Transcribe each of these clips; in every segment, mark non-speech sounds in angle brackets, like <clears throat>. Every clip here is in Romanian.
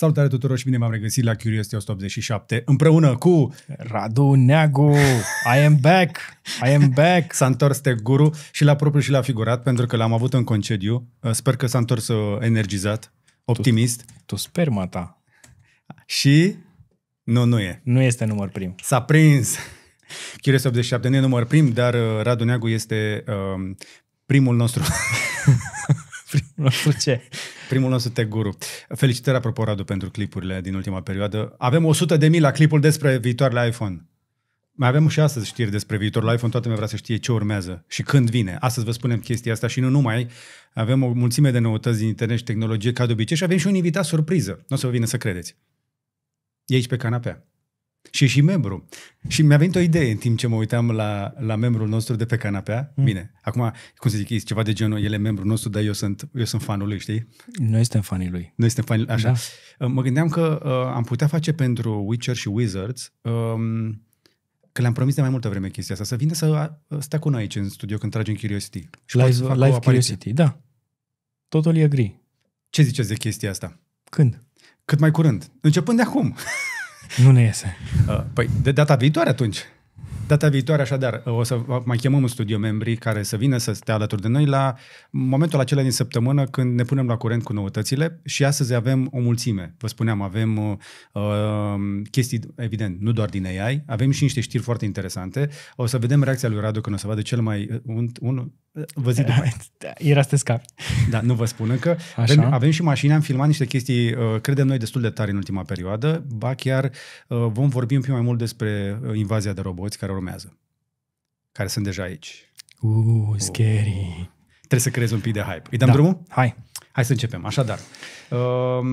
Salutare tuturor și bine m am regăsit la Curiosity 187 împreună cu Radu Neagu. I am back! I am back! S-a întors te guru și la propriu și la figurat pentru că l-am avut în concediu. Uh, sper că s-a întors uh, energizat, optimist. Tu, tu sper, mata. ta. Și nu, nu e. Nu este număr prim. S-a prins. Curiosity 87 nu e număr prim, dar uh, Radu Neagu este um, primul nostru. <laughs> primul nostru ce? Primul nostru tech guru. Felicitări, apropo, Radu, pentru clipurile din ultima perioadă. Avem 100 de mii la clipul despre viitoarele iPhone. Mai avem și astăzi știri despre viitorul iPhone, toată lumea vrea să știe ce urmează și când vine. Astăzi vă spunem chestia asta și nu numai. Avem o mulțime de noutăți din internet și tehnologie ca de obicei și avem și un invitat surpriză. Nu o să vă vină să credeți. E aici pe canapea. Și și membru. Și mi-a venit o idee în timp ce mă uitam la, la membrul nostru de pe canapea. Mm. Bine, acum, cum să zic, e ceva de genul, el e membru nostru, dar eu sunt, eu sunt fanul lui, știi? Noi suntem fanii lui. Noi suntem fanii lui, așa. Da. Ă, mă gândeam că uh, am putea face pentru Witcher și Wizards, um, că le-am promis de mai multă vreme chestia asta, să vină să stea cu noi aici în studio când tragem Curiosity. Și live live Curiosity, da. Totul e gri. Ce ziceți de chestia asta? Când? Cât mai curând. Începând de acum. <laughs> Nu ne iese. Păi de data viitoare atunci. Data viitoare, așadar, o să mai chemăm în studio membrii care să vină să stea alături de noi la momentul acela din săptămână când ne punem la curent cu noutățile și astăzi avem o mulțime. Vă spuneam, avem uh, uh chestii, evident, nu doar din AI, avem și niște știri foarte interesante. O să vedem reacția lui Radu când o să vadă cel mai... Uh, un, un, uh, vă zic după. <laughs> Era să Da, nu vă spun încă. Așa. Avem, avem și mașini, am filmat niște chestii, credem noi, destul de tare în ultima perioadă. Ba chiar vom vorbi un pic mai mult despre invazia de roboți care urmează, care sunt deja aici. Uh, scary. Uh, trebuie să creez un pic de hype. Îi dăm da. drumul? Hai. Hai să începem. Așadar, um,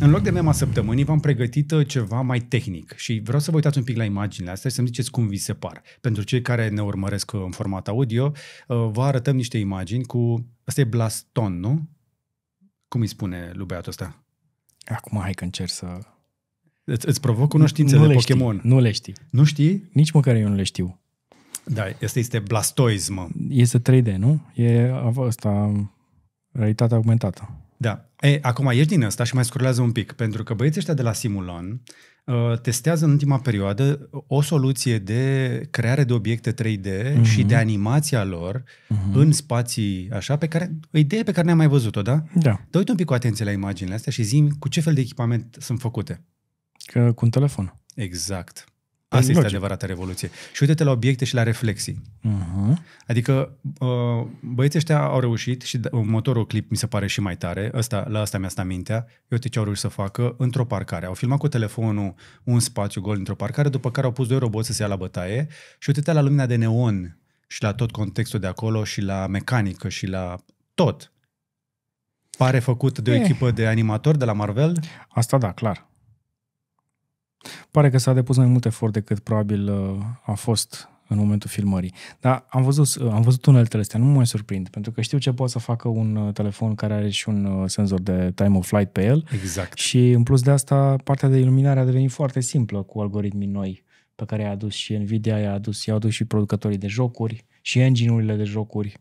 în loc de mema săptămânii, v-am pregătit uh, ceva mai tehnic și vreau să vă uitați un pic la imaginile astea și să-mi ziceți cum vi se par. Pentru cei care ne urmăresc uh, în format audio, uh, vă arătăm niște imagini cu... Asta e Blaston, nu? Cum îi spune lui băiatul ăsta? Acum hai că încerc să Îți, îți provoc cunoștințe nu de Pokémon. nu le știi. Nu știi? Nici măcar eu nu le știu. Da, este este Blastoise, mă. Este 3D, nu? E asta, realitatea augmentată. Da. E, acum ești din ăsta și mai scurlează un pic, pentru că băieții ăștia de la Simulon uh, testează în ultima perioadă o soluție de creare de obiecte 3D uh-huh. Mhm. și de animația lor uh-huh. în spații așa, pe care, o idee pe care ne-am mai văzut-o, da? Da. Dă uite un pic cu atenție la imaginile astea și zi cu ce fel de echipament sunt făcute. Că cu un telefon. Exact. Păi asta este adevărata revoluție. Și uite-te la obiecte și la reflexii. Uh-huh. Adică uh, băieții ăștia au reușit și da, motorul clip mi se pare și mai tare, asta, la asta mi-a stat mintea, uite ce au reușit să facă într-o parcare. Au filmat cu telefonul un spațiu gol într-o parcare, după care au pus doi roboți să se ia la bătaie și uite-te la lumina de neon și la tot contextul de acolo și la mecanică și la tot. Pare făcut de o e. Eh. echipă de animatori de la Marvel? Asta da, clar. Pare că s-a depus mai mult efort decât probabil uh, a fost în momentul filmării. Dar am văzut, uh, am văzut unele astea, nu mă mai surprind, pentru că știu ce poate să facă un uh, telefon care are și un senzor de time of flight pe el. Exact. Și în plus de asta, partea de iluminare a devenit foarte simplă cu algoritmii noi pe care i-a adus și Nvidia, i-a adus, i-au adus și producătorii de jocuri și engine-urile de jocuri.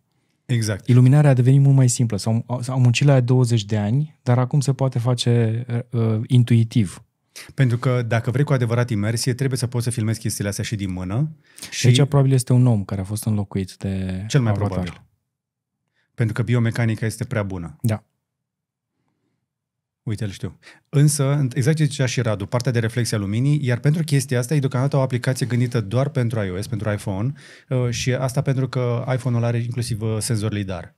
Exact. Iluminarea a devenit mult mai simplă. S-au, s-au muncit la 20 de ani, dar acum se poate face uh, intuitiv. Pentru că dacă vrei cu adevărat imersie, trebuie să poți să filmezi chestiile astea și din mână. Și aici probabil este un om care a fost înlocuit de Cel mai avatar. probabil. Pentru că biomecanica este prea bună. Da. Uite, îl știu. Însă, exact ce zicea și Radu, partea de reflexie a luminii, iar pentru chestia asta e deocamdată o aplicație gândită doar pentru iOS, pentru iPhone, uh, și asta pentru că iPhone-ul are inclusiv uh, senzor lidar.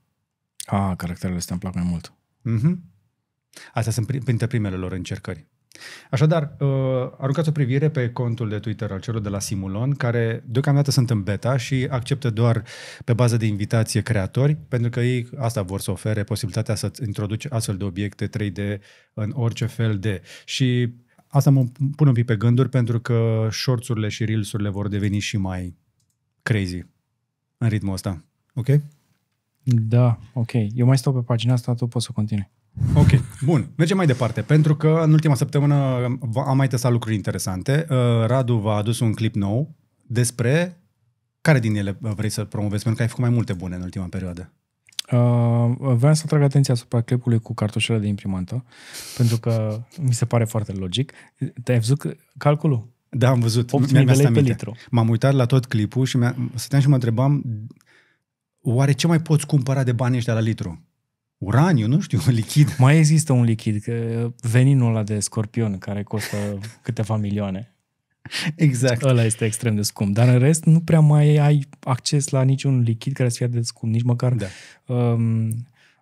Ah, caracterele astea îmi plac mai mult. Mm-hmm. Astea sunt printre primele lor încercări. Așadar, uh, aruncați o privire pe contul de Twitter al celor de la Simulon, care deocamdată sunt în beta și acceptă doar pe bază de invitație creatori, pentru că ei asta vor să ofere, posibilitatea să introduci astfel de obiecte 3D în orice fel de. Și asta mă pun un pic pe gânduri, pentru că shorts-urile și reels-urile vor deveni și mai crazy în ritmul ăsta. Ok? Da, ok. Eu mai stau pe pagina asta, tu poți să continui. Ok, bun. Mergem mai departe, pentru că în ultima săptămână am mai testat lucruri interesante. Uh, Radu v-a adus un clip nou despre care din ele vrei să promovezi, pentru că ai făcut mai multe bune în ultima perioadă. Uh, vreau să atrag atenția asupra clipului cu cartoșele de imprimantă, pentru că mi se pare foarte logic. Te-ai văzut calculul? Da, am văzut. 8.000 de lei pe litru. M-am uitat la tot clipul și mi-a, stăteam și mă întrebam oare ce mai poți cumpăra de banii ăștia la litru? uraniu, nu știu, un lichid. Mai există un lichid, că veninul ăla de scorpion care costă câteva milioane. Exact. Ăla este extrem de scump. Dar în rest nu prea mai ai acces la niciun lichid care să fie atât de scump. Nici măcar da. um,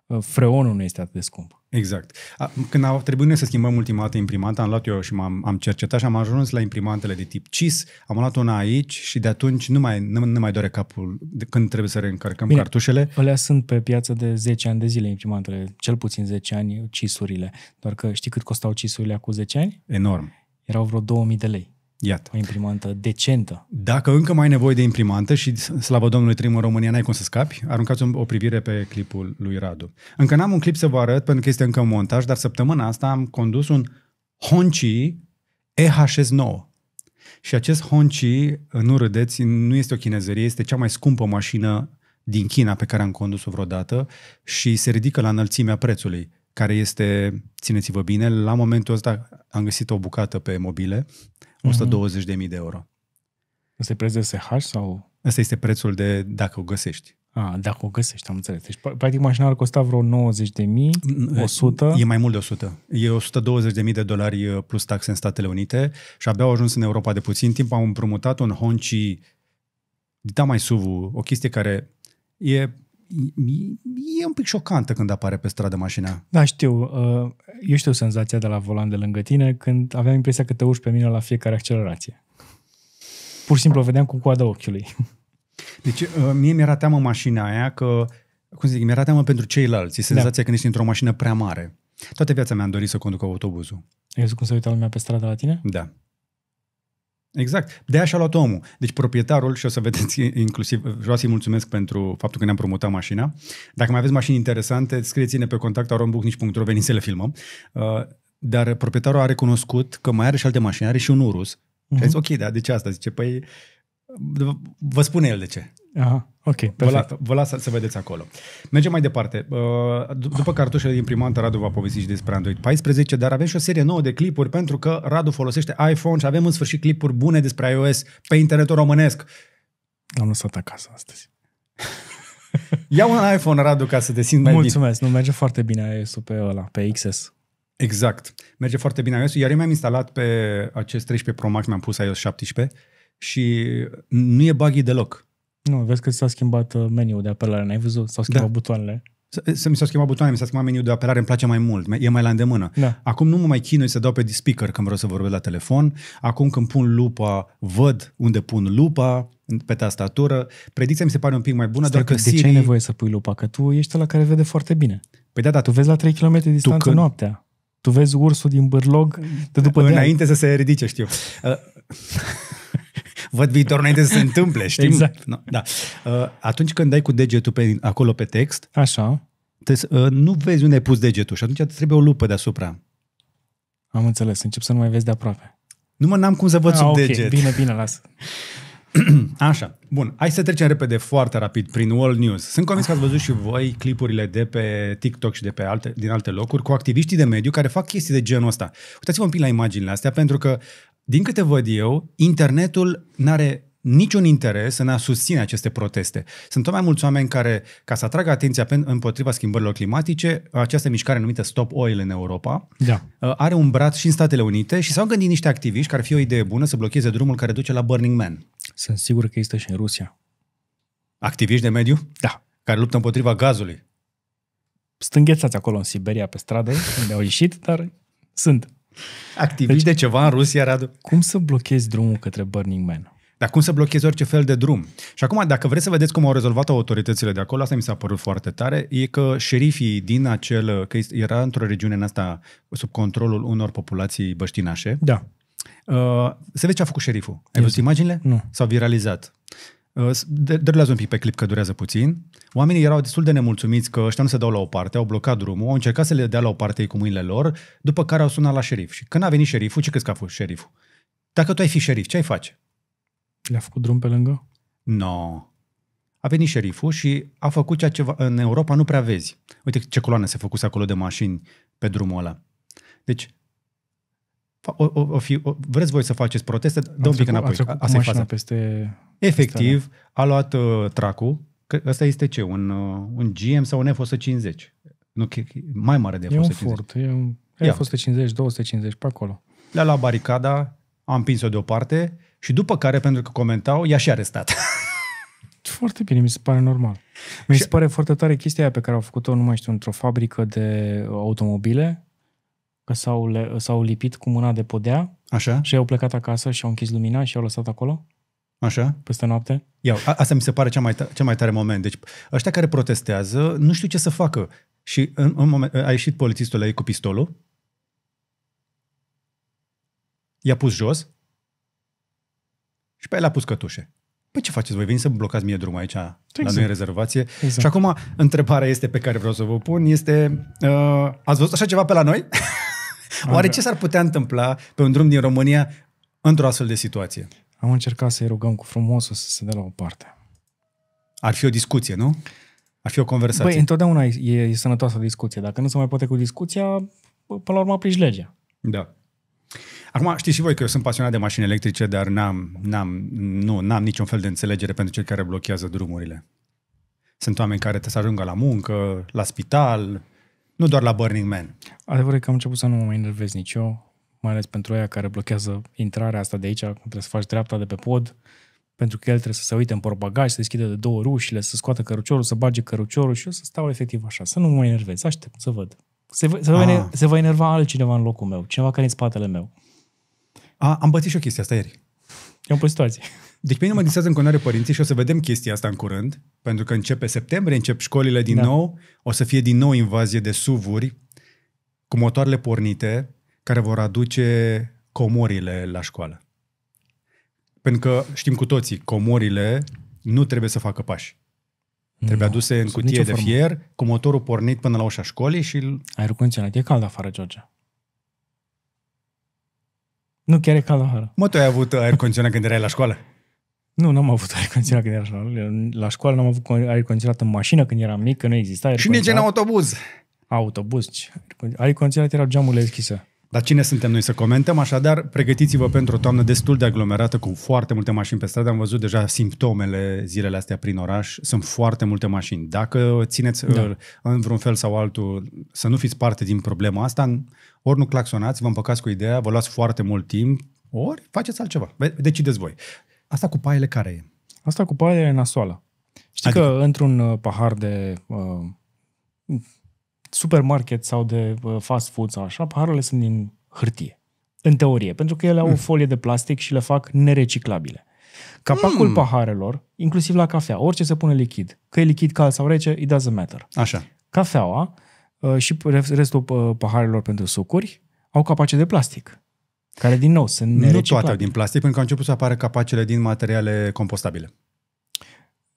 uh, freonul nu este atât de scump. Exact. Când a trebuit noi să schimbăm ultima dată imprimanta, am luat eu și m-am am cercetat și am ajuns la imprimantele de tip CIS, am luat una aici și de atunci nu mai, nu, nu mai doare capul de când trebuie să reîncărcăm Bine, cartușele. Alea sunt pe piață de 10 ani de zile imprimantele, cel puțin 10 ani CIS-urile. Doar că știi cât costau CIS-urile acum 10 ani? Enorm. Erau vreo 2000 de lei. Iată. O imprimantă decentă. Dacă încă mai ai nevoie de imprimantă și slavă Domnului trăim în România, n-ai cum să scapi, aruncați o privire pe clipul lui Radu. Încă n-am un clip să vă arăt pentru că este încă în montaj, dar săptămâna asta am condus un Honchi EHS9. Și acest Honchi, nu râdeți, nu este o chinezărie, este cea mai scumpă mașină din China pe care am condus-o vreodată și se ridică la înălțimea prețului care este, țineți-vă bine, la momentul ăsta am găsit o bucată pe mobile, 120.000 mm-hmm. de euro. Asta e preț de SH sau? Asta este prețul de dacă o găsești. Ah, dacă o găsești, am înțeles. Deci, practic, mașina ar costa vreo 90 de mii, 100. Mm, e mai mult de 100. E 120 de mii de dolari uh, plus taxe în Statele Unite și abia au ajuns în Europa de puțin timp. Am împrumutat un Honci, da mai suv o chestie care e e un pic șocantă când apare pe stradă mașina. Da, știu. Uh, eu știu senzația de la volan de lângă tine când aveam impresia că te urci pe mine la fiecare accelerație. Pur și simplu o vedeam cu coada ochiului. <laughs> Deci uh, mie mi-era teamă mașina aia că, cum zic, mi-era teamă pentru ceilalți. E da. senzația da. când ești într-o mașină prea mare. Toată viața mi am dorit să conduc autobuzul. Ai văzut cum se uită lumea pe stradă la tine? Da. Exact. De așa a luat omul. Deci proprietarul, și o să vedeți <laughs> inclusiv, vreau să-i mulțumesc pentru faptul că ne-am promutat mașina. Dacă mai aveți mașini interesante, scrieți-ne pe contact aronbuchnici.ro, veniți să le filmăm. Uh, dar proprietarul a recunoscut că mai are și alte mașini, are și un urus. Uh-huh. Și a zis, mhm. ok, da de ce asta? Zice, păi, vă spune el de ce. Aha. Ok, perfect. Vă, la, vă las să vedeți acolo. Mergem mai departe. După cartușele din primanta, Radu va povesti și despre Android 14, dar avem și o serie nouă de clipuri pentru că Radu folosește iPhone și avem în sfârșit clipuri bune despre iOS pe internetul românesc. am lăsat acasă astăzi. Ia un iPhone, Radu, ca să te simți mai Mulțumesc, bine. nu merge foarte bine iOS-ul pe ăla, pe XS. Exact. Merge foarte bine iOS-ul, iar eu mi-am instalat pe acest 13 Pro Max, mi-am pus iOS 17 și nu e buggy deloc. Nu, vezi că s-a schimbat uh, meniul de apelare, n-ai văzut? S-au schimbat da. butoanele. Să mi s-au schimbat butoanele, mi s-a schimbat meniul de apelare, îmi place mai mult, e mai la îndemână. Da. Acum nu mă mai chinui să dau pe speaker când vreau să vorbesc la telefon, acum când pun lupa, văd unde pun lupa pe tastatură. Predicția mi se pare un pic mai bună, Stai doar că, că Siri... De ce ai nevoie să pui lupa? Că tu ești la care vede foarte bine. Păi da, da. Tu vezi la 3 km distanță tu când... noaptea. Tu vezi ursul din bârlog de după Înainte de să se ridice, știu. <laughs> văd viitorul înainte să se întâmple, știi? Exact. No, da. Uh, atunci când dai cu degetul pe, acolo pe text, Așa. te uh, nu vezi unde ai pus degetul și atunci trebuie o lupă deasupra. Am înțeles, încep să nu mai vezi de aproape. Nu mă, n-am cum să văd A, ah, sub okay. deget. Bine, bine, las. <clears throat> Așa, bun, hai să trecem repede, foarte rapid, prin World News. Sunt convins că ați văzut și voi clipurile de pe TikTok și de pe alte, din alte locuri cu activiștii de mediu care fac chestii de genul ăsta. Uitați-vă un pic la imaginile astea, pentru că din câte văd eu, internetul nu are niciun interes în a susține aceste proteste. Sunt tot mai mulți oameni care, ca să atragă atenția împotriva schimbărilor climatice, această mișcare numită Stop Oil în Europa da. Uh, are un braț și în Statele Unite și s-au gândit niște activiști care ar fi o idee bună să blocheze drumul care duce la Burning Man. Sunt sigur că există și în Rusia. Activiști de mediu? Da. Care luptă împotriva gazului. Stânghețați acolo în Siberia pe stradă, unde au ieșit, dar sunt. Activiști deci, de ceva în Rusia, Radu? Cum să blochezi drumul către Burning Man? Dar cum să blochezi orice fel de drum? Și acum, dacă vreți să vedeți cum au rezolvat autoritățile de acolo, asta mi s-a părut foarte tare, e că șerifii din acel, că era într-o regiune în asta sub controlul unor populații băștinașe. Da. Uh, se vezi ce a făcut șeriful. Ai văzut imaginile? Nu. S-au viralizat. Uh, Derulează un pic pe clip că durează puțin. Oamenii erau destul de nemulțumiți că ăștia nu se dau la o parte, au blocat drumul, au încercat să le dea la o parte ei cu mâinile lor, după care au sunat la șerif. Și când a venit șeriful, ce crezi că a fost șeriful? Dacă tu ai fi șerif, ce ai face? Le-a făcut drum pe lângă? Nu. No. A venit șeriful și a făcut ceea ce în Europa nu prea vezi. Uite ce coloană se făcuse acolo de mașini pe drumul ăla. Deci o, o, o fi, o, vreți voi să faceți proteste, dă un pic înapoi. Asta e Peste, Efectiv, peste a luat uh, tracul, că ăsta este ce, un, uh, un GM sau un F-150? Nu, mai mare de F-150. E un Ford, e un F-150, 250, pe acolo. Le-a luat baricada, am împins-o deoparte și după care, pentru că comentau, i-a și arestat. <laughs> Foarte bine, mi se pare normal. Mi se pare foarte tare chestia aia pe care au făcut-o, nu mai știu, într-o fabrică de automobile că s-au, le, s-au lipit cu mâna de podea Așa. și au plecat acasă și au închis lumina și au lăsat acolo? Așa? Peste noapte? Iau, a, asta mi se pare cea mai, ta- mai tare moment. Deci ăștia care protestează nu știu ce să facă. Și în, în moment, a ieșit polițistul ei cu pistolul, i-a pus jos și pe el a pus cătușe. Păi ce faceți voi? Veniți să blocați mie drumul aici exact. la noi în exact. rezervație? Exact. Și acum întrebarea este pe care vreau să vă pun este uh, ați văzut așa ceva pe la noi? <laughs> Oare ce s-ar putea întâmpla pe un drum din România într-o astfel de situație? Am încercat să-i rugăm cu frumosul să se dea la o parte. Ar fi o discuție, nu? Ar fi o conversație. Băi, întotdeauna e, e sănătoasă discuție. Dacă nu se mai poate cu discuția, până la urmă aplici legea. Da. Acum știți și voi că eu sunt pasionat de mașini electrice, dar n-am, n-am, nu, n-am niciun fel de înțelegere pentru cei care blochează drumurile. Sunt oameni care trebuie să ajungă la muncă, la spital, nu doar la Burning Man. Adevărul e că am început să nu mă mai enervez nici eu, mai ales pentru aia care blochează intrarea asta de aici, când trebuie să faci dreapta de pe pod, pentru că el trebuie să se uite în porbagaj, să deschide de două rușile, să scoată căruciorul, să bage căruciorul și eu să stau efectiv așa, să nu mă enervez, aștept, să văd. Se, va, se, va, ah. se va enerva altcineva în locul meu, cineva care e în spatele meu. A, am bătit și o chestie asta ieri. E o situație. Deci pe mine mă distrează în continuare părinții și o să vedem chestia asta în curând, pentru că începe septembrie, încep școlile din da. nou, o să fie din nou invazie de suvuri cu motoarele pornite care vor aduce comorile la școală. Pentru că știm cu toții, comorile nu trebuie să facă pași. Trebuie aduse în cutie de fier, cu motorul pornit până la ușa școlii și... Aerul condiționat. E cald afară, George. Nu, chiar e cald afară. Mă, tu ai avut aer condiționat când erai la școală? Nu, n-am avut aer condiționat când eram la școală, n-am avut aer condiționat în mașină când eram mic, că nu exista aer Și nici în autobuz. Autobuz. Aer condiționat erau geamurile deschise. Dar cine suntem noi să comentăm? Așadar, pregătiți-vă pentru o toamnă destul de aglomerată, cu foarte multe mașini pe stradă. Am văzut deja simptomele zilele astea prin oraș. Sunt foarte multe mașini. Dacă țineți da. Uh, în vreun fel sau altul să nu fiți parte din problema asta, ori nu claxonați, vă împăcați cu ideea, vă luați foarte mult timp, ori faceți altceva. Decideți voi. Asta cu paiele care e? Asta cu paiele e nasoală. Știi adică... că într-un uh, pahar de uh, supermarket sau de uh, fast food sau așa, paharele sunt din hârtie. În teorie, pentru că ele au mm. o folie de plastic și le fac nereciclabile. Capacul mm. paharelor, inclusiv la cafea, orice se pune lichid, că e lichid cald sau rece, it doesn't matter. Așa. Cafeaua uh, și restul uh, paharelor pentru sucuri au capace de plastic care din nou sunt Nu toate din plastic, pentru că au început să apară capacele din materiale compostabile.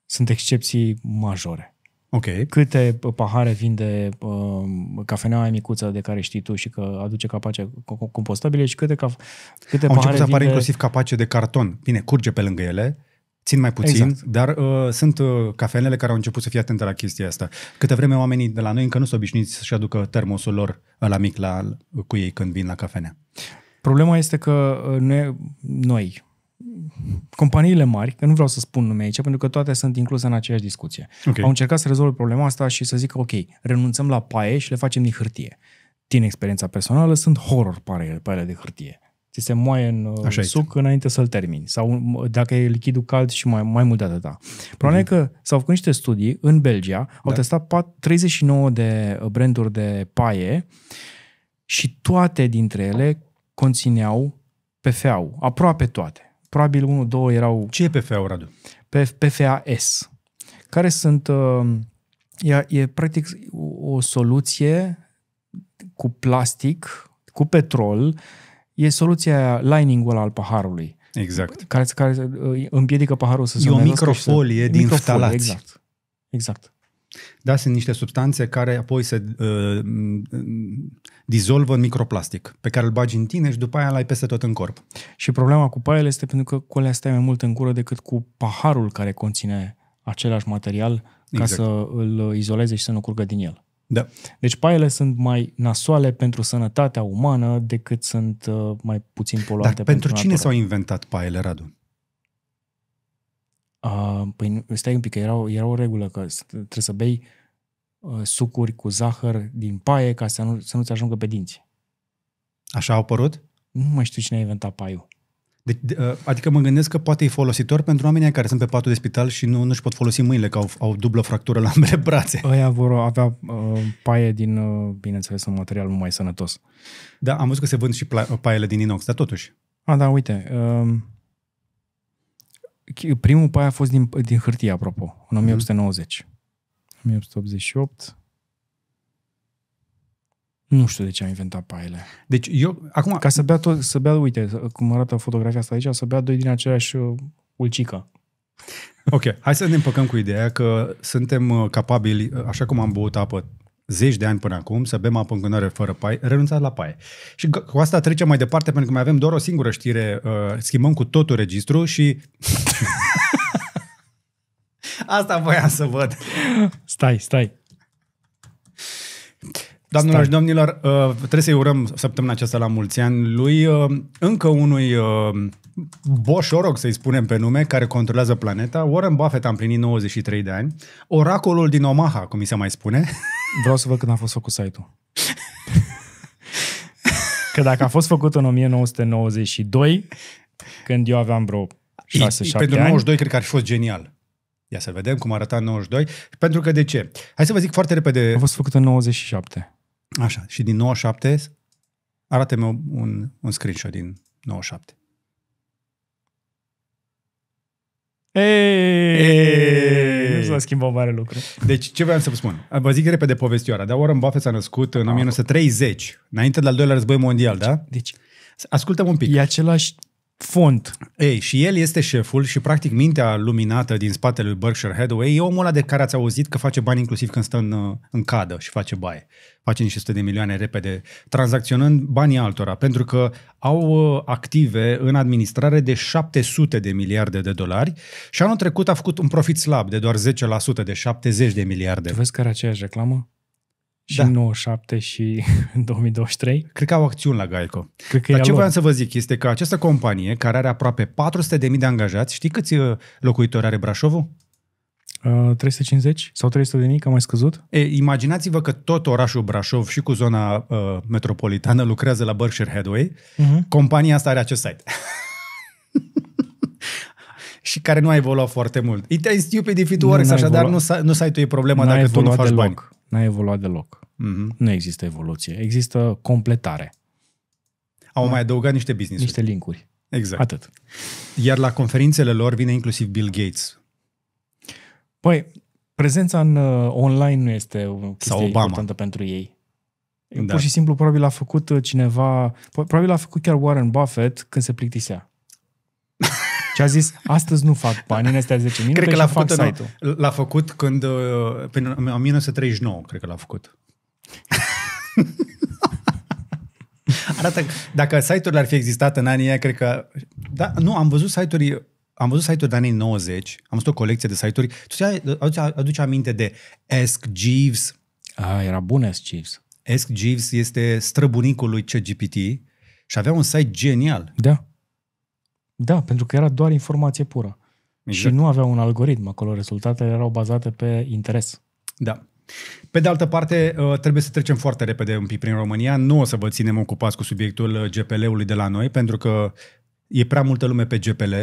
Sunt excepții majore. Ok. Câte pahare vinde uh, um, cafeneaua micuță de care știi tu și că aduce capace compostabile și câte, caf- câte Au pahare să apară vinde... inclusiv capace de carton. Bine, curge pe lângă ele, țin mai puțin, exact. dar uh, sunt uh, cafenele care au început să fie atente la chestia asta. Câte vreme oamenii de la noi încă nu sunt s-o obișnuiți să-și aducă termosul lor la mic la, cu ei când vin la cafenea. Problema este că uh, noi, companiile mari, că nu vreau să spun nume aici, pentru că toate sunt incluse în aceeași discuție, okay. au încercat să rezolve problema asta și să zică, ok, renunțăm la paie și le facem din hârtie. Din experiența personală, sunt horror paiele, de hârtie. Ți se moaie în uh, Așa suc este. înainte să-l termini. Sau uh, dacă e lichidul cald și mai, mai mult de atâta. Problema mm-hmm. e mhm. că s-au făcut niște studii în Belgia, au da. testat 39 de branduri de paie și toate dintre ele conțineau PFA-ul, aproape toate. Probabil unul, două erau... Ce e PFA-ul, Radu? s care sunt... Uh, e, e practic o soluție cu plastic, cu petrol, e soluția lining-ul al paharului. Exact. Care, care uh, împiedică paharul să se E o microfolie din microfolie, ftalați. Exact. Exact. Da, sunt niște substanțe care apoi se uh, dizolvă în microplastic, pe care îl bagi în tine și după aia l-ai peste tot în corp. Și problema cu paiele este pentru că alea stai mai mult în gură decât cu paharul care conține același material ca exact. să îl izoleze și să nu curgă din el. Da. Deci paiele sunt mai nasoale pentru sănătatea umană decât sunt uh, mai puțin poluante Dar pentru, pentru cine s-au inventat paiele, Radu? Uh, păi stai un pic, că era, era o regulă că trebuie să bei uh, sucuri cu zahăr din paie ca să, nu, să nu-ți ajungă pe dinți. Așa au apărut? Nu mai știu cine a inventat paiul. Deci, ah, adică mă gândesc că poate e folositor pentru oamenii care sunt pe patul de spital și nu, nu-și pot folosi mâinile, că au, au dublă fractură la ambele <laughs> brațe. Aia vor avea uh, paie din, uh, bineînțeles, un material mult mai sănătos. Da, am văzut că se vând și paiele din inox, dar totuși. A, da, uite, uh, primul pai a fost din, din hârtie, apropo, în 1890. Mhm. 1888. Nu știu de ce am inventat paiele. Deci eu, acum... Ca să bea, tot, să bea uite, cum arată fotografia asta aici, să bea doi din aceeași uh, ulcică. Ok, hai să ne împăcăm cu ideea că suntem uh, capabili, uh, așa cum am băut apă zeci de ani până acum să bem apă în gânare fără paie, renunțat la paie. Și cu asta trecem mai departe pentru că mai avem doar o singură știre, uh, schimbăm cu totul registru și... <laughs> asta voiam să văd. Stai, stai. Doamnelor și domnilor, uh, trebuie să-i urăm săptămâna aceasta la mulți ani lui uh, încă unui uh, boșoroc, să-i spunem pe nume, care controlează planeta. Warren Buffett a împlinit 93 de ani. Oracolul din Omaha, cum mi se mai spune. Vreau să văd când a fost făcut site-ul. <laughs> Că dacă a fost făcut în 1992, când eu aveam vreo 6-7 ani... Pentru 92 cred că ar fi fost genial. Ia să vedem cum arăta 92. Pentru că de ce? Hai să vă zic foarte repede. A fost făcut în 97. Așa, și din 97, arată-mi un, un screenshot din 97. Ei, nu s-a schimbat mare lucru. Deci, ce vreau să vă spun? Vă zic repede povestioara, dar Warren Buffett s-a născut în 1930, ah, înainte de al doilea război mondial, deci, da? Deci, Ascultăm un pic. E același fond. Ei, și el este șeful și practic mintea luminată din spatele lui Berkshire Hathaway e omul ăla de care ați auzit că face bani inclusiv când stă în, uh, în cadă și face baie. Face niște sute de milioane repede, tranzacționând banii altora, pentru că au uh, active în administrare de 700 de miliarde de dolari și anul trecut a făcut un profit slab de doar 10% de 70 de miliarde. Tu vezi că are aceeași reclamă? și da. în 97 și <laughs> în 2023. Cred că au acțiuni la Gaico. Cred că Dar ce vreau să vă zic este că această companie, care are aproape 400.000 de angajați, știi câți uh, locuitori are Brașovul? 350 uh, sau 300 de mii, că am mai scăzut? E, imaginați-vă că tot orașul Brașov și cu zona uh, metropolitană lucrează la Berkshire Hathaway. Uh-huh. Compania asta are acest site. <laughs> și care nu a evoluat foarte mult. It stupid if it works, nu așadar nu, nu site-ul e problema n-a dacă tu nu faci deloc. bani. N-a evoluat deloc. Mm-hmm. Nu există evoluție, există completare. Au da. mai adăugat niște business Niște linkuri. Exact. Atât. Iar la conferințele lor vine inclusiv Bill Gates. Păi, prezența în uh, online nu este o chestie Sau Obama. importantă pentru ei. Da. Pur și simplu, probabil a făcut uh, cineva, probabil a făcut chiar Warren Buffett când se plictisea. <laughs> Și a zis, astăzi nu fac bani în astea 10 minute cred că l-a făcut fac în, site-ul. L-a făcut când, uh, în 1939, cred că l-a făcut. <laughs> Arată, dacă site-urile ar fi existat în anii aia, cred că... Da, nu, am văzut site-uri am văzut site-uri de anii 90, am văzut o colecție de site-uri. Tu aduce, aduci aminte de Ask Jeeves? Ah, era bun Ask Jeeves. Ask Jeeves este străbunicul lui CGPT și avea un site genial. Da. Da, pentru că era doar informație pură. Exact. Și nu avea un algoritm acolo. Rezultatele erau bazate pe interes. Da. Pe de altă parte, uh, trebuie să trecem foarte repede un pic prin România. Nu o să vă ținem ocupați cu subiectul uh, GPL-ului de la noi, pentru că e prea multă lume pe GPL.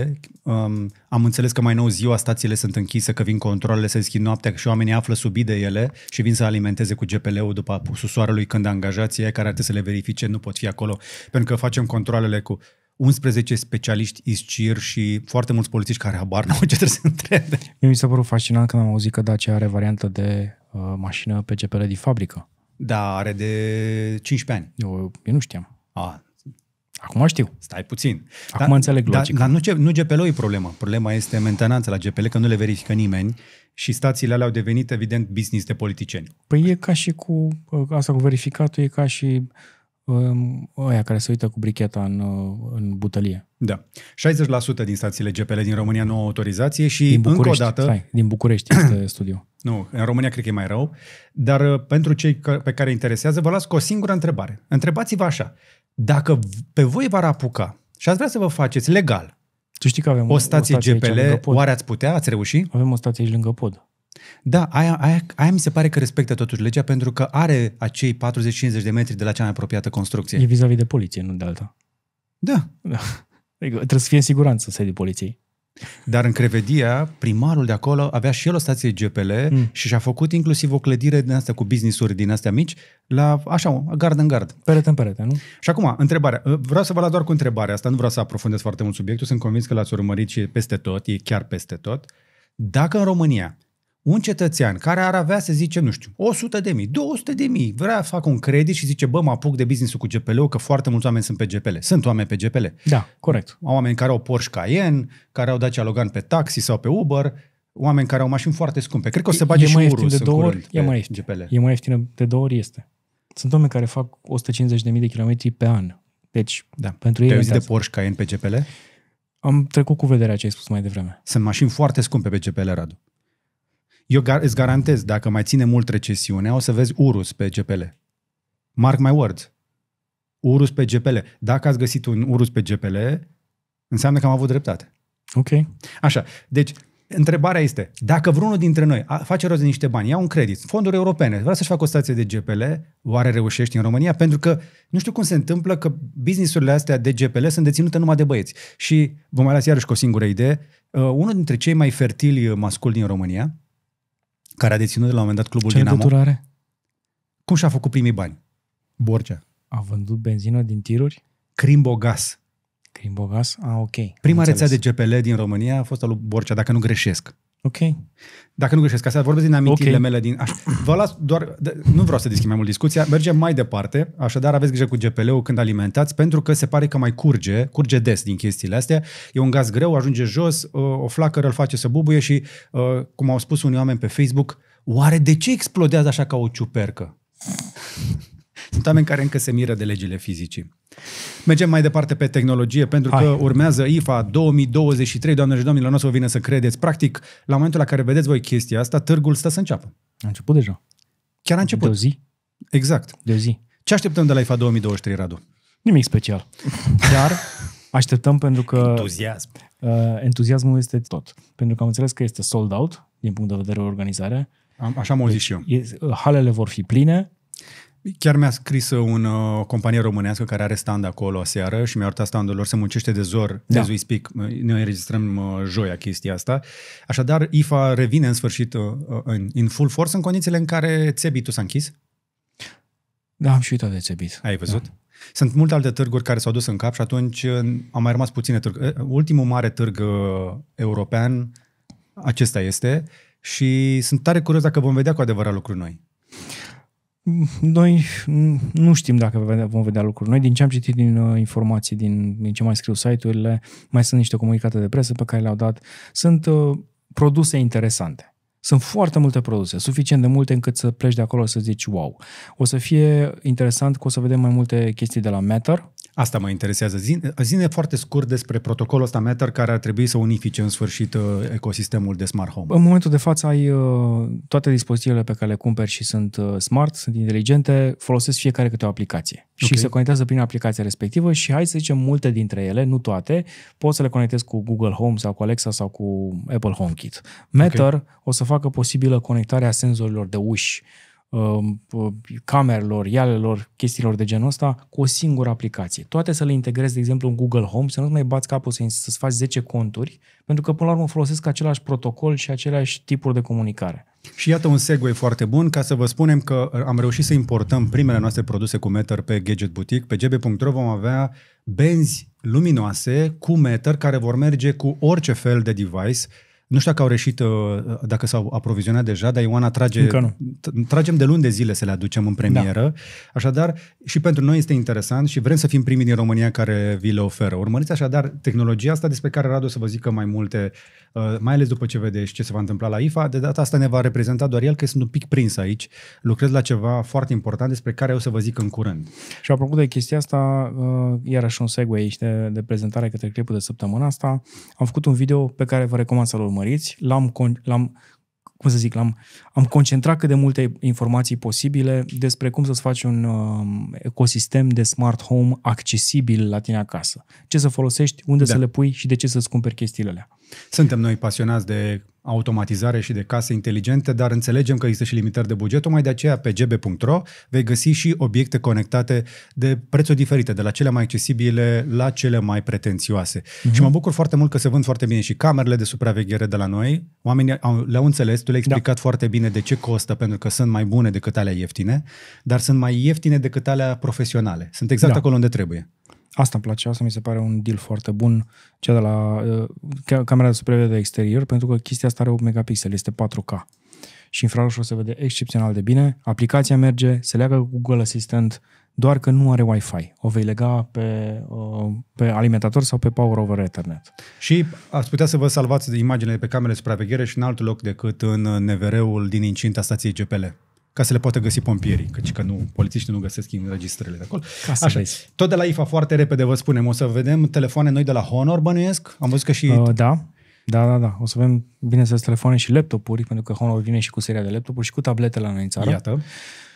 Um, am înțeles că mai nou ziua stațiile sunt închise, că vin controlele, se deschid noaptea și oamenii află subit de ele și vin să alimenteze cu GPL-ul după apusul soarelui când angajații care ar trebui să le verifice nu pot fi acolo, pentru că facem controlele cu 11 specialiști iscir și foarte mulți polițiști care habar n-au ce trebuie să întrebe. mi s-a părut fascinant când am auzit că Dacia are variantă de Uh, mașină pe GPL din fabrică. Da, are de 15 ani. Eu, eu nu știam. A, Acum știu. Stai puțin. Acum dar, înțeleg da, logic. Dar, dar nu, nu GPL e problema. Problema este mentenanța la GPL, că nu le verifică nimeni și stațiile alea au devenit, evident, business de politicieni. Păi e ca și cu, uh, asta cu verificatul, e ca și um, care se uită cu bricheta în, uh, în butălie. Da. 60% din stațiile GPL din România nu au autorizație și din încă o dată... Stai, din București este <clears throat> studiu. Nu, în România cred că e mai rău, dar uh, pentru cei pe care interesează vă las cu o singură întrebare. Întrebați-vă așa, dacă pe voi v-ar apuca și ați vrea să vă faceți legal tu știi că avem o stație, o stație GPL, oare ați putea, ați reuși? Avem o stație aici lângă pod. Da, aia, aia, aia mi se pare că respectă totuși legea pentru că are acei 40-50 de metri de la cea mai apropiată construcție. E vis-a-vis de poliție, nu de alta. Da. da. Adică trebuie să fie în siguranță sediul poliției. Dar în Crevedia, primarul de acolo avea și el o stație GPL mm. și și-a făcut inclusiv o clădire din asta cu business-uri din astea mici, la așa, gard în gard. Perete în perete, nu? Și acum, întrebarea. Uh, vreau să vă las doar cu întrebarea asta, nu vreau să aprofundez foarte mult subiectul, sunt convins că l-ați urmărit și peste tot, e chiar peste tot. Dacă în România un cetățean care ar avea, să zicem, nu știu, 100 de mii, 200 de mii, vrea să facă un credit și zice, bă, mă apuc de business-ul cu gpl că foarte mulți oameni sunt pe GPL. Sunt oameni pe GPL. Da, corect. Au oameni care au Porsche Cayenne, care au Dacia Logan pe taxi sau pe Uber, oameni care au mașini foarte scumpe. Cred că o să bage și urus de două ori, e mai ieftin. GPL. E mai ieftin de două ori este. Sunt oameni care fac 150 de mii de kilometri pe an. Deci, da. pentru ei... te de Porsche Cayenne pe GPL? Am trecut cu vederea ce ai spus mai devreme. Sunt mașini foarte scumpe pe GPL, Radu. Eu gar- îți garantez, dacă mai ține mult recesiunea, o să vezi Urus pe GPL. Mark my words. Urus pe GPL. Dacă ați găsit un Urus pe GPL, înseamnă că am avut dreptate. Ok. Așa, deci întrebarea este, dacă vreunul dintre noi face rost de niște bani, ia un credit, fonduri europene, vrea să-și facă o stație de GPL, oare reușești în România? Pentru că nu știu cum se întâmplă că businessurile astea de GPL sunt deținute numai de băieți. Și vă mai las iarăși cu o singură idee. Uh, unul dintre cei mai fertili masculi din România, care a deținut la un moment dat clubul Ce Dinamo. Ce are? Cum și-a făcut primii bani? Borcea. A vândut benzină din tiruri? Crimbogas. Crimbogas? Ah, ok. Prima rețea de GPL din România a fost al lui Borcea, dacă nu greșesc. Ok. Dacă nu greșesc, astea vorbesc din amintirile okay. mele. Din, aș, vă las doar, nu vreau să deschid mai mult discuția, mergem mai departe, așadar aveți grijă cu GPL-ul când alimentați, pentru că se pare că mai curge, curge des din chestiile astea. E un gaz greu, ajunge jos, o flacără îl face să bubuie și, cum au spus unii oameni pe Facebook, oare de ce explodează așa ca o ciupercă? <laughs> Sunt oameni care încă se miră de legile fizicii. Mergem mai departe pe tehnologie, pentru Hai. că urmează IFA 2023, doamne și domnilor, nu o să vă vine să credeți. Practic, la momentul la care vedeți voi chestia asta, târgul stă să înceapă. A început deja. Chiar a început. De o zi. Exact. De o zi. Ce așteptăm de la IFA 2023, Radu? Nimic special. <laughs> Dar așteptăm pentru că... Entuziasm. Uh, entuziasmul este tot. Pentru că am înțeles că este sold out din punct de vedere organizare. Am, așa am auzit și eu. halele vor fi pline, Chiar mi-a scris uh, un, uh, companie românească care are stand acolo aseară și mi-a arătat standul lor, se muncește de zor, da. as we speak, uh, ne înregistrăm uh, joia chestia asta. Așadar, IFA revine în sfârșit în, în full force în condițiile în care țebitul s-a închis. Da, am și uitat de țebit. Ai văzut? Da. Sunt multe alte târguri care s-au dus în cap și atunci au mai rămas puține târguri. Ultimul mare târg european, acesta este, și sunt tare curios dacă vom vedea cu adevărat lucruri noi noi nu știm dacă vom vedea lucruri. Noi, din ce am citit din uh, informații, din, din ce mai scriu site-urile, mai sunt niște comunicate de presă pe care le-au dat, sunt uh, produse interesante. Sunt foarte multe produse, suficient de multe încât să pleci de acolo să zici wow. O să fie interesant că o să vedem mai multe chestii de la Matter, Asta mă interesează. Zine, zine foarte scurt despre protocolul ăsta Matter care ar trebui să unifice în sfârșit uh, ecosistemul de smart home. În momentul de față ai uh, toate dispozitivele pe care le cumperi și sunt uh, smart, sunt inteligente, folosesc fiecare câte o aplicație okay. și se conectează prin aplicația respectivă și hai să zicem multe dintre ele, nu toate, poți să le conectezi cu Google Home sau cu Alexa sau cu Apple HomeKit. Matter okay. o să facă posibilă conectarea senzorilor de uși Um, camerelor, ialelor, chestiilor de genul ăsta cu o singură aplicație. Toate să le integrezi, de exemplu, în Google Home, să nu mai bați capul să-ți faci 10 conturi, pentru că până la urmă folosesc același protocol și aceleași tipuri de comunicare. Și iată un segue foarte bun ca să vă spunem că uh, am reușit să importăm primele noastre produse cu Meter pe Gadget Boutique. Pe gb.ro vom avea benzi luminoase cu Meter care vor merge cu orice fel de device nu știu dacă au reușit, uh, dacă s-au aprovizionat deja, dar Ioana trage, Încă nu. tragem de luni de zile să le aducem în premieră. Da. Așadar, și pentru noi este interesant și vrem să fim primii din România care vi le oferă. Urmăriți așadar tehnologia asta despre care Radu să vă zică mai multe, uh, mai ales după ce vedeți ce se va întâmpla la IFA. De data asta ne va reprezenta doar el, că sunt un pic prins aici. Lucrez la ceva foarte important despre care o să vă zic în curând. Și apropo de chestia asta, uh, iarăși un segue aici de, de prezentare către clipul de săptămâna asta, am făcut un video pe care vă recomand să-l urmăriți urmăriți, l-am, l-am cum să zic, l-am, am concentrat cât de multe informații posibile despre cum să-ți faci un uh, ecosistem de smart home accesibil la tine acasă. Ce să folosești, unde da. să le pui și de ce să-ți cumperi chestiile alea. Suntem noi pasionați de automatizare și de case inteligente, dar înțelegem că există și limitări de buget, mai de aceea pe gb.ro vei găsi și obiecte conectate de prețuri diferite, de la cele mai accesibile la cele mai pretențioase. Mm-hmm. Și mă bucur foarte mult că se vând foarte bine și camerele de supraveghere de la noi. Oamenii au, le-au înțeles, tu le-ai da. explicat da. foarte bine de ce costă, pentru că sunt mai bune decât alea ieftine, dar sunt mai ieftine decât alea profesionale. Sunt exact da. acolo unde trebuie. Asta îmi place, asta mi se pare un deal foarte bun, cea de la uh, camera de supraveghere exterior, pentru că chestia asta are 8 megapixel, este 4K. Și infraroșul se vede excepțional de bine, aplicația merge, se leagă cu Google Assistant, doar că nu are Wi-Fi. O vei lega pe, uh, pe alimentator sau pe Power over Ethernet. Și ați putea să vă salvați de imaginele pe camere de supraveghere și în alt loc decât în nevereul din incinta stației GPL ca să le poată găsi pompierii, căci că nu, polițiștii nu găsesc înregistrările de acolo. Ca să Așa, tot de la IFA, foarte repede vă spunem, o să vedem telefoane noi de la Honor, bănuiesc? Am văzut că și... Uh, da, da, da, da. O să avem, bineînțeles, telefoane și laptopuri, pentru că Honor vine și cu seria de laptopuri și cu tablete la noi în țară. Iată.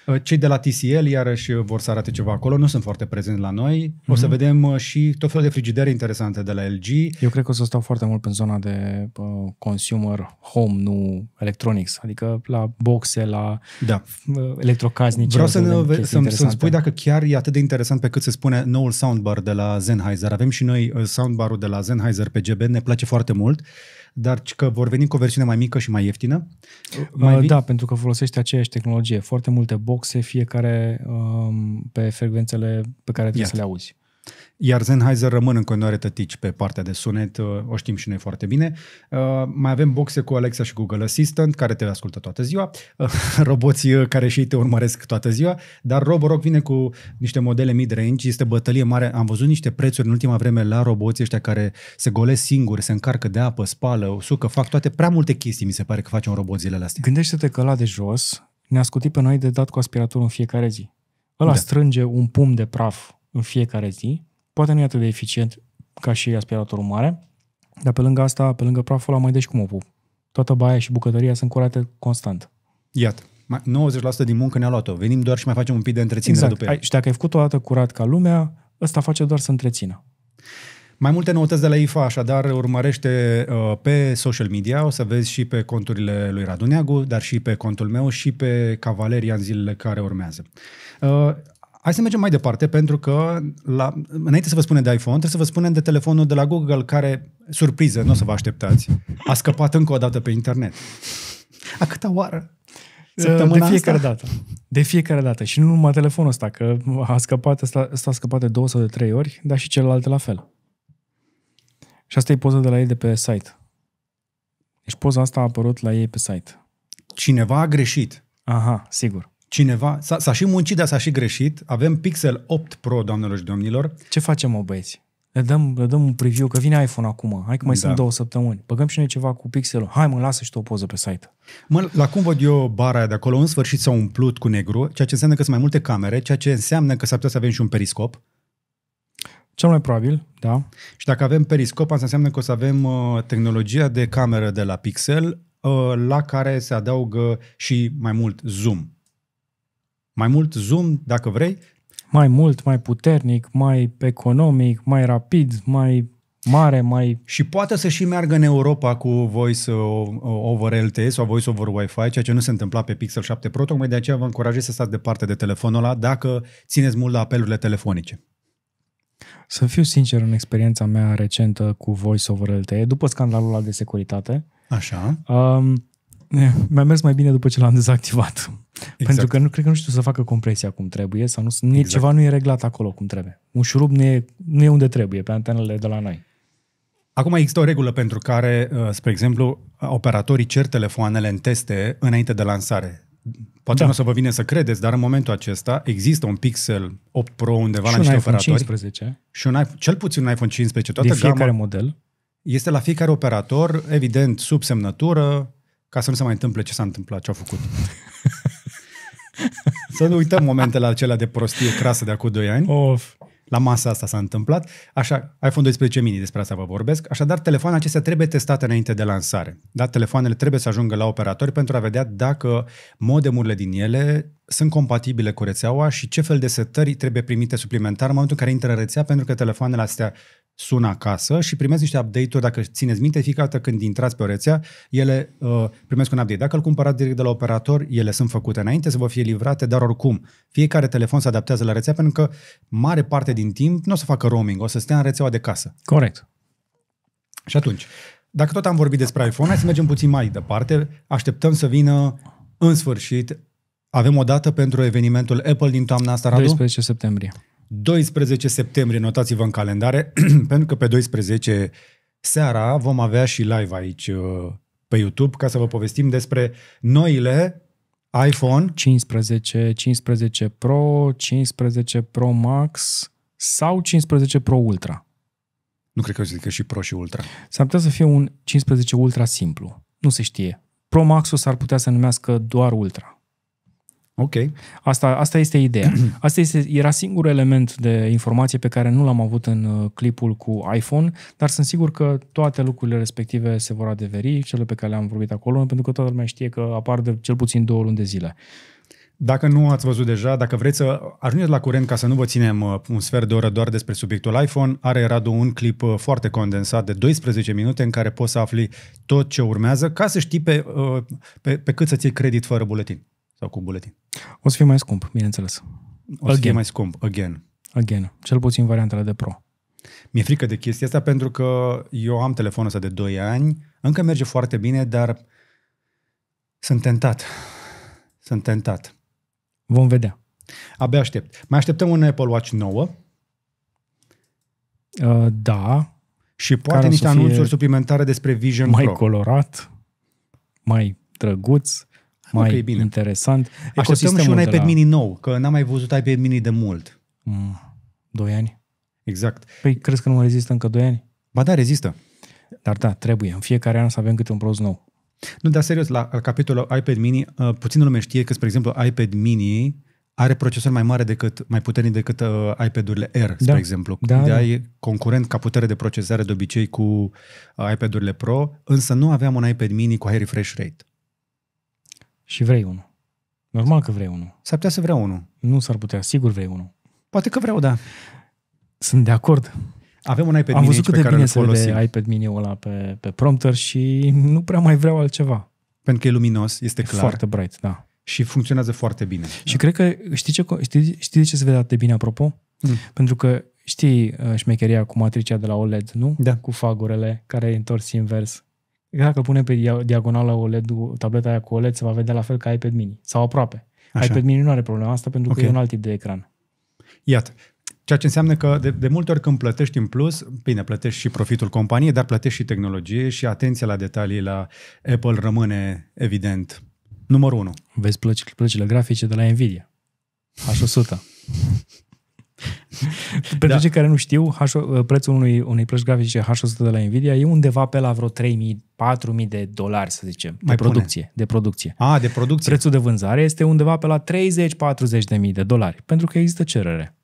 Uh, cei de la TCL iarăși vor să arate ceva acolo, nu sunt foarte prezenți la noi. O să mm-hmm. vedem uh, și tot felul de frigidere interesante de la LG. Eu cred că o să stau foarte mult în zona de uh, consumer home, nu electronics, adică la boxe, la da. uh, electrocaznice. Vreau să ne, să-mi, să spui dacă chiar e atât de interesant pe cât se spune noul soundbar de la Sennheiser. Avem și noi uh, soundbar de la Sennheiser pe GB, ne place foarte mult. Uh, dar că vor veni cu o versiune mai mică și mai ieftină? Mai uh, da, pentru că folosește aceeași tehnologie. Foarte multe boxe, fiecare um, pe frecvențele pe care trebuie Iată. să le auzi. Iar Sennheiser rămân în continuare tătici pe partea de sunet, uh, o știm și noi foarte bine. Uh, mai avem boxe cu Alexa și Google Assistant, care te ascultă toată ziua, uh, <laughs> roboții care și te urmăresc toată ziua, dar Roborock vine cu niște modele mid-range, este bătălie mare. Am văzut niște prețuri în ultima vreme la roboții ăștia care se golesc singuri, se încarcă de apă, spală, sucă, fac toate prea multe chestii, mi se pare că face un robot zilele astea. Gândește-te că la de jos ne-a scutit pe noi de dat cu aspiratorul în fiecare zi. Ăla da. strânge un pum de praf în fiecare zi. Poate nu e atât de eficient ca și aspiratorul mare, dar pe lângă asta, pe lângă praful ăla, mai deși cum o pup. Toată baia și bucătăria sunt curate constant. Iată. 90% din muncă ne-a luat-o. Venim doar și mai facem un pic de întreținere exact. după el. și dacă ai făcut o dată curat ca lumea, ăsta face doar să întrețină. Mai multe noutăți de la IFA, așadar urmărește uh, pe social media, o să vezi și pe conturile lui Raduneagu, dar și pe contul meu și pe Cavaleria în zilele care urmează. Uh, Hai să mergem mai departe, pentru că la, înainte să vă spunem de iPhone, trebuie să vă spunem de telefonul de la Google care, surpriză, nu o să vă așteptați, a scăpat încă o dată pe internet. A câta oară? Săptămâna de fiecare asta? dată. De fiecare dată. Și nu numai telefonul ăsta, că a scăpat, ăsta, ăsta a scăpat de două sau de trei ori, dar și celălalt la fel. Și asta e poza de la ei de pe site. Deci poza asta a apărut la ei pe site. Cineva a greșit. Aha, sigur cineva, s-a, s-a și muncit, dar s-a și greșit. Avem Pixel 8 Pro, doamnelor și domnilor. Ce facem, mă, băieți? Le dăm, le dăm un preview, că vine iPhone acum, hai că mai da. sunt două săptămâni. Băgăm și noi ceva cu pixelul. Hai mă, lasă și tu o poză pe site. Mă, la cum văd eu bara aia de acolo, în sfârșit s-a umplut cu negru, ceea ce înseamnă că sunt mai multe camere, ceea ce înseamnă că s-ar putea să avem și un periscop. Cel mai probabil, da. Și dacă avem periscop, asta înseamnă că o să avem uh, tehnologia de cameră de la pixel, uh, la care se adaugă și mai mult zoom. Mai mult zoom, dacă vrei? Mai mult, mai puternic, mai economic, mai rapid, mai mare, mai... Și poate să și meargă în Europa cu voice uh, over LTE sau voice over Wi-Fi, ceea ce nu se întâmpla pe Pixel 7 Pro, tocmai de aceea vă încurajez să stați departe de telefonul ăla dacă țineți mult la apelurile telefonice. Să fiu sincer în experiența mea recentă cu voice over LTE, după scandalul ăla de securitate, Așa. Um, mi-a mers mai bine după ce l-am dezactivat. Exact. Pentru că nu cred că nu știu să facă compresia cum trebuie sau nu, exact. ceva nu e reglat acolo cum trebuie. Un șurub nu e, nu e unde trebuie, pe antenele de la noi. Acum există o regulă pentru care, uh, spre exemplu, operatorii cer telefoanele în teste înainte de lansare. Poate da. nu o să vă vine să credeți, dar în momentul acesta există un Pixel 8 Pro undeva și la niște operatori. 15. Și un iPhone, cel puțin un iPhone 15. Toată de fiecare gama model. Este la fiecare operator, evident, sub semnătură, ca să nu se mai întâmple ce s-a întâmplat, ce au făcut. <laughs> să nu uităm momentele acelea de prostie crasă de acum 2 ani. Of. La masa asta s-a întâmplat. Așa, iPhone 12 mini, despre asta vă vorbesc. Așadar, telefoanele acestea trebuie testate înainte de lansare. Da? Telefoanele trebuie să ajungă la operatori pentru a vedea dacă modemurile din ele sunt compatibile cu rețeaua și ce fel de setări trebuie primite suplimentar în momentul în care intră rețea, pentru că telefoanele astea sună acasă și primesc niște update-uri, dacă țineți minte, fiecare dată când intrați pe o rețea, ele uh, primesc un update. Dacă îl cumpărați direct de la operator, ele sunt făcute înainte să vă fie livrate, dar oricum, fiecare telefon se adaptează la rețea pentru că mare parte din timp nu o să facă roaming, o să stea în rețeaua de casă. Corect. Și atunci, dacă tot am vorbit despre iPhone, hai să mergem puțin mai departe. Așteptăm să vină în sfârșit avem o dată pentru evenimentul Apple din toamna asta, Radu? 12 septembrie. 12 septembrie, notați-vă în calendare, <clears throat> pentru că pe 12 seara vom avea și live aici uh, pe YouTube ca să vă povestim despre noile iPhone 15, 15 Pro, 15 Pro Max sau 15 Pro Ultra. Nu cred că o să și Pro și Ultra. S-ar putea să fie un 15 Ultra simplu. Nu se știe. Pro Max-ul s-ar putea să numească doar Ultra. Ok, asta, asta este ideea. <clears throat> Asta este, era singurul element de informație pe care nu l-am avut în uh, clipul cu iPhone, dar sunt sigur că toate lucrurile respective se vor adeveri, cele pe care le-am vorbit acolo, pentru că toată lumea știe că apar de cel puțin două luni de zile. Dacă nu ați văzut deja, dacă vreți să ajungeți la curent ca să nu vă ținem uh, un sfert de oră doar despre subiectul iPhone, are Radu un clip uh, foarte condensat de 12 minute în care poți să afli tot ce urmează ca să știi pe, pe, pe cât să ți credit fără buletin. Sau cu buletin. O să fie mai scump, bineînțeles. O again. să fie mai scump, again. Again. Cel puțin variantele de pro. Mi-e frică de chestia asta pentru că eu am telefonul ăsta de 2 ani, încă merge foarte bine, dar sunt tentat. Sunt tentat. Vom vedea. Abia aștept. Mai așteptăm un Apple Watch nouă. Uh, da. Și poate niște anunțuri suplimentare despre Vision mai Pro. Mai colorat, mai drăguț mai bine. interesant. Așteptăm și un iPad la... mini nou, că n-am mai văzut iPad mini de mult. Mm, doi ani. Exact. Păi crezi că nu mai rezistă încă doi ani? Ba da, rezistă. Dar da, trebuie. În fiecare an să avem câte un produs nou. Nu, dar serios, la capitolul iPad mini, uh, puțină lume știe că, spre exemplu, iPad mini are procesor mai mare decât, mai puternic decât uh, iPad-urile Air, da. spre exemplu. Da, de da. e concurent ca putere de procesare de obicei cu uh, iPad-urile Pro, însă nu aveam un iPad mini cu high refresh rate. Și vrei unul. Normal că vrei unul. S-ar putea să vreau unul. Nu s-ar putea, sigur vrei unul. Poate că vreau, da. Sunt de acord. Avem un iPad Am văzut cât de bine se vede iPad mini-ul ăla pe, pe prompter și nu prea mai vreau altceva. Pentru că e luminos, este clar. Foarte bright, da. Și funcționează foarte bine. Și da. cred că, știi ce, știi, știi de ce se vede atât de bine, apropo? Mm. Pentru că știi uh, șmecheria cu matricea de la OLED, nu? Da. Cu fagurele care e întors invers dacă pune pe diagonală OLED-ul, tableta aia cu OLED, se va vedea la fel ca iPad mini. Sau aproape. Așa. iPad mini nu are problema asta pentru că okay. e un alt tip de ecran. Iată. Ceea ce înseamnă că de, de multe ori când plătești în plus, bine, plătești și profitul companiei, dar plătești și tehnologie și atenția la detalii la Apple rămâne evident numărul 1. Vezi plăcile grafice de la Nvidia. H100. Pentru da. cei care nu știu, H- o uh, prețul unui, unei plăci grafice H100 de la Nvidia e undeva pe la vreo 3.000-4.000 de dolari, să zicem, Mai de, producție, de producție. A, de producție. Prețul de vânzare este undeva pe la 30 40000 de de dolari, pentru că există cerere.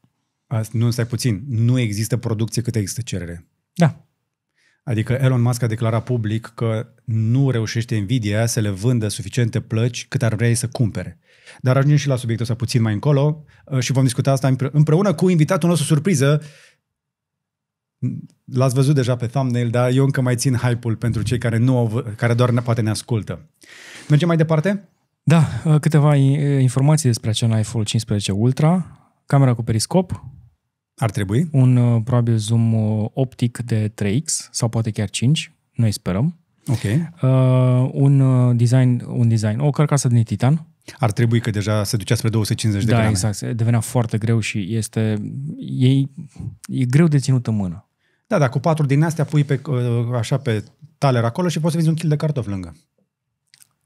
Asta, nu, stai puțin. Nu există producție cât există cerere. Da. Adică Elon Musk a declarat public că nu reușește Nvidia să le vândă suficiente plăci cât ar vrea ei să cumpere. Dar ajungem și la subiectul ăsta puțin mai încolo uh, și vom discuta asta împreună cu invitatul nostru surpriză. L-ați văzut deja pe thumbnail, dar eu încă mai țin hype-ul pentru cei care, nu au, care doar ne, poate ne ascultă. Mergem mai departe? Da, uh, câteva informații despre acel iPhone 15 Ultra, camera cu periscop, ar trebui? Un, uh, probabil, zoom uh, optic de 3X sau poate chiar 5, noi sperăm. Ok. Uh, un uh, design, un design, o carcasă din titan. Ar trebui că deja se ducea spre 250 de da, grame. Da, exact. Devenea foarte greu și este... E, e greu de ținut în mână. Da, dacă cu patru din astea pui pe, așa pe taler acolo și poți să vezi un kil de cartofi lângă.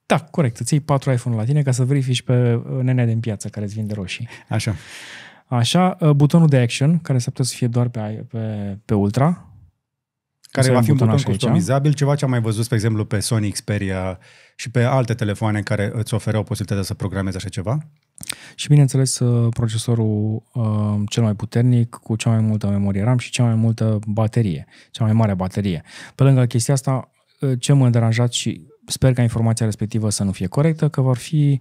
Da, corect. Îți iei patru iPhone la tine ca să verifici pe nenea din piață care îți vinde roșii. Așa. Așa, uh, butonul de action, care s-ar putea să fie doar pe, pe, pe Ultra. Care va fi un buton customizabil, ceva ce am mai văzut, spre exemplu, pe Sony Xperia și pe alte telefoane care îți ofereau posibilitatea să programezi așa ceva. Și bineînțeles uh, procesorul uh, cel mai puternic, cu cea mai multă memorie RAM și cea mai multă baterie, cea mai mare baterie. Pe lângă chestia asta, uh, ce m-a deranjat și sper ca informația respectivă să nu fie corectă, că vor fi uh,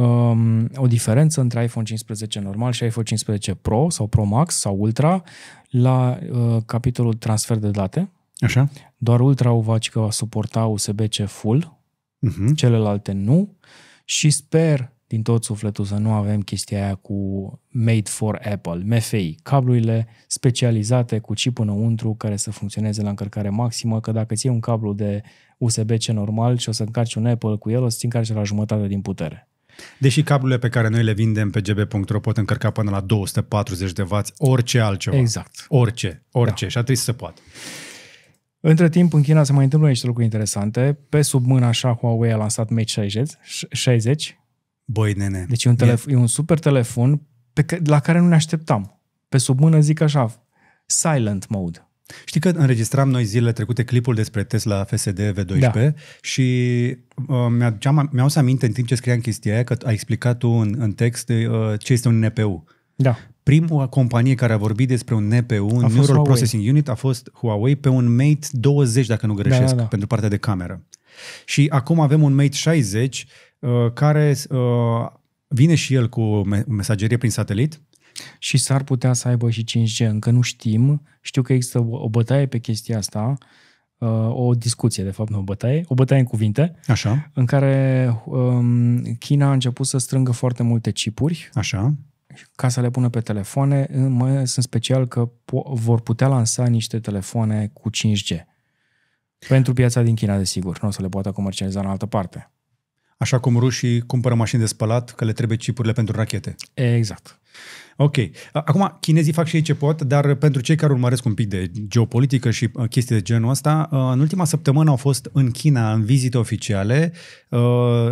um, o diferență între iPhone 15 normal și iPhone 15 Pro sau Pro Max sau Ultra la uh, capitolul transfer de date. Așa. Doar Ultra o că va suporta USB-C full, uh-huh. celelalte nu și sper din tot sufletul să nu avem chestia aia cu made for Apple, MFI, cablurile specializate cu chip înăuntru care să funcționeze la încărcare maximă, că dacă ții un cablu de USB-C normal și o să încarci un Apple cu el, o să-ți încarci la jumătate din putere. Deși cablurile pe care noi le vindem pe gb.ro pot încărca până la 240 de W, orice altceva. Exact. Orice, orice. Da. Și atunci se poate. Între timp, în China se mai întâmplă niște lucruri interesante. Pe sub mână așa Huawei a lansat Mate 60, 60 Băi, nene. Deci e un, telefo- e un super telefon pe că, la care nu ne așteptam. Pe sub mână zic așa, silent mode. Știi că înregistram noi zilele trecute clipul despre Tesla FSD V12 da. și uh, mi-au să aminte în timp ce scriam chestia aia că ai explicat tu în, în text uh, ce este un NPU. Da. Prima companie care a vorbit despre un NPU, un Neural Huawei. Processing Unit, a fost Huawei pe un Mate 20, dacă nu da, greșesc, da, da, da. pentru partea de cameră. Și acum avem un Mate 60 uh, care uh, vine și el cu mesagerie prin satelit, și s-ar putea să aibă și 5G, încă nu știm. Știu că există o bătaie pe chestia asta, uh, o discuție, de fapt, nu o bătaie, o bătaie în cuvinte, Așa. în care um, China a început să strângă foarte multe chipuri Așa. ca să le pună pe telefoane, mai sunt special că po- vor putea lansa niște telefoane cu 5G. Pentru piața din China, desigur, nu o să le poată comercializa în altă parte. Așa cum rușii cumpără mașini de spălat, că le trebuie chipurile pentru rachete. Exact. Ok. Acum, chinezii fac și ei ce pot, dar pentru cei care urmăresc un pic de geopolitică și uh, chestii de genul ăsta, uh, în ultima săptămână au fost în China, în vizite oficiale, uh,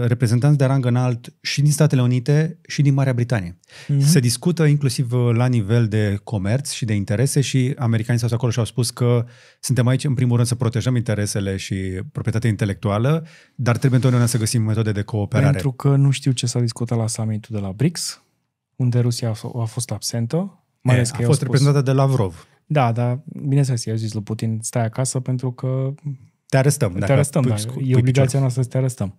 reprezentanți de rang înalt și din Statele Unite și din Marea Britanie. Mm-hmm. Se discută inclusiv la nivel de comerț și de interese și americanii s-au acolo și au spus că suntem aici, în primul rând, să protejăm interesele și proprietatea intelectuală, dar trebuie întotdeauna să găsim metode de cooperare. Pentru că nu știu ce s-a discutat la summitul de la BRICS, unde Rusia a, a fost absentă. Mai ales că a fost spus, reprezentată de Lavrov. Da, dar să i-a zis lui Putin, stai acasă pentru că... Te arestăm. Te arestăm, da. Scu- e obligația noastră să te arestăm.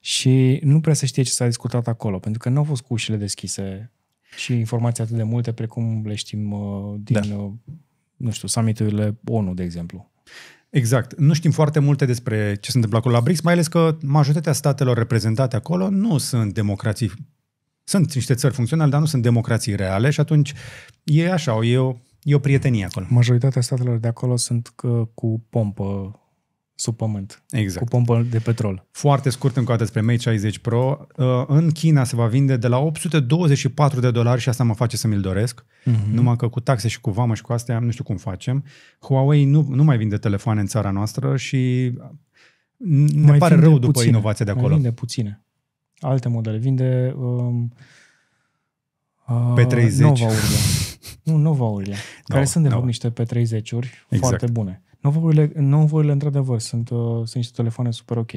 Și nu prea se știe ce s-a discutat acolo, pentru că nu au fost cu ușile deschise și informații atât de multe precum le știm uh, din, da. Uh, nu știu, summiturile ONU, de exemplu. Exact. Nu știm foarte multe despre ce se întâmplă acolo la BRICS, mai ales că majoritatea statelor reprezentate acolo nu sunt democrații sunt niște țări funcționale, dar nu sunt democrații reale și atunci e așa, e o, e o prietenie acolo. Majoritatea statelor de acolo sunt că, cu pompă sub pământ, exact. cu pompă de petrol. Foarte scurt încă o dată despre Mate 60 Pro. Uh, în China se va vinde de la 824 de dolari și asta mă face să mi-l doresc, uh-huh. numai că cu taxe și cu vamă și cu astea nu știu cum facem. Huawei nu, nu mai vinde telefoane în țara noastră și ne mai pare rău după puține, inovația de acolo. Mai vinde puține. Alte modele. Vinde um, uh, pe 30. Nova-urile. <laughs> nu, Nova-urile. No, care sunt de fapt no. niște pe 30-uri exact. foarte bune. Nova-urile, Nova-urile într-adevăr, sunt, uh, sunt niște telefoane super ok.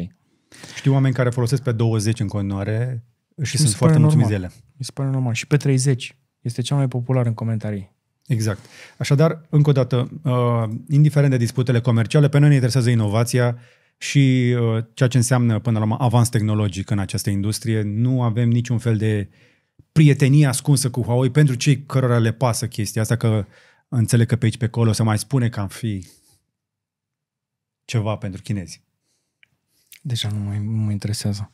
Știu oameni care folosesc pe 20 în continuare și Mi sunt foarte normal. mulțumiți de ele. Mi se pare normal. Și pe 30 este cea mai populară în comentarii. Exact. Așadar, încă o dată, uh, indiferent de disputele comerciale, pe noi ne interesează inovația și uh, ceea ce înseamnă până la urmă avans tehnologic în această industrie. Nu avem niciun fel de prietenie ascunsă cu Huawei pentru cei cărora le pasă chestia asta, că înțeleg că pe aici pe acolo se mai spune că am fi ceva pentru chinezi. Deja nu mă, mă interesează.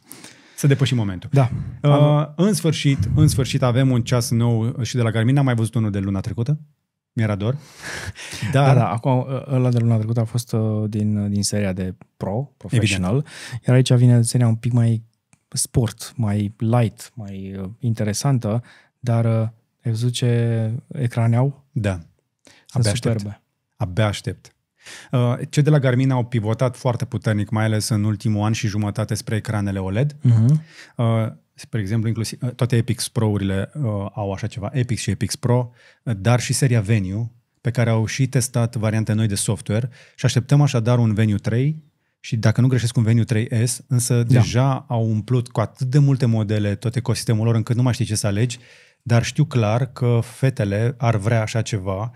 Să depășim momentul. Da. Uh, în, sfârșit, în sfârșit avem un ceas nou și de la Garmin. N-am mai văzut unul de luna trecută. Mi-era dor. <laughs> Da, da, Da, da, acum ă, ăla de luna trecută a fost ă, din, din seria de pro, professional, Evident. iar aici vine seria un pic mai sport, mai light, mai ă, interesantă, dar ai văzut ce ecraneau? Da. Sunt Abia superbe. Aștept. Abia aștept. Cei de la Garmin au pivotat foarte puternic, mai ales în ultimul an și jumătate spre ecranele OLED. Uh-huh. Mhm. Spre exemplu, inclusiv, uh, toate Epix Pro-urile uh, au așa ceva, Epix și Epix Pro, uh, dar și seria Venue, pe care au și testat variante noi de software și așteptăm așadar un Venue 3 și dacă nu greșesc un Venue 3S, însă da. deja au umplut cu atât de multe modele tot ecosistemul lor încât nu mai știi ce să alegi, dar știu clar că fetele ar vrea așa ceva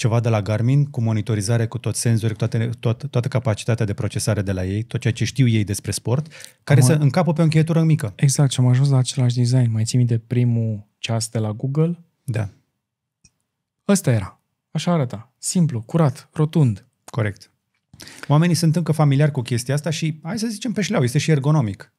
ceva de la Garmin cu monitorizare, cu tot senzori, cu toate, toată, toată capacitatea de procesare de la ei, tot ceea ce știu ei despre sport, care Am să încapă pe o încheietură mică. Exact, și am ajuns la același design. Mai țin de primul ceas de la Google? Da. Ăsta era. Așa arăta. Simplu, curat, rotund. Corect. Oamenii sunt încă familiari cu chestia asta și, hai să zicem pe șleau, este și ergonomic.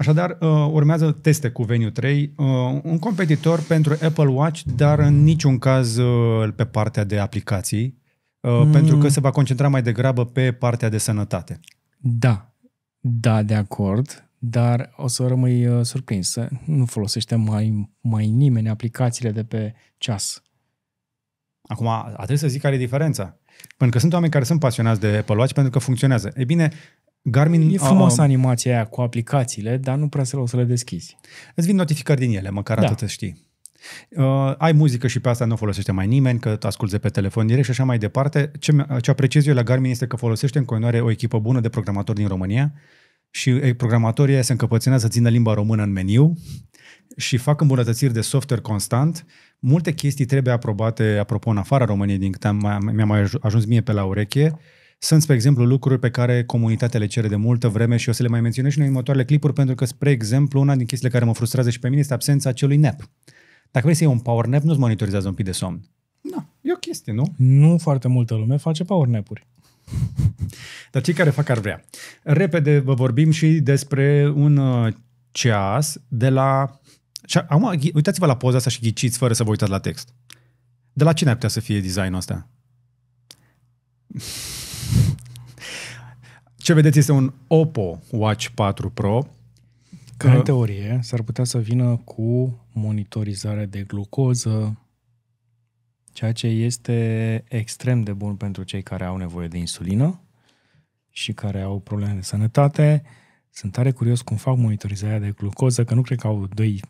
Așadar, uh, urmează teste cu Venue 3, uh, un competitor pentru Apple Watch, dar în niciun caz uh, pe partea de aplicații, mm. pentru că se va concentra mai degrabă pe partea de sănătate. Da, da, de acord, dar o să rămâi surprins. Nu folosește mai, mai nimeni aplicațiile de pe ceas. Acum, trebuit să zic care e diferența. Pentru că sunt oameni care sunt pasionați de Apple Watch pentru că funcționează. E bine, Garmin, e frumos uh, animația aia cu aplicațiile, dar nu prea o să le deschizi. Îți vin notificări din ele, măcar da. atât știi. Uh, ai muzică și pe asta nu o folosește mai nimeni, că asculte pe telefon direct și așa mai departe. Ce, ce apreciez eu la Garmin este că folosește în continuare o echipă bună de programatori din România și programatorii se încăpățânează să țină limba română în meniu și fac îmbunătățiri de software constant. Multe chestii trebuie aprobate, apropo, în afara României, din câte mi-a mai ajuns mie pe la ureche. Uh, sunt, spre exemplu, lucruri pe care comunitatea le cere de multă vreme și o să le mai menționez și în următoarele clipuri, pentru că, spre exemplu, una din chestiile care mă frustrează și pe mine este absența acelui nap. Dacă vrei să iei un power nap, nu-ți monitorizează un pic de somn. Nu, da. e o chestie, nu? Nu foarte multă lume face power nap-uri. <laughs> Dar cei care fac ar vrea. Repede vă vorbim și despre un uh, ceas de la... Și acum, uitați-vă la poza asta și ghiciți fără să vă uitați la text. De la cine ar putea să fie designul ăsta? Ce vedeți este un Oppo Watch 4 Pro. Care, în teorie, s-ar putea să vină cu monitorizare de glucoză, ceea ce este extrem de bun pentru cei care au nevoie de insulină și care au probleme de sănătate. Sunt tare curios cum fac monitorizarea de glucoză, că nu cred că au doi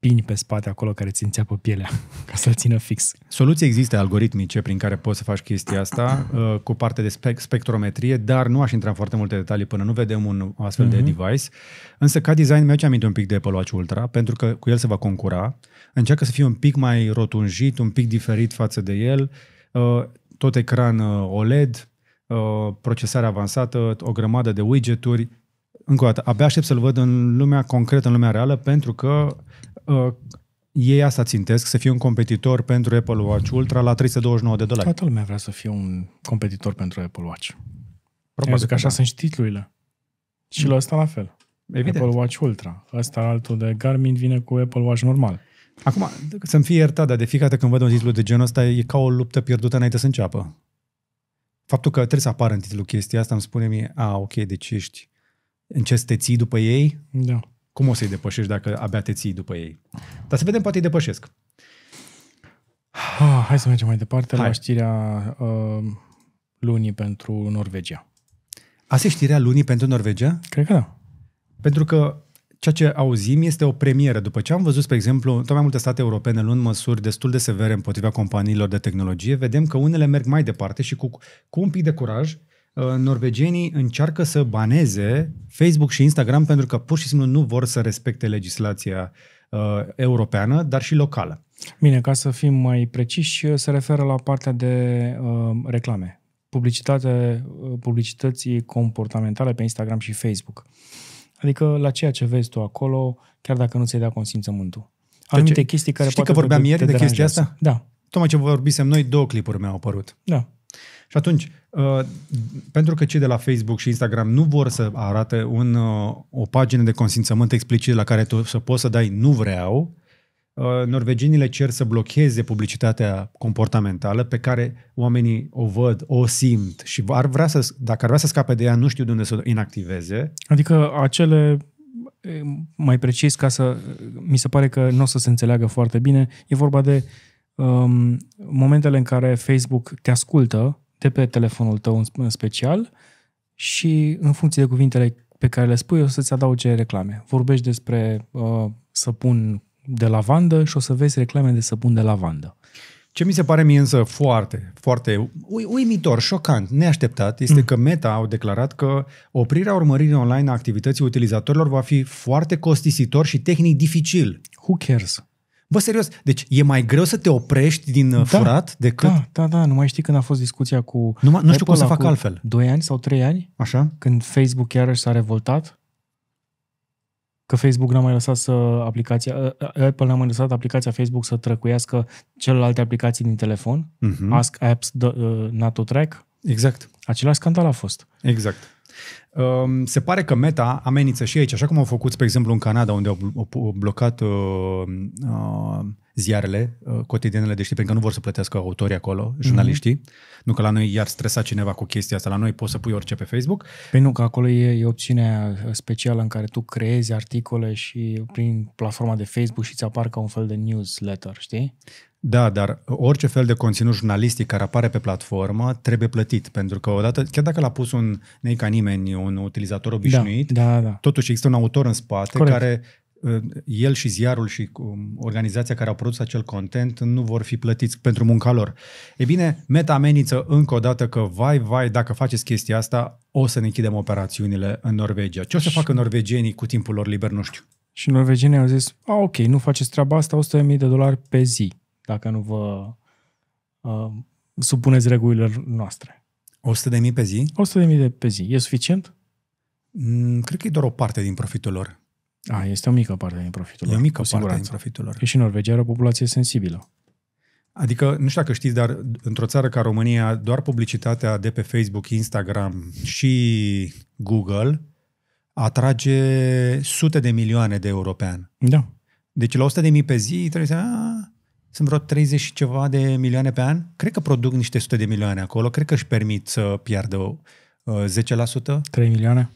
pini pe spate acolo care ți înțeapă pielea, <laughs> ca să-l țină fix. Soluții există algoritmice prin care poți să faci chestia asta <coughs> uh, cu parte de spectrometrie, dar nu aș intra în foarte multe detalii până nu vedem un astfel uh-huh. de mhm. device. Însă ca design mi a aminte un pic de Apple Watch Ultra, pentru că cu el se va concura. Încearcă să fie un pic mai rotunjit, un pic diferit față de el, uh, tot ecran uh, OLED, procesare avansată, o grămadă de widgeturi. Încă o dată, abia aștept să-l văd în lumea concretă, în lumea reală, pentru că Uh, ei asta țintesc, să fie un competitor pentru Apple Watch Ultra la 329 de dolari. Toată lumea vrea să fie un competitor pentru Apple Watch. Probabil că așa da. sunt și titlurile. Și mm. la ăsta la fel. Evident. Apple Watch Ultra. Ăsta altul de Garmin vine cu Apple Watch normal. Acum, să-mi fie iertat, dar de fiecare dată când văd un titlu de genul ăsta, e ca o luptă pierdută înainte să înceapă. Faptul că trebuie să apară în titlu chestia asta îmi spune mie, a, ok, deci ești, încerci să te ții după ei, da. Cum o să-i depășești dacă abia te ții după ei? Dar să vedem, poate îi depășesc. Ah, hai să mergem mai departe hai. la știrea uh, lunii pentru Norvegia. Asta e știrea lunii pentru Norvegia? Cred că da. Pentru că ceea ce auzim este o premieră. După ce am văzut, spre exemplu, tot mai multe state europene luând măsuri destul de severe împotriva companiilor de tehnologie, vedem că unele merg mai departe și cu, cu un pic de curaj Uh, norvegenii încearcă să baneze Facebook și Instagram pentru că pur și simplu nu vor să respecte legislația uh, europeană, dar și locală. Bine, ca să fim mai preciși, uh, se referă la partea de uh, reclame, publicitate, uh, publicității comportamentale pe Instagram și Facebook. Adică la ceea ce vezi tu acolo, chiar dacă nu ți-ai dat consimțământul. Deci, Anumite deci, chestii care știi poate că vorbeam ieri de, de chestia asta? Da. Tocmai ce vorbisem noi, două clipuri mi-au apărut. Da și atunci, uh, pentru că cei de la Facebook și Instagram nu vor să arate un, uh, o pagină de consimțământ explicit la care tu să poți să dai nu vreau, uh, norveginile cer să blocheze publicitatea comportamentală pe care oamenii o văd, o simt și ar vrea să, dacă ar vrea să scape de ea, nu știu de unde să o inactiveze. Adică acele mai precis ca să mi se pare că nu o să se înțeleagă foarte bine, e vorba de um, momentele în care Facebook te ascultă de pe telefonul tău în special și în funcție de cuvintele pe care le spui o să-ți adauge reclame. Vorbești despre uh, săpun de lavandă și o să vezi reclame de săpun de lavandă. Ce mi se pare mie însă foarte, foarte uimitor, șocant, neașteptat, este mm. că Meta au declarat că oprirea urmăririi online a activității utilizatorilor va fi foarte costisitor și tehnic dificil. Who cares? Bă, serios, deci e mai greu să te oprești din uh, da, furat decât... Da, da, da, nu mai știi când a fost discuția cu... Nu, nu știu cum să fac altfel. Doi ani sau trei ani? Așa. Când Facebook iarăși s-a revoltat că Facebook n-a mai lăsat să aplicația, uh, uh, Apple n-a mai lăsat aplicația Facebook să trăcuiască celelalte aplicații din telefon, uh-huh. Ask Apps, the, uh, NATO Track. Exact. Același scandal a fost. Exact. Se pare că Meta amenință și aici, așa cum au făcut, spre exemplu, în Canada, unde au blocat uh, uh, ziarele, uh, cotidianele de știri, pentru că nu vor să plătească autorii acolo, mhm. jurnaliștii. Mm-hmm. Nu că la noi iar stresa cineva cu chestia asta, la noi poți să pui orice pe Facebook. Păi nu, că acolo e, e opțiunea specială în care tu creezi articole și prin platforma de Facebook și ți apar ca un fel de newsletter, știi? Da, dar orice fel de conținut jurnalistic care apare pe platformă trebuie plătit, pentru că odată, chiar dacă l-a pus un, nei ca nimeni, un utilizator obișnuit, da, da, da. totuși există un autor în spate Corect. care uh, el și ziarul și um, organizația care au produs acel content nu vor fi plătiți pentru munca lor. E bine, Meta amenință încă o dată că, vai, vai, dacă faceți chestia asta, o să ne închidem operațiunile în Norvegia. Ce o să facă norvegienii cu timpul lor liber, nu știu. Și norvegienii au zis, a, ok, nu faceți treaba asta, 100.000 de dolari pe zi dacă nu vă uh, supuneți regulilor noastre. 100 de mii pe zi? 100 de mii de pe zi. E suficient? Mm, cred că e doar o parte din profitul lor. A, este o mică parte din profitul lor. E o mică parte din profitul lor. E și Norvegia are o populație sensibilă. Adică, nu știu dacă știți, dar într-o țară ca România, doar publicitatea de pe Facebook, Instagram și Google atrage sute de milioane de european. Da. Deci la 100 de mii pe zi trebuie să... A, sunt vreo 30 și ceva de milioane pe an. Cred că produc niște sute de milioane acolo. Cred că își permit să piardă 10%. Uh, 3 milioane?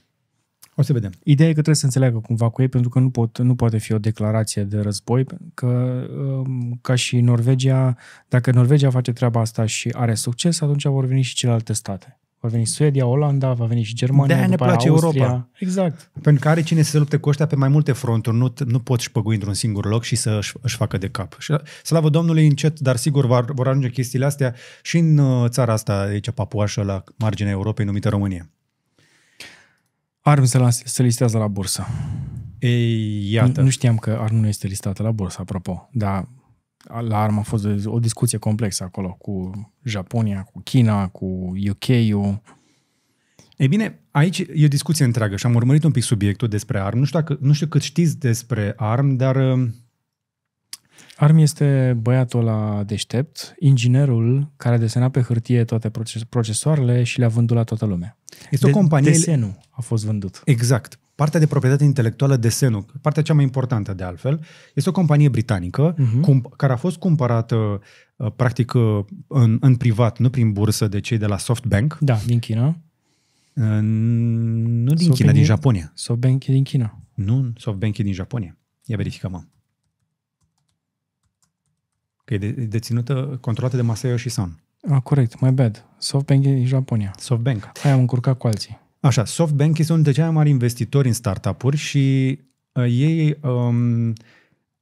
O să vedem. Ideea e că trebuie să înțeleagă cumva cu ei, pentru că nu, pot, nu poate fi o declarație de război, că um, ca și Norvegia, dacă Norvegia face treaba asta și are succes, atunci vor veni și celelalte state. Va veni Suedia, Olanda, va veni și Germania, de ne place Austria. Europa. Exact. Pentru că are cine să se lupte cu ăștia pe mai multe fronturi, nu, nu pot păgui într-un singur loc și să își, își facă de cap. Și, slavă Domnului, încet, dar sigur vor, vor ajunge chestiile astea și în uh, țara asta, aici, papuașă, la marginea Europei, numită România. Arm se, las, se listează la bursă. Ei, iată. Nu, nu știam că Arm nu este listată la bursă, apropo, dar la a fost o discuție complexă acolo cu Japonia, cu China, cu UK-ul. Ei bine, aici e o discuție întreagă și am urmărit un pic subiectul despre ARM. Nu știu, dacă, nu știu cât știți despre ARM, dar um, Armi este băiatul la deștept, inginerul care a desenat pe hârtie toate procesoarele și le-a vândut la toată lumea. Este de, o companie... Desenul a fost vândut. Exact. Partea de proprietate intelectuală, desenul, partea cea mai importantă de altfel, este o companie britanică uh-huh. Mhm. cum, care a fost cumpărată uh, practic uh, în, în privat, nu prin bursă, de cei de la SoftBank. Da, din China. Nu din China, din Japonia. SoftBank e din China. Nu, SoftBank e din Japonia. Ia verificăm. Că e de, deținută, controlată de Masayo Shisan. Ah, corect, my bad. SoftBank e Japonia. SoftBank. Hai, am încurcat cu alții. Așa, SoftBank este unul dintre cei mai mari investitori în startup-uri și uh, ei um,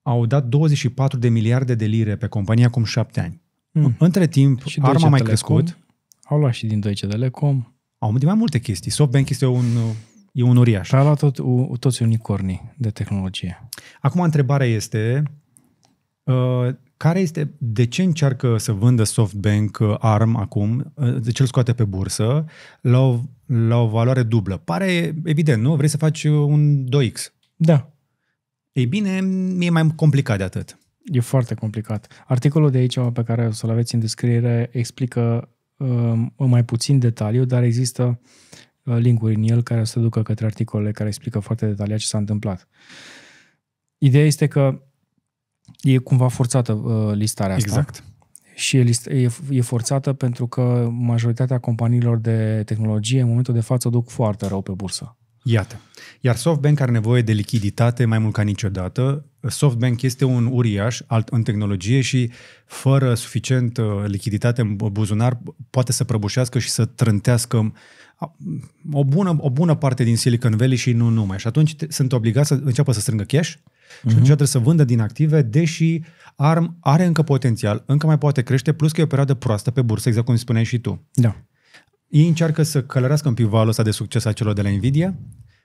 au dat 24 de miliarde de lire pe compania acum șapte ani. Mm. Între timp, și arma mai crescut. Au luat și din Deutsche Telecom. Au mai multe chestii. SoftBank este un, uh, e un uriaș. Și a luat tot, u, toți unicornii de tehnologie. Acum, întrebarea este uh, care este, de ce încearcă să vândă SoftBank uh, ARM acum, de uh, ce îl scoate pe bursă, la o, la o valoare dublă? Pare evident, nu? Vrei să faci uh, un 2X. Da. Ei bine, e mai complicat de atât. E foarte complicat. Articolul de aici pe care o să-l aveți în descriere explică um, mai puțin detaliu, dar există linkuri în el care o să ducă către articole care explică foarte detaliat ce s-a întâmplat. Ideea este că e cumva forțată uh, listarea asta. Exact. Și e, list, e, e forțată pentru că majoritatea companiilor de tehnologie în momentul de față duc foarte rău pe bursă. Iată. Iar SoftBank are nevoie de lichiditate mai mult ca niciodată. SoftBank este un uriaș alt în tehnologie și fără suficient uh, lichiditate în buzunar poate să prăbușească și să trântească uh, o bună, o bună parte din Silicon Valley și nu numai. Și atunci sunt obligați să înceapă să strângă cash, Uh-huh. atunci mhm. trebuie să vândă din active, deși ARM are încă potențial, încă mai poate crește, plus că e o perioadă proastă pe bursă, exact cum spuneai și tu. Da. Ei încearcă să călărească un pic valul ăsta de succes al celor de la Nvidia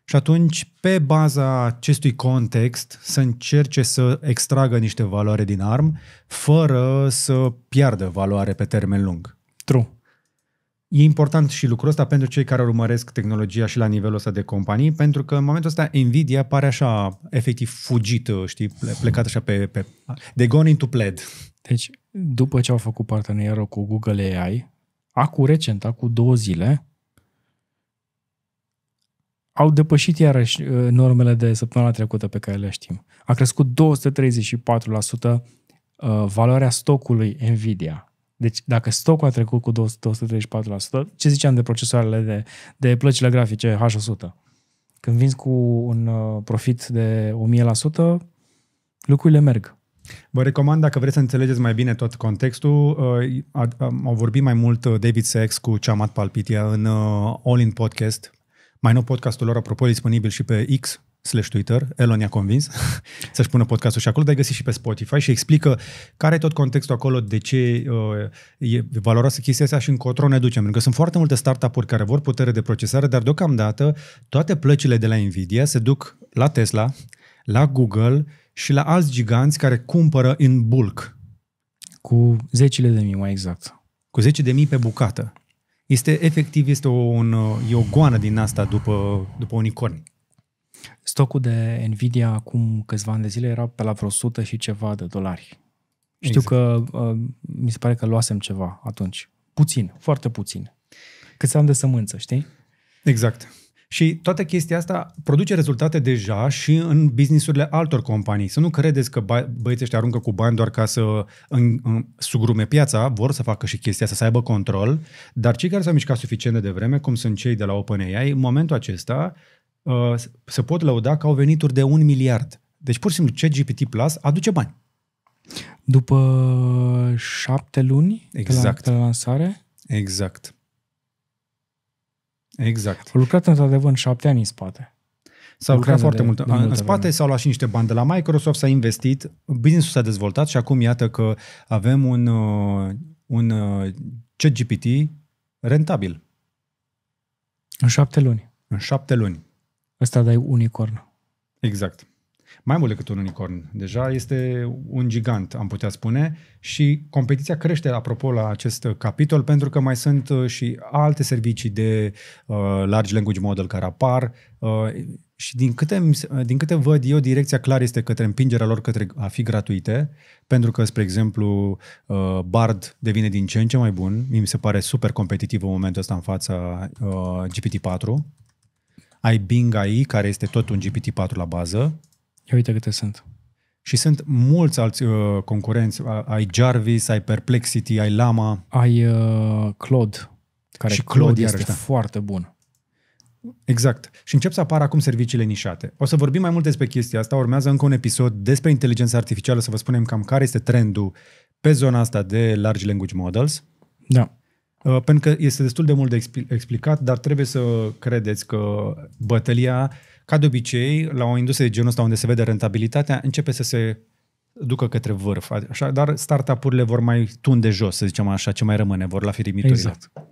și atunci, pe baza acestui context, să încerce să extragă niște valoare din ARM fără să piardă valoare pe termen lung. True. E important și lucrul ăsta pentru cei care urmăresc tehnologia și la nivelul ăsta de companii, pentru că în momentul ăsta Nvidia pare așa, efectiv, fugită, știi, plecată așa pe... pe de gone into plaid. Deci, după ce au făcut parteneriatul cu Google AI, acum recent, acum două zile, au depășit iarăși uh, normele de săptămâna trecută pe care le știm. A crescut 234% uh, valoarea stocului Nvidia deci dacă stocul a trecut cu 200-234%, ce ziceam de procesoarele de, de plăcile grafice H100? Când vinzi cu un uh, profit de 1000%, lucrurile merg. Vă recomand, dacă vreți să înțelegeți mai bine tot contextul, uh, au vorbit mai mult uh, David Sex cu Chamat Palpitia în All In Podcast. Mai nou podcastul lor, apropo, disponibil și pe X, slash Twitter, Elon i-a convins <laughs> să-și pună podcastul și acolo, dar ai găsit și pe Spotify și explică care e tot contextul acolo, de ce uh, e valoroasă chestia asta și încotro ne ducem. Pentru că sunt foarte multe startup-uri care vor putere de procesare, dar deocamdată toate plăcile de la Nvidia se duc la Tesla, la Google și la alți giganți care cumpără în bulk. Cu zecile de mii, mai exact. Cu zece de mii pe bucată. Este efectiv, este o, un, uh, e o goană din asta după, după unicorni. Stocul de Nvidia acum câțiva ani de zile era pe la vreo 100 și ceva de dolari. Știu exact. că uh, mi se pare că luasem ceva atunci. Puțin, foarte puțin. Cât am de sămânță, știi? Exact. Și toată chestia asta produce rezultate deja și în businessurile altor companii. Să nu credeți că băieții ăștia aruncă cu bani doar ca să în, în, sugrume piața, vor să facă și chestia asta, să aibă control, dar cei care s-au mișcat suficient de devreme, cum sunt cei de la OpenAI, în momentul acesta uh, se pot lăuda că au venituri de un miliard. Deci pur și simplu ChatGPT Plus aduce bani. După șapte luni exact. de la, exact. de la lansare? Exact. Exact. Au lucrat într-adevăr în șapte ani în spate. S-a lucrat foarte de, mult. De, de în multe spate vreme. s-au luat și niște bani de la Microsoft, s-a investit, business-ul s-a dezvoltat și acum iată că avem un, uh, un uh, ChatGPT rentabil. În șapte luni. În șapte luni. Ăsta dai unicorn. Exact. Mai mult decât un unicorn. Deja este un gigant, am putea spune, și competiția crește, apropo, la acest capitol, pentru că mai sunt uh, și alte servicii de uh, large language model care apar uh, și din câte, uh, din câte văd eu, direcția clar este către împingerea lor către a fi gratuite, pentru că, spre exemplu, uh, Bard devine din ce în ce mai bun. Mi se pare super competitiv în momentul ăsta în fața uh, GPT-4 ai Bing AI, care este tot un GPT-4 la bază. Ia uite câte sunt. Și sunt mulți alți uh, concurenți. Ai Jarvis, ai Perplexity, ai Lama. Ai uh, Claude, care și Claude, este da. foarte bun. Exact. Și încep să apară acum serviciile nișate. O să vorbim mai mult despre chestia asta. Urmează încă un episod despre inteligența artificială, să vă spunem cam care este trendul pe zona asta de large language models. Da. Uh, pentru că este destul de mult de explicat, dar trebuie să credeți că bătălia, ca de obicei, la o industrie de genul ăsta unde se vede rentabilitatea, începe să se ducă către vârf. Așa, dar startup-urile vor mai tunde jos, să zicem așa, ce mai rămâne, vor la firimiturile. Exact. exact.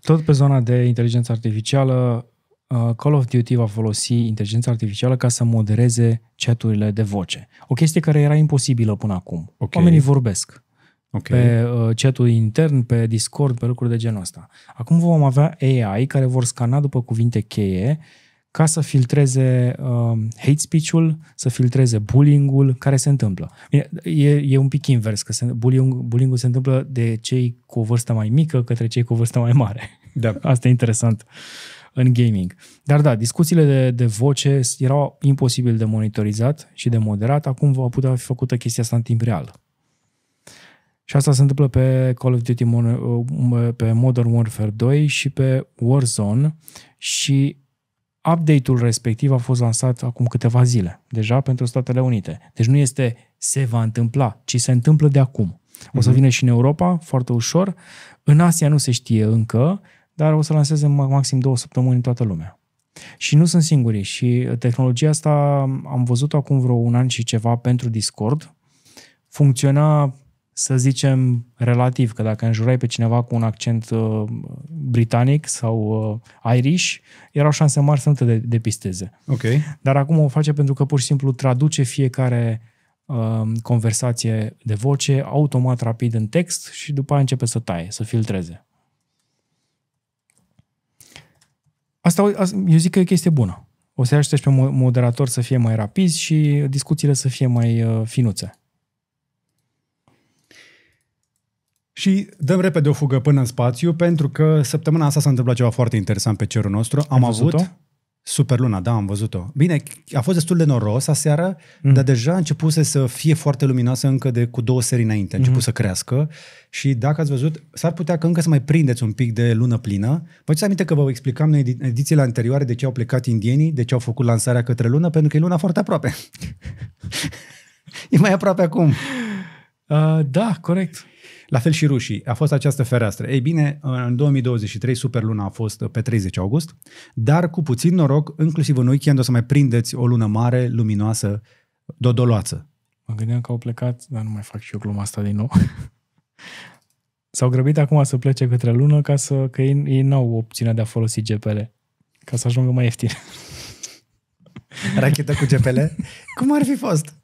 Tot pe zona de inteligență artificială, uh, Call of Duty va folosi inteligența artificială ca să modereze chaturile de voce. O chestie care era imposibilă până acum. Okay. Oamenii vorbesc okay. pe uh, chat-ul intern, pe Discord, pe lucruri de genul ăsta. Acum vom avea AI care vor scana după cuvinte cheie ca să filtreze uh, hate speech-ul, să filtreze bullying-ul care se întâmplă. e, e un pic invers, că se, bullying, bullying-ul se întâmplă de cei cu o vârstă mai mică către cei cu o vârstă mai mare. Da. <laughs> Asta e interesant în gaming. Dar da, discuțiile de, de voce erau imposibil de monitorizat și de moderat, acum va putea fi făcută chestia asta în timp real. Și asta se întâmplă pe Call of Duty, uh, pe Modern Warfare 2 și pe Warzone și update-ul respectiv a fost lansat acum câteva zile, deja pentru Statele Unite. Deci nu este se va întâmpla, ci se întâmplă de acum. O să mhm. vină și în Europa foarte ușor. În Asia nu se știe încă, dar o să lanseze maxim două săptămâni în toată lumea. Și nu sunt singuri. Și tehnologia asta am văzut acum vreo un an și ceva pentru Discord. Funcționa să zicem, relativ, că dacă înjurai pe cineva cu un accent uh, britanic sau uh, irish, erau șanse mari să nu te depisteze. Okay. Dar acum o face pentru că pur și simplu traduce fiecare uh, conversație de voce automat, rapid în text și după aia începe să taie, să filtreze. Asta, eu zic că e o chestie bună. O să-i pe moderator să fie mai rapizi și discuțiile să fie mai uh, finuțe. Și dăm repede o fugă până în spațiu, pentru că săptămâna asta s-a întâmplat ceva foarte interesant pe cerul nostru. Am avut... super luna Superluna, da, am văzut-o. Bine, a fost destul de noros aseară, mm. dar deja a început să fie foarte luminoasă încă de cu două serii înainte. A început mm să crească și dacă ați văzut, s-ar putea că încă să mai prindeți un pic de lună plină. Vă ți aminte că vă explicam în edițiile anterioare de ce au plecat indienii, de ce au făcut lansarea către lună, pentru că e luna foarte aproape. <laughs> e mai aproape acum. Uh, da, corect. La fel și rușii. A fost această fereastră. Ei bine, în 2023 superluna a fost uh, pe 30 august, dar cu puțin noroc, inclusiv în weekend o să mai prindeți o lună mare, luminoasă, dodoloață. Mă gândeam că au plecat, dar nu mai fac și eu gluma asta din nou. <laughs> S-au grăbit acum să plece către lună ca să, că ei, ei n-au opțiunea de a folosi GPL, ca să ajungă mai ieftin. Rachetă cu GPL? <laughs> Cum ar fi fost?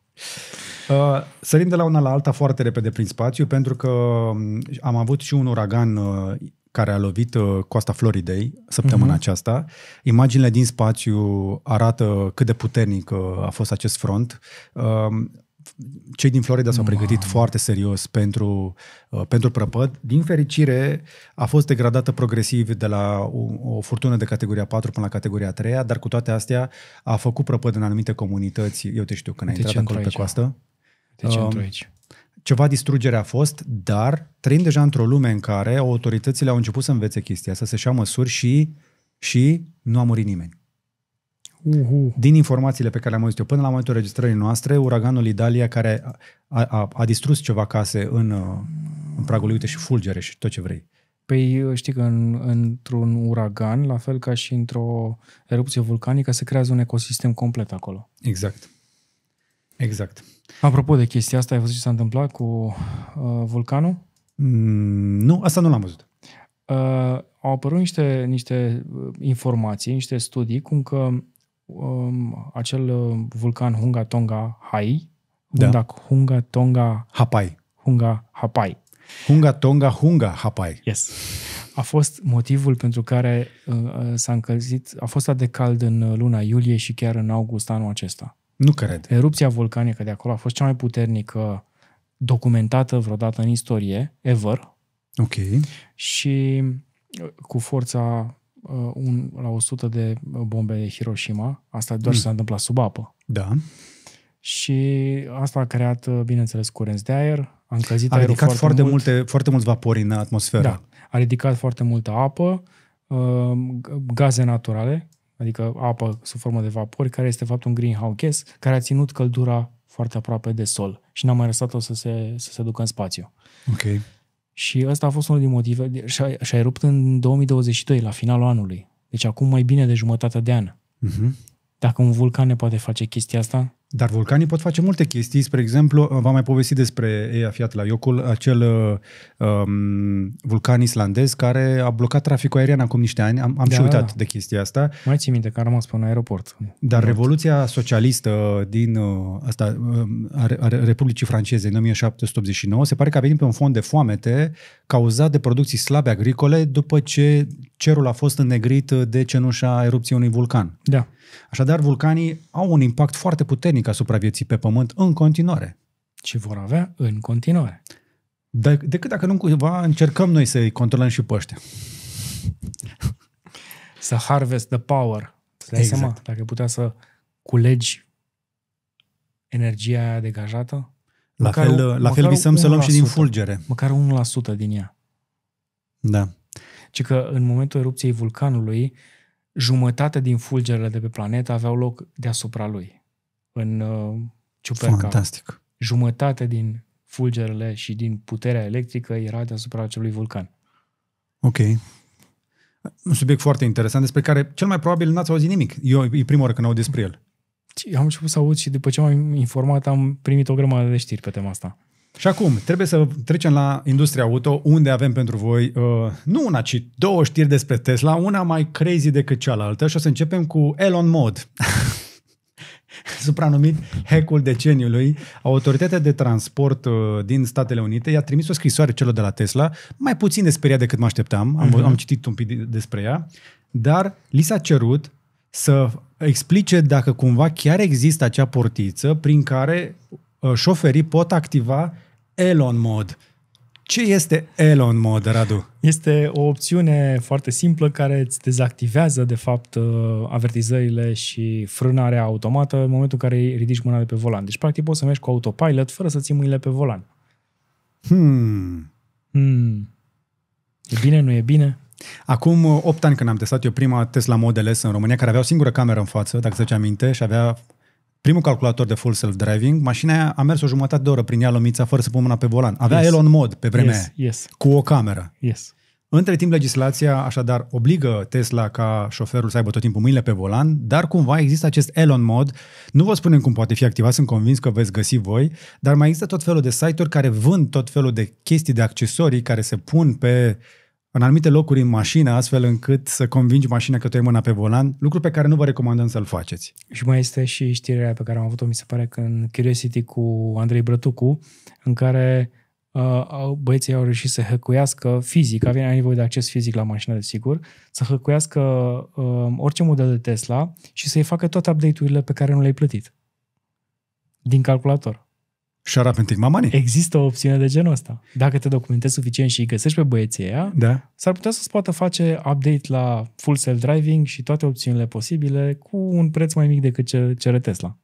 Uh, sărim de la una la alta foarte repede prin spațiu, pentru că um, am avut și un uragan uh, care a lovit uh, coasta Floridei săptămâna uh-huh. aceasta. Imaginile din spațiu arată cât de puternic a fost acest front um, cei din Florida s-au pregătit wow. foarte serios pentru, pentru prăpăd. Din fericire, a fost degradată progresiv de la o, o furtună de categoria 4 până la categoria 3, dar cu toate astea a făcut prăpăd în anumite comunități. Eu te știu, când ai intrat acolo aici. pe coastă, ce um, aici. Ceva distrugere a fost, dar trăim deja într-o lume în care autoritățile au început să învețe chestia, să se ia măsuri și, și nu a murit nimeni. Uhu. Din informațiile pe care le-am auzit eu până la momentul registrării noastre, uraganul Italia care a, a, a distrus ceva case în, uh, în pragul uite și fulgere și tot ce vrei. Păi uh, știi că în, într-un uragan, la fel ca și într-o erupție vulcanică, se creează un ecosistem complet acolo. Exact. Exact. Apropo de chestia asta, ai văzut ce s-a întâmplat cu uh, vulcanul? Mm, nu, asta nu l-am văzut. Uh, au apărut niște, niște uh, informații, niște studii, cum că um, acel uh, vulcan Hunga Tonga Hai, da. Hunga, Hunga Tonga Hapai. Hunga Hapai. Hunga Tonga Hunga Hapai. Yes. A fost motivul pentru care uh, uh s-a încălzit, a fost atât de cald în luna iulie și chiar în august anul acesta. Nu cred. Erupția vulcanică de acolo a fost cea mai puternică documentată vreodată în istorie, ever. Ok. Și uh, cu forța uh, un, la 100 de bombe de Hiroshima, asta doar mm. s-a întâmplat sub apă. Da. Și asta a creat, uh, bineînțeles, curenți de aer, a încălzit a ridicat foarte, foarte, mult. Multe, foarte mulți vapori în atmosferă. Da, a ridicat foarte multă apă, uh, gaze naturale, adică apă sub formă de vapori, care este de fapt un greenhouse gas, care a ținut căldura foarte aproape de sol și n-a mai lăsat-o să se, să se ducă în spațiu. Ok. Și ăsta a fost unul din motive și-a, și-a erupt în 2022, la finalul anului. Deci acum mai bine de jumătate de an. Uh-huh. Dacă un vulcan ne poate face chestia asta, dar vulcanii pot face multe chestii. Spre exemplu, uh, v-am mai povestit despre Ea Fiat la Iocul, acel uh, uh, um, vulcan islandez care a blocat traficul aerian acum niște ani. Am, am da, și uitat da. de chestia asta. Mai țin minte că am rămas pe un aeroport. Dar Mult. Revoluția Socialistă din asta, um, a, a Republicii Franceze în 1789 se pare că a venit pe un fond de foamete cauzat de producții slabe agricole după ce cerul a fost înnegrit de cenușa erupției unui vulcan. Da. Așadar, vulcanii au un impact foarte puternic asupra vieții pe Pământ în continuare. Și vor avea în continuare. De- decât dacă nu cumva încercăm noi să-i controlăm și pe <laughs> Să harvest the power. Să exact. seama, dacă putea să culegi energia aia degajată. La măcar, fel, la fel visăm să luăm și din fulgere. Măcar 1% din ea. Da. Ci că în momentul erupției vulcanului, jumătate din fulgerele de pe planetă aveau loc deasupra lui, în uh, ciuperca. Fantastic. Jumătate din fulgerele și din puterea electrică era deasupra acelui vulcan. Ok. Un subiect foarte interesant despre care cel mai probabil n-ați auzit nimic. Eu e prima oară când aud despre el. Am început să aud și după ce m-am informat am primit o grămadă de știri pe tema asta. Și acum, trebuie să trecem la industria auto, unde avem pentru voi uh, nu una, ci două știri despre Tesla, una mai crazy decât cealaltă și o să începem cu Elon Mod. <laughs> supranumit hackul deceniului, autoritatea de transport uh, din Statele Unite i-a trimis o scrisoare celor de la Tesla, mai puțin despre ea decât mă așteptam, am, uh-huh. am citit un pic despre ea, dar li s-a cerut să explice dacă cumva chiar există acea portiță prin care uh, șoferii pot activa Elon Mod. Ce este Elon Mod, Radu? Este o opțiune foarte simplă care îți dezactivează, de fapt, uh, avertizările și frânarea automată în momentul în care ridici mâna de pe volan. Deci, practic, poți să mergi cu autopilot fără să ții mâinile pe volan. Hmm. hmm. E bine, nu e bine? Acum 8 uh, ani când am testat eu prima Tesla Model S în România, care avea o singură cameră în față, dacă să-ți aminte, și avea primul calculator de full self-driving, mașina a mers o jumătate de oră prin ea lomița fără să pun mâna pe volan. Avea yes. Elon Mod pe vremea yes. Yes. cu o cameră. Yes. Între timp, legislația așadar obligă Tesla ca șoferul să aibă tot timpul mâinile pe volan, dar cumva există acest Elon Mod. Nu vă spunem cum poate fi activat, sunt convins că veți găsi voi, dar mai există tot felul de site-uri care vând tot felul de chestii, de accesorii care se pun pe uh, în anumite locuri în mașină, astfel încât să convingi mașina că tu ai mâna pe volan, lucru pe care nu vă recomandăm să-l faceți. Și mai este și știrea pe care am avut-o, mi se pare că în Curiosity cu Andrei Brătucu, în care uh, băieții au reușit să hăcuiască fizic, avea nevoie de acces fizic la mașină, desigur, să hăcuiască uh, orice model de Tesla și să-i facă toate update-urile pe care nu le-ai plătit din calculator. Shut up and take my money. Există o opțiune de genul ăsta. Dacă te documentezi suficient și îi găsești pe băieții aia, da. s-ar putea să-ți poată face update la full self-driving și toate opțiunile posibile cu un preț mai mic decât ce cere Tesla.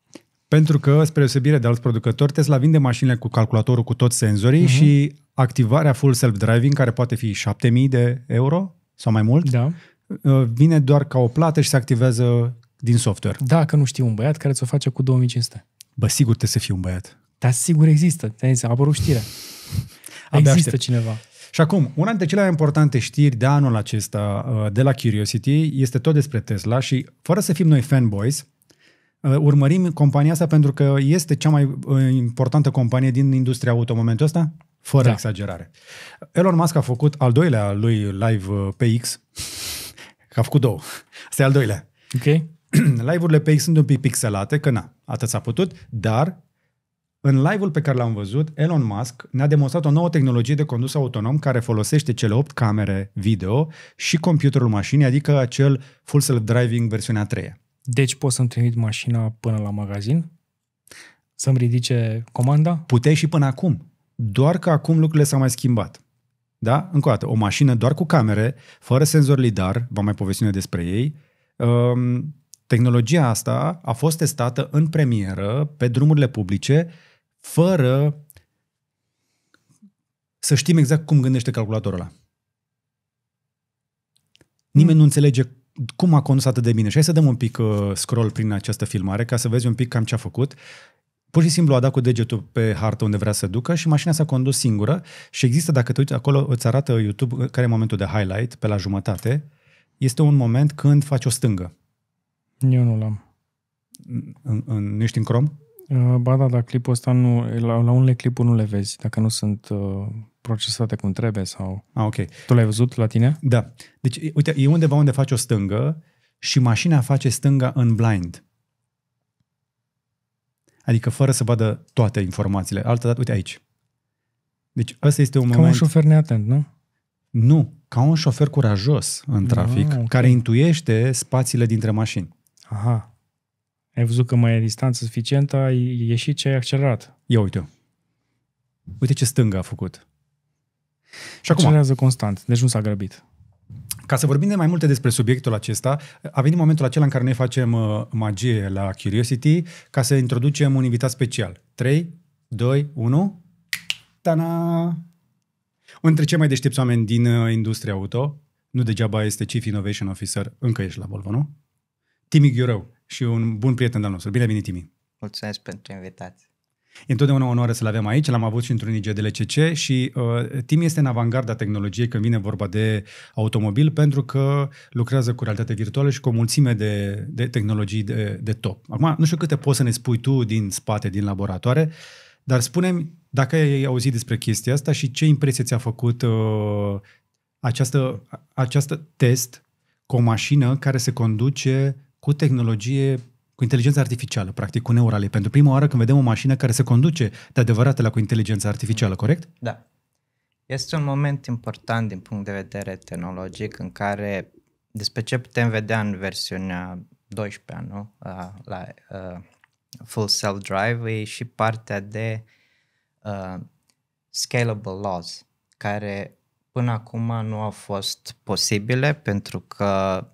Pentru că, spre deosebire de alți producători, Tesla vinde mașinile cu calculatorul cu toți senzorii uh-huh. și activarea full self-driving, care poate fi 7000 de euro sau mai mult, da. Uh, vine doar ca o plată și se activează din software. Da, că nu știi un băiat care ți-o face cu 2500. Bă, sigur te să fii un băiat. Dar sigur există. A apărut știrea. Abia există aștept. cineva. Și acum, una dintre cele mai importante știri de anul acesta uh, de la Curiosity este tot despre Tesla și fără să fim noi fanboys, uh, urmărim compania asta pentru că este cea mai uh, importantă companie din industria auto momentul ăsta, fără da. exagerare. Elon Musk a făcut al doilea lui live pe X, <laughs> a făcut două. Asta e al doilea. Ok. <clears throat> Live-urile pe X sunt un pic pixelate, că na, atât s-a putut, dar în live-ul pe care l-am văzut, Elon Musk ne-a demonstrat o nouă tehnologie de condus autonom care folosește cele 8 camere video și computerul mașinii, adică acel full self-driving versiunea 3. Deci poți să-mi trimit mașina până la magazin? Să-mi ridice comanda? Puteai și până acum, doar că acum lucrurile s-au mai schimbat. Da? Încă o dată, o mașină doar cu camere, fără senzor lidar, v-am mai povestit despre ei, um, Tehnologia asta a fost testată în premieră pe drumurile publice fără să știm exact cum gândește calculatorul ăla. Nimeni nu înțelege cum a condus atât de bine. Și hai să dăm un pic uh, scroll prin această filmare ca să vezi un pic cam ce a făcut. Pur și simplu a dat cu degetul pe hartă unde vrea să ducă și mașina s-a condus singură și există, dacă te uiți acolo, îți arată YouTube uh, care e momentul de highlight, pe la jumătate. Este un moment când faci o stângă. Eu nu l-am. În, în, nu ești în Chrome? Uh, ba da, dar clipul ăsta nu, la, la unele clipuri nu le vezi, dacă nu sunt uh, procesate cum trebuie sau... Ah, ok. Tu l-ai văzut la tine? Da. Deci, uite, e undeva unde faci o stângă și mașina face stânga în blind. Adică fără să vadă toate informațiile. Altă dată, uite aici. Deci ăsta este un ca moment... Ca un șofer neatent, nu? Nu, ca un șofer curajos în ah, trafic, ah, okay. care intuiește spațiile dintre mașini. Aha ai văzut că mai e distanță suficientă, ai ieșit și ai accelerat. Ia uite Uite ce stânga a făcut. Și Accelerează constant, deci nu s-a grăbit. Ca să vorbim de mai multe despre subiectul acesta, a venit momentul acela în care noi facem uh, magie la Curiosity ca să introducem un invitat special. 3, 2, 1... Tana! Unul dintre cei mai deștepți oameni din uh, industria auto, nu degeaba este Chief Innovation Officer, încă ești la Volvo, nu? Timi Ghiureu, și un bun prieten al nostru. Bine venit, Timi! Mulțumesc pentru invitație! E întotdeauna o onoare să-l avem aici, l-am avut și într-un IGDLCC și uh, Tim este în avangarda tehnologiei când vine vorba de automobil pentru că lucrează cu realitate virtuală și cu o mulțime de, de tehnologii de, de top. Acum, nu știu câte poți să ne spui tu din spate, din laboratoare, dar spunem dacă ai auzit despre chestia asta și ce impresie ți-a făcut uh, această, această test cu o mașină care se conduce cu tehnologie cu inteligență artificială, practic cu neurale. Pentru prima oară când vedem o mașină care se conduce de adevărat la cu inteligență artificială, mm. corect? Da. Este un moment important din punct de vedere tehnologic în care despre ce putem vedea în versiunea 12 nu? la, la uh, Full Self Drive e și partea de uh, scalable laws care până acum nu au fost posibile pentru că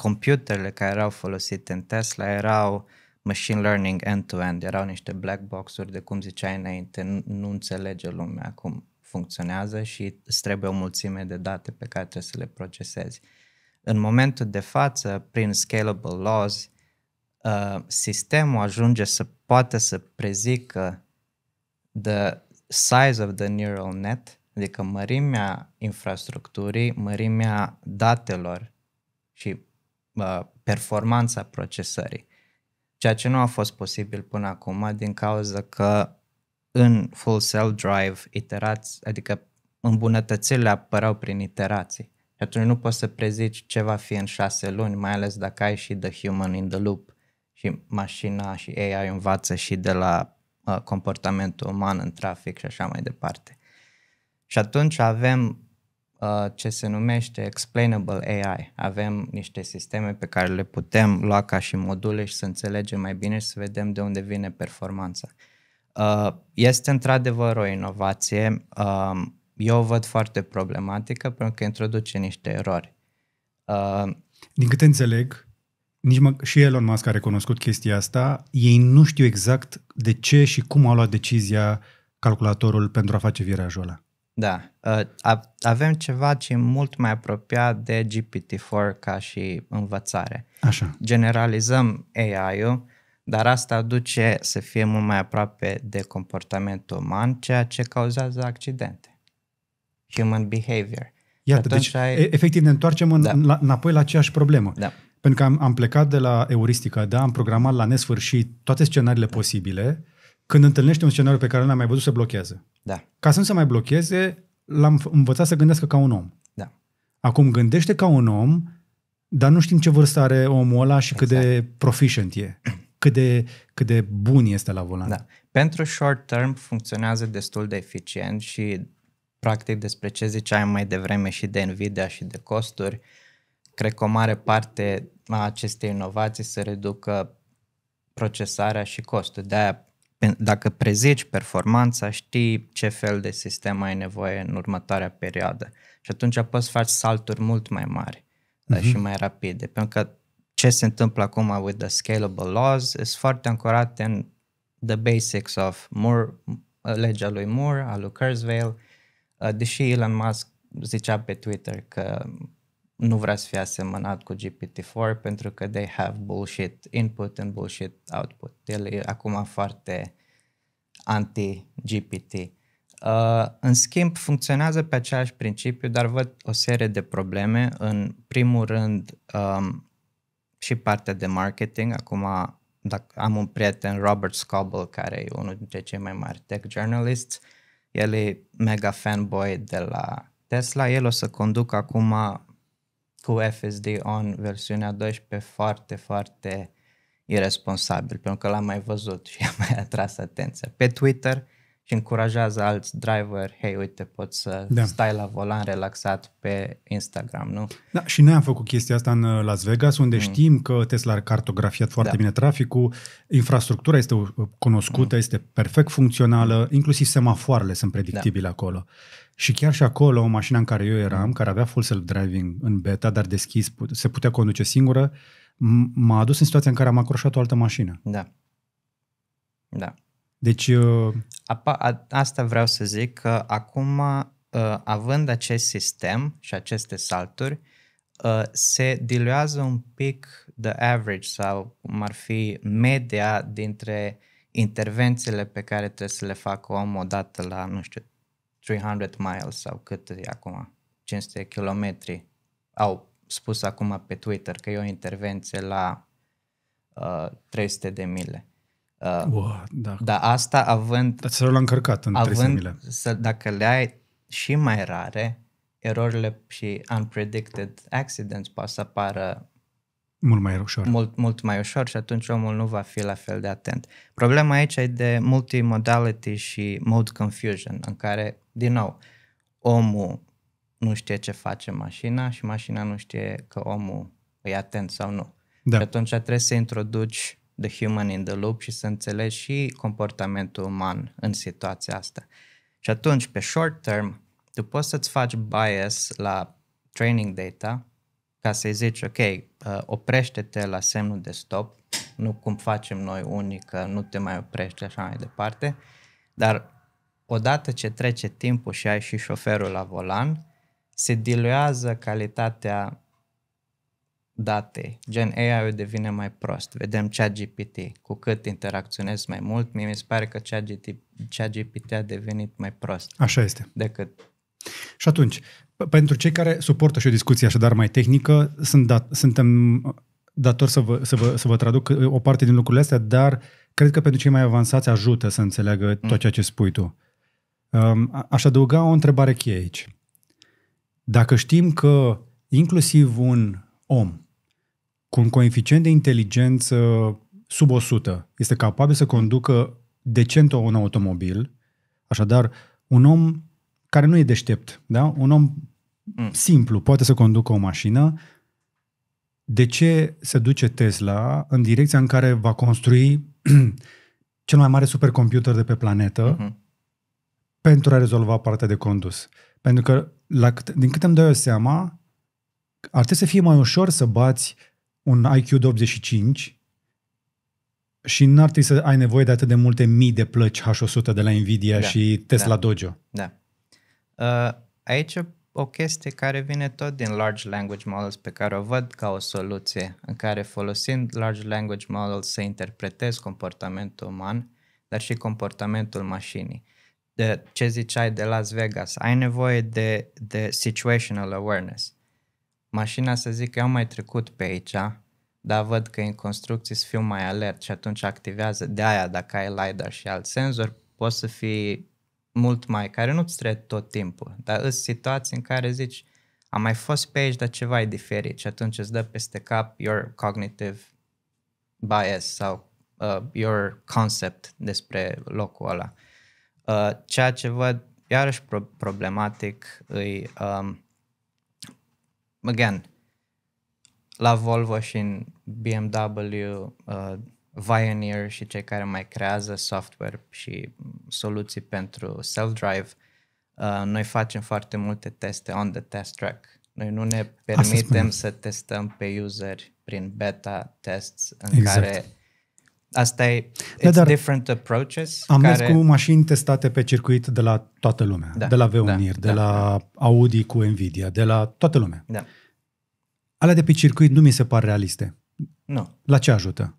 computerele care erau folosite în Tesla erau machine learning end-to-end, erau niște black box-uri de cum ziceai înainte, nu înțelege lumea cum funcționează și îți trebuie o mulțime de date pe care trebuie să le procesezi. În momentul de față, prin scalable laws, uh, sistemul ajunge să poată să prezică the size of the neural net, adică mărimea infrastructurii, mărimea datelor și Uh, performanța procesării, ceea ce nu a fost posibil până acum din cauza că în full cell drive iterați, adică îmbunătățirile apăreau prin iterații. Și atunci nu poți să prezici ce va fi în șase luni, mai ales dacă ai și the human in the loop și mașina și AI învață și de la uh, comportamentul uman în trafic și așa mai departe. Și atunci avem Uh, ce se numește explainable AI. Avem niște sisteme pe care le putem lua ca și module și să înțelegem mai bine și să vedem de unde vine performanța. Uh, este într-adevăr o inovație. Um, eu o văd foarte problematică pentru că introduce niște erori. Uh, Din câte înțeleg, nici mă, și Elon Musk a recunoscut chestia asta, ei nu știu exact de ce și cum au luat decizia calculatorul pentru a face virajul ăla. Da. Uh, avem ceva ce e mult mai apropiat de GPT-4 ca și învățare. Așa. Generalizăm AI-ul, dar asta aduce să fie mult mai aproape de comportamentul uman, ceea ce cauzează accidente. Human behavior. Iată, deci ai... efectiv ne întoarcem în, da. la, înapoi la aceeași problemă. Da. Pentru că am, am plecat de la euristica, da, am programat la nesfârșit toate scenariile da. posibile, când întâlnește un scenariu pe care l-am mai văzut, se blochează. Da. Ca să nu se mai blocheze, l-am învățat să gândească ca un om. Da. Acum gândește ca un om, dar nu știm ce vârstă are omul ăla și exact. cât de exact. proficient e, cât de, cât de bun este la volan. Da. Pentru short term funcționează destul de eficient și practic despre ce ziceai mai devreme și de Nvidia și de costuri, cred că o mare parte a acestei inovații să reducă procesarea și costul. De-aia dacă prezici performanța, știi ce fel de sistem ai nevoie în următoarea perioadă. Și atunci poți să faci salturi mult mai mari uh-huh. și mhm. mai rapide. Pentru că ce se întâmplă acum with the scalable laws sunt foarte ancorate în the basics of Moore, legea lui Moore, a lui Kurzweil, uh, deși Elon Musk zicea pe Twitter că nu vrea să fie asemănat cu GPT-4 pentru că they have bullshit input and bullshit output. El e acum foarte anti-GPT. Uh, în schimb, funcționează pe același principiu, dar văd o serie de probleme. În primul rând, um, și partea de marketing. Acum dacă am un prieten, Robert Scoble, care e unul dintre cei mai mari tech journalists. El e mega fanboy de la Tesla. El o să conducă acum cu FSD on versiunea 12 foarte, foarte irresponsabil, pentru că l-am mai văzut și <laughs> am mai atras atenția. Pe Twitter și încurajează alți driver, hei, uite, poți să da. stai la volan relaxat pe Instagram, nu? Da, și noi am făcut chestia asta în uh, Las Vegas, unde mm. știm că Tesla a cartografiat foarte da. bine traficul, infrastructura este uh, cunoscută, mm. este perfect funcțională, mm. inclusiv semafoarele sunt da. predictibile da. acolo. Și chiar și acolo, mașina în care eu eram, mm. care avea full self-driving în beta, dar deschis, se putea conduce singură, m-a adus în situația în care am acroșat o altă mașină. Da. Da. Deci... Uh... Apa, a, asta vreau să zic, că acum, uh, având acest sistem și aceste salturi, uh, se diluează un pic the average sau cum ar fi media dintre intervențiile pe care trebuie să le facă om odată la, nu știu, 300 miles sau cât e acum, 500 kilometri. Au spus acum pe Twitter că e o intervenție la uh, 300 de mile. Uh, wow, da. Dar asta având... Dar ți l-a încărcat în având, să, Dacă le ai și mai rare, erorile și unpredicted accidents poate să apară mult mai ușor. Mult, mult mai ușor și atunci omul nu va fi la fel de atent. Problema aici e de multimodality și mode confusion, în care, din nou, omul nu știe ce face mașina și mașina nu știe că omul e atent sau nu. Da. Și atunci trebuie să introduci the human in the loop și să înțelegi și comportamentul uman în situația asta. Și atunci, pe short term, tu poți să-ți faci bias la training data ca să-i zici, ok, uh, oprește-te la semnul de stop, nu cum facem noi unii că nu te mai oprești așa mai departe, dar odată ce trece timpul și ai și șoferul la volan, se diluează calitatea date, gen ai devine mai prost, vedem cea GPT, cu cât interacționez mai mult, mie mi se pare că cea GPT a devenit mai prost. Așa este. Decât și atunci, pentru cei care suportă și o discuție așadar mai tehnică, sunt dat, suntem uh, dator să vă, să, vă, să vă traduc uh, o parte din lucrurile astea, dar cred că pentru cei mai avansați ajută să înțeleagă mm. tot ceea ce spui tu. Um, aș adăuga o întrebare cheie aici. Dacă știm că inclusiv un om cu un coeficient de inteligență sub 100, este capabil să conducă decent un automobil, așadar un om care nu e deștept, da? un om mm. simplu poate să conducă o mașină, de ce se duce Tesla în direcția în care va construi <clears throat> cel mai mare supercomputer de pe planetă uh-huh. pentru a rezolva partea de condus? Pentru că, la, din câte îmi dau eu seama, ar trebui să fie mai ușor să bați uh, un IQ de 85 și n-ar trebui să ai nevoie de atât de multe mii de plăci H100 de la Nvidia da, și da, Tesla da, Dojo. Da. Uh, aici o chestie care vine tot din Large Language Models pe care o văd ca o soluție în care folosind Large Language Models să interpretez comportamentul uman, dar și comportamentul mașinii. De ce ziceai de Las Vegas? Ai nevoie de, de situational awareness mașina să zic eu am mai trecut pe aici, dar văd că în construcții să fiu mai alert și atunci activează. De aia, dacă ai LiDAR și alt senzor, poți să fii mult mai, care nu-ți trebuie tot timpul, dar sunt situații în care zici, am mai fost pe aici, dar ceva e diferit și atunci îți dă peste cap your cognitive bias sau uh, your concept despre locul ăla. Uh, ceea ce văd iarăși pro- problematic îi um, again, la Volvo și în BMW, uh, Vioneer și cei care mai creează software și soluții pentru self-drive, uh, noi facem foarte multe teste on the test track. Noi nu ne permitem să testăm pe useri prin beta tests în exact. care Asta e da, dar different approaches. Am care... mers cu mașini testate pe circuit de la toată lumea. Da, de la Veonir, da, de da, la da. Audi cu Nvidia, de la toată lumea. Da. Alea de pe circuit nu mi se par realiste. Nu. La ce ajută?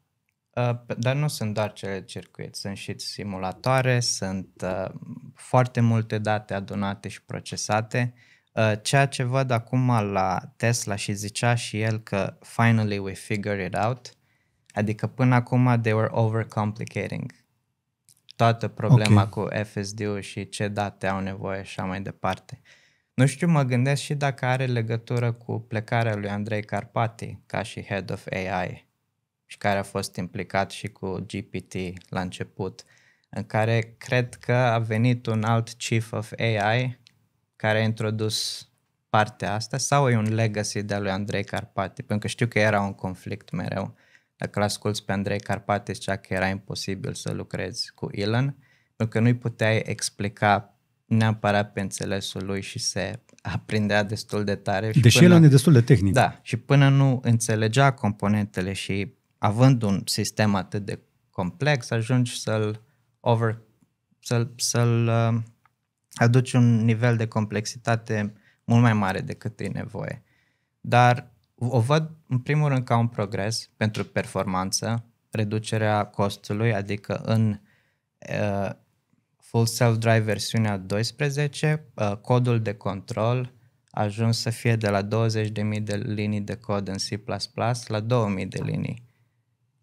Uh, dar nu sunt doar cele circuit, sunt și simulatoare, sunt uh, foarte multe date adunate și procesate. Uh, ceea ce văd acum la Tesla și zicea și el că finally we figure it out, Adică până acum they were overcomplicating toată problema okay. cu FSD-ul și ce date au nevoie și așa mai departe. Nu știu, mă gândesc și dacă are legătură cu plecarea lui Andrei Carpati ca și Head of AI și care a fost implicat și cu GPT la început, în care cred că a venit un alt chief of AI care a introdus partea asta sau e un legacy de lui Andrei Carpati, pentru că știu că era un conflict mereu. Uh, dacă l asculti pe Andrei Carpate, zicea că era imposibil să lucrezi cu Elon, pentru că nu-i puteai explica neapărat pe înțelesul lui și se aprindea destul de tare. Și Deși până, Elon e destul de tehnic. Da, și până nu înțelegea componentele și având un sistem atât de complex, ajungi să-l over, să-l, să-l uh, aduci un nivel de complexitate mult mai mare decât e nevoie. Dar o văd în primul rând ca un progres pentru performanță, reducerea costului, adică în uh, Full Self-Drive versiunea 12, uh, codul de control a ajuns să fie de la 20.000 de linii de cod în C++ la 2.000 de linii,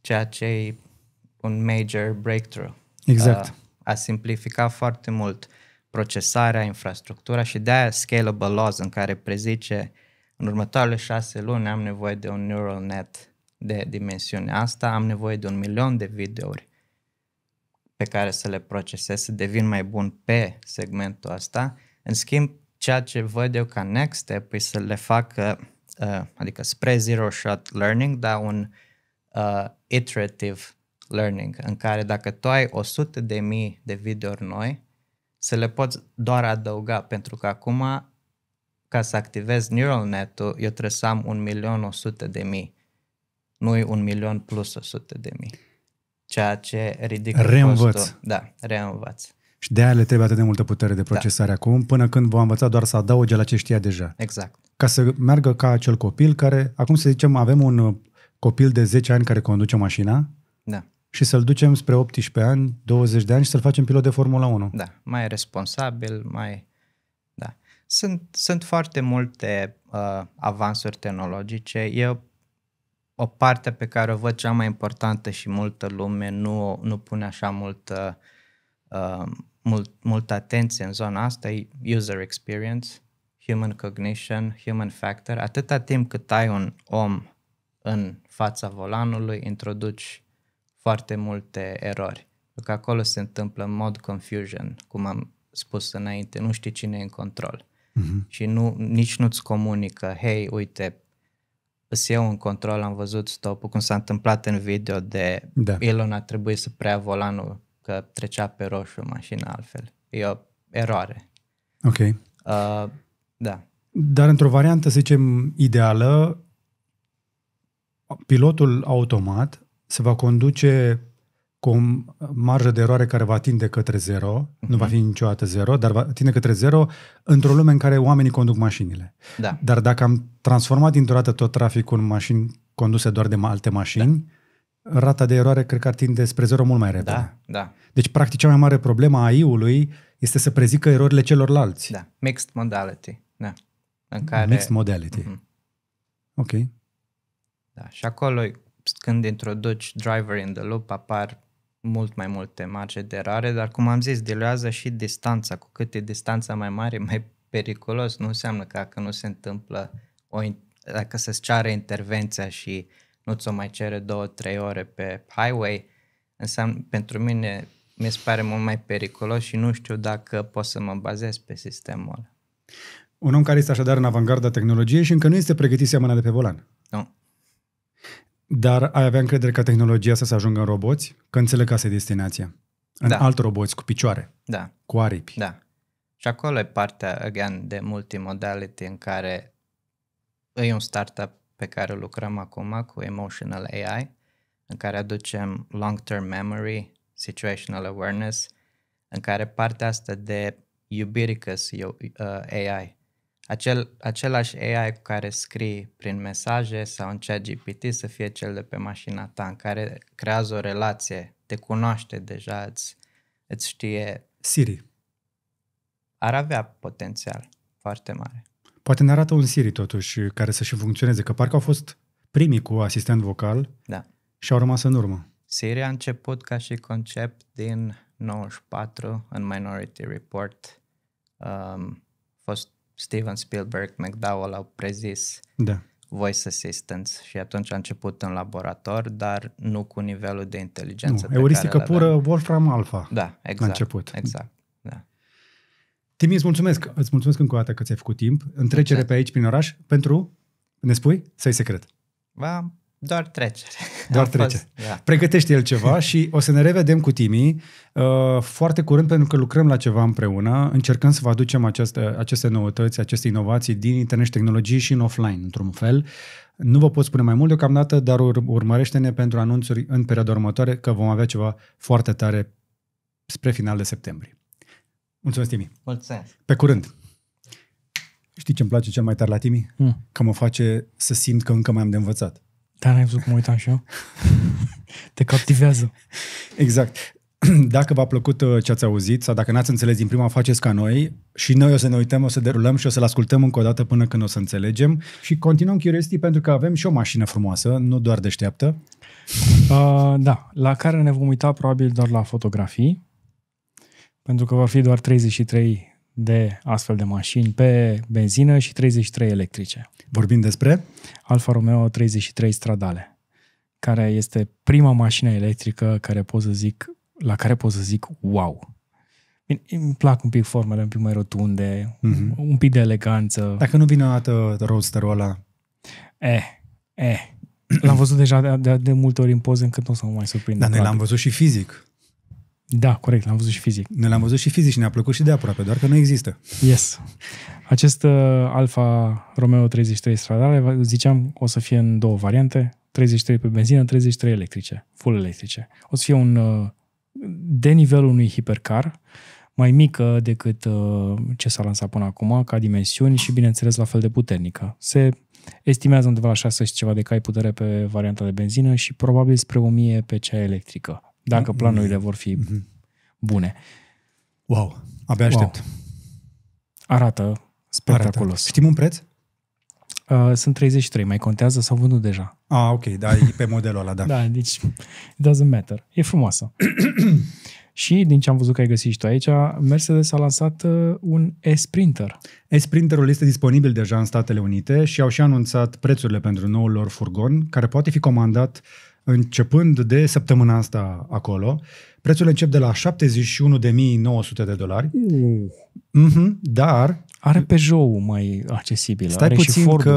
ceea ce e un major breakthrough. Exact. Uh, a simplificat foarte mult procesarea, infrastructura și de-aia scalable laws în care prezice uh, în următoarele șase luni am nevoie de un neural net de dimensiunea asta, am nevoie de un milion de videouri pe care să le procesez, să devin mai bun pe segmentul asta. În schimb, ceea ce văd eu ca next step e să le fac, uh, adică spre zero shot learning, dar un uh, iterative learning, în care dacă tu ai 100 de mii de videouri noi, să le poți doar adăuga, pentru că acum ca să activez net ul eu trebuie să am un milion o sută de mii, nu un milion plus o sută de mii. Ceea ce ridică Reînvăț. Costul. Da, reînvăț. Și de aia le trebuie atât de multă putere de da. procesare da. acum, până când va învăța doar să adauge la ce știa deja. Exact. Ca să meargă ca acel copil care, acum să zicem, avem un uh, copil de 10 ani care conduce mașina da. și să-l ducem spre 18 ani, 20 de ani și să-l facem pilot de Formula 1. Da, mai responsabil, mai sunt, sunt foarte multe uh, avansuri tehnologice. E o parte pe care o văd cea mai importantă și multă lume nu, nu pune așa multă, uh, mult, multă atenție în zona asta, e user experience, human cognition, human factor. Atâta timp cât ai un om în fața volanului, introduci foarte multe erori. Pentru că acolo se întâmplă mod confusion, cum am spus înainte, nu știi cine e în control. Mhm. și nu, nici nu-ți comunică, hei, uite, îți eu în control, am văzut stopul, cum s-a întâmplat în video de da. Elon a trebuit să preia volanul că trecea pe roșu mașina altfel. E o eroare. Ok. Uh, da. Dar într-o variantă, să zicem, ideală, pilotul automat se va conduce cu o marjă de eroare care va tinde către zero, uh-huh. nu va mhm. fi niciodată zero, dar va tinde către zero într-o lume în care oamenii conduc mașinile. Da. Dar dacă am transformat dintr-o dată tot traficul în mașini conduse doar de alte mașini, da. rata de eroare cred că ar tinde spre zero mult mai repede. Da, da. Deci, practic, cea mai mare problemă a AI-ului este să prezică erorile celorlalți. Da, mixed modality. Da. În care... Mixed modality. Uh-huh. Ok. Da, și acolo când introduci driver in the loop apar mult mai multe marge de erare, dar cum am zis, diluează și distanța. Cu cât e distanța mai mare, <laughs> mai periculos. Nu înseamnă că dacă nu se întâmplă, o, dacă se-ți ceară intervenția și nu ți-o mai cere două, trei ore pe highway, înseamnă, pentru mine mi se pare mult mai periculos și nu știu dacă pot să mă bazez pe sistemul ăla. Un om care este așadar în avangarda tehnologiei și încă nu este pregătit mâna de pe volan. Nu. Dar ai avea încredere ca tehnologia să se ajungă în roboți? Că înțeleg asta e destinația. În da. alt roboți, cu picioare, da. cu aripi. Da. Și acolo e partea, again, de multimodality în care e un startup pe care lucrăm acum cu Emotional AI, în care aducem long-term memory, situational awareness, în care partea asta de ubiquitous uh, AI, acel, același AI cu care scrii prin mesaje sau în chat GPT să fie cel de pe mașina ta, în care creează o relație, te cunoaște deja, îți, îți știe. Siri. Ar avea potențial foarte mare. Poate ne arată un Siri totuși care să și funcționeze, că parcă au fost primii cu asistent vocal da. și au rămas în urmă. Siri a început ca și concept din 94 în Minority Report. Um, fost Steven Spielberg, McDowell au prezis da. voice assistants și atunci a început în laborator, dar nu cu nivelul de inteligență. Nu, euristică pură avem. Wolfram Alpha. Da, exact. La început. Exact. Da. Timi, îți mulțumesc. Îți mulțumesc încă o dată că ți-ai făcut timp. Întrecere exact. pe aici, prin oraș, pentru, ne spui, să-i secret. Ba, doar trecere. Doar trecere. trece. Fost, da. Pregătește el ceva și o să ne revedem cu Timi uh, foarte curând pentru că lucrăm la ceva împreună. Încercăm să vă aducem aceste, aceste noutăți, aceste inovații din internet și tehnologie și în offline, într-un fel. Nu vă pot spune mai mult deocamdată, dar ur- urmărește-ne pentru anunțuri în perioada următoare că vom avea ceva foarte tare spre final de septembrie. Mulțumesc, Timi! Mulțumesc! Pe curând! Știi ce îmi place cel mai tare la Timi? Mm. Că mă face să simt că încă mai am de învățat. Dar n-ai văzut cum uitam și eu? <laughs> Te captivează. Exact. <clears throat> Dacă v-a plăcut uh, ce ați auzit sau dacă n-ați înțeles din prima, faceți ca noi și noi o să ne uităm, o să derulăm și o să-l ascultăm încă o dată până când o să înțelegem și continuăm Curiosity pentru că avem și o mașină frumoasă, nu doar deșteaptă. <laughs> Uh, da, la care ne vom uita probabil doar la fotografii, pentru că va fi doar 33 de astfel de mașini pe benzină și 33 electrice. Vorbim despre? Alfa Romeo 33 stradale, care este prima mașină electrică care pot să zic, la care pot să zic wow. Bine, îmi plac un pic formele un pic mai rotunde, mm-hmm. un pic de eleganță. Dacă nu vine o dată roadsterul ăla? Eh, eh. L-am văzut deja de, de, de multe ori în poze încât nu o să mă mai surprind. Dar ne l-am văzut și fizic. Da, corect, l-am văzut și fizic. Ne l-am văzut și fizic și ne-a plăcut și de aproape, doar că nu există. Yes. Acest uh, Alfa Romeo 33 stradale, ziceam, o să fie în două variante, 33 pe benzină, 33 electrice, full electrice. O să fie un uh, de nivelul unui hipercar, mai mică decât uh, ce s-a lansat până acum, ca dimensiuni și, bineînțeles, la fel de puternică. Se estimează undeva la 6 și ceva de cai putere pe varianta de benzină și probabil spre 1000 pe cea electrică dacă mm-hmm. planurile vor fi mm-hmm. bune. Wow, abia aștept. Wow. Arată spectaculos. Arată. Știm un preț? Uh, sunt 33, mai contează sau vândut deja? Ah, ok, da, e pe modelul ăla, da. <laughs> da, deci it doesn't matter. E frumoasă. <clears throat> și din ce am văzut că ai găsit și tu aici, Mercedes a lansat uh, un e-sprinter. E-sprinterul este disponibil deja în Statele Unite și au și anunțat prețurile pentru noul lor furgon, care poate fi comandat uh, începând de săptămâna asta acolo, prețul încep de la 71.900 de dolari, Mm. mm-hmm, dar... Are pe ul mai accesibil. Stai are puțin și că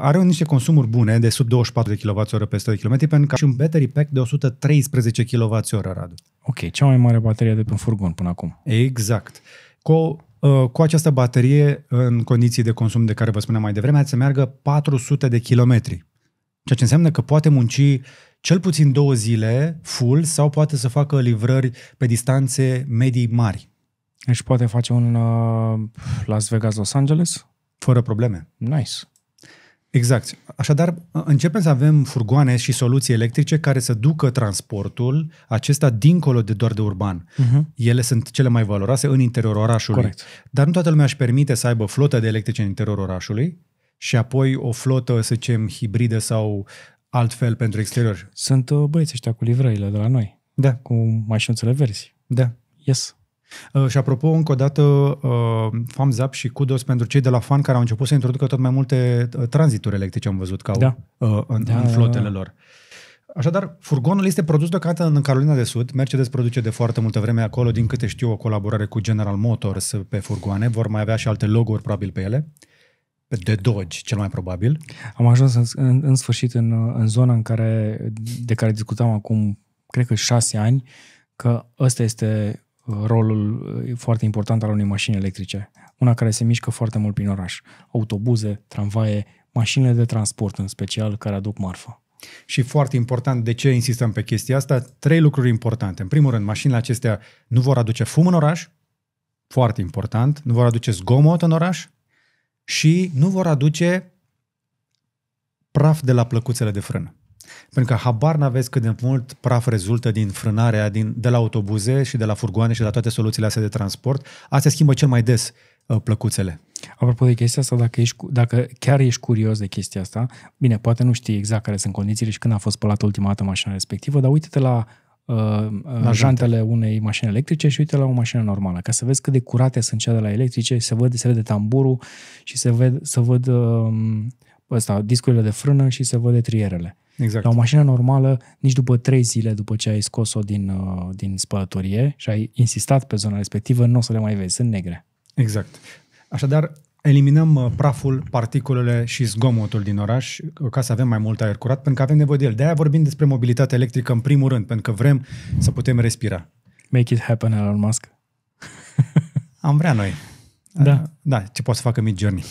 are niște consumuri bune de sub 24 de kWh pe 100 de km, pentru că și un battery pack de 113 kWh, Radu. Ok, cea mai mare baterie de pe un furgon până acum. Exact. Cu uh, cu această baterie, în condiții de consum de care vă spuneam mai devreme, ați să meargă 400 de kilometri. Ceea ce înseamnă că poate munci cel puțin două zile full sau poate să facă livrări pe distanțe medii mari. Deci poate face un uh, Las Vegas-Los Angeles? Fără probleme. Nice. Exact. Așadar, uh, începem să avem furgoane și soluții electrice care să ducă transportul acesta dincolo de doar de urban. Uh-huh. Ele sunt cele mai valoroase în interiorul orașului. Corect. Dar nu toată lumea își permite să aibă flotă de electrice în interiorul orașului și apoi o flotă, să zicem, hibridă sau altfel pentru exterior. Sunt uh, băieți ăștia cu livrările de la noi. Da. Cu mașinuțele verzi. Da. Yes. Uh, și apropo, încă o dată, uh, thumbs up și kudos pentru cei de la FAN care au început să introducă tot mai multe uh, tranzituri electrice, am văzut, ca da. uh, în, da, în da, flotele da. lor. Așadar, furgonul este produs deocamdată în Carolina de Sud. Mercedes produce de foarte multă vreme acolo, din câte știu, o colaborare cu General Motors pe furgoane. Vor mai avea și alte logo-uri probabil pe ele. Uh, de Doge, cel mai probabil. Am ajuns în, în, în sfârșit în, în zona în care, de care discutam acum, cred că șase ani, că ăsta este uh, rolul uh, foarte important al unei mașini electrice. Una care se mișcă foarte mult prin oraș. Autobuze, tramvaie, mașinile de transport în special care aduc marfă. Și foarte important, de ce insistăm pe chestia asta? Trei lucruri importante. În primul rând, mașinile acestea nu vor aduce fum în oraș, foarte important, nu vor aduce zgomot în oraș, și nu vor aduce praf de la plăcuțele de frână. Pentru că habar n-aveți cât de mult praf rezultă din frânarea din, de la autobuze și de la furgoane și de la toate soluțiile astea de transport. Astea schimbă cel mai des uh, plăcuțele. Apropo de chestia asta, dacă, ești, dacă chiar ești curios de chestia asta, bine, poate nu știi exact care sunt condițiile și când a fost spălată ultima dată mașina respectivă, dar uite-te la Uh, la jantele unei mașini electrice și uite la o mașină normală, ca să vezi cât de curate sunt cele de la electrice, se vede, se vede tamburul și se vede, se văd um, ăsta, discurile de frână și se vede trierele. Exact. La o mașină normală, nici după trei zile după ce ai scos-o din, uh, din spălătorie și ai insistat pe zona respectivă, nu o să le mai vezi, sunt negre. Exact. Așadar, eliminăm uh, praful, particulele și zgomotul din oraș uh, ca să avem mai mult aer curat, pentru că avem nevoie de el. De-aia vorbim despre mobilitate electrică în primul rând, pentru că vrem să putem respira. Make it happen, Elon Musk. <laughs> Am vrea noi. Da. Uh, da, ce poate să facă Mid Journey.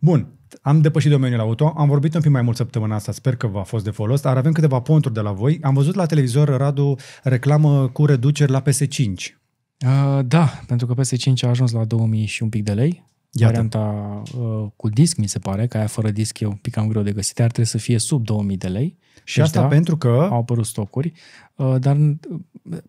Bun, am depășit domeniul auto, am vorbit un pic mai mult săptămâna asta, sper că v-a fost de folos, dar avem câteva ponturi de la voi. Am văzut la televizor, Radu, reclamă cu reduceri la PS5. Uh, da, pentru că PS5 a ajuns la 2000 și un pic de lei Iată. varianta uh, cu disc, mi se pare, că aia fără disc e un pic cam greu de găsit, ar trebui să fie sub 2000 de lei. Și deci, asta da, pentru că... Au apărut stocuri, uh, dar uh,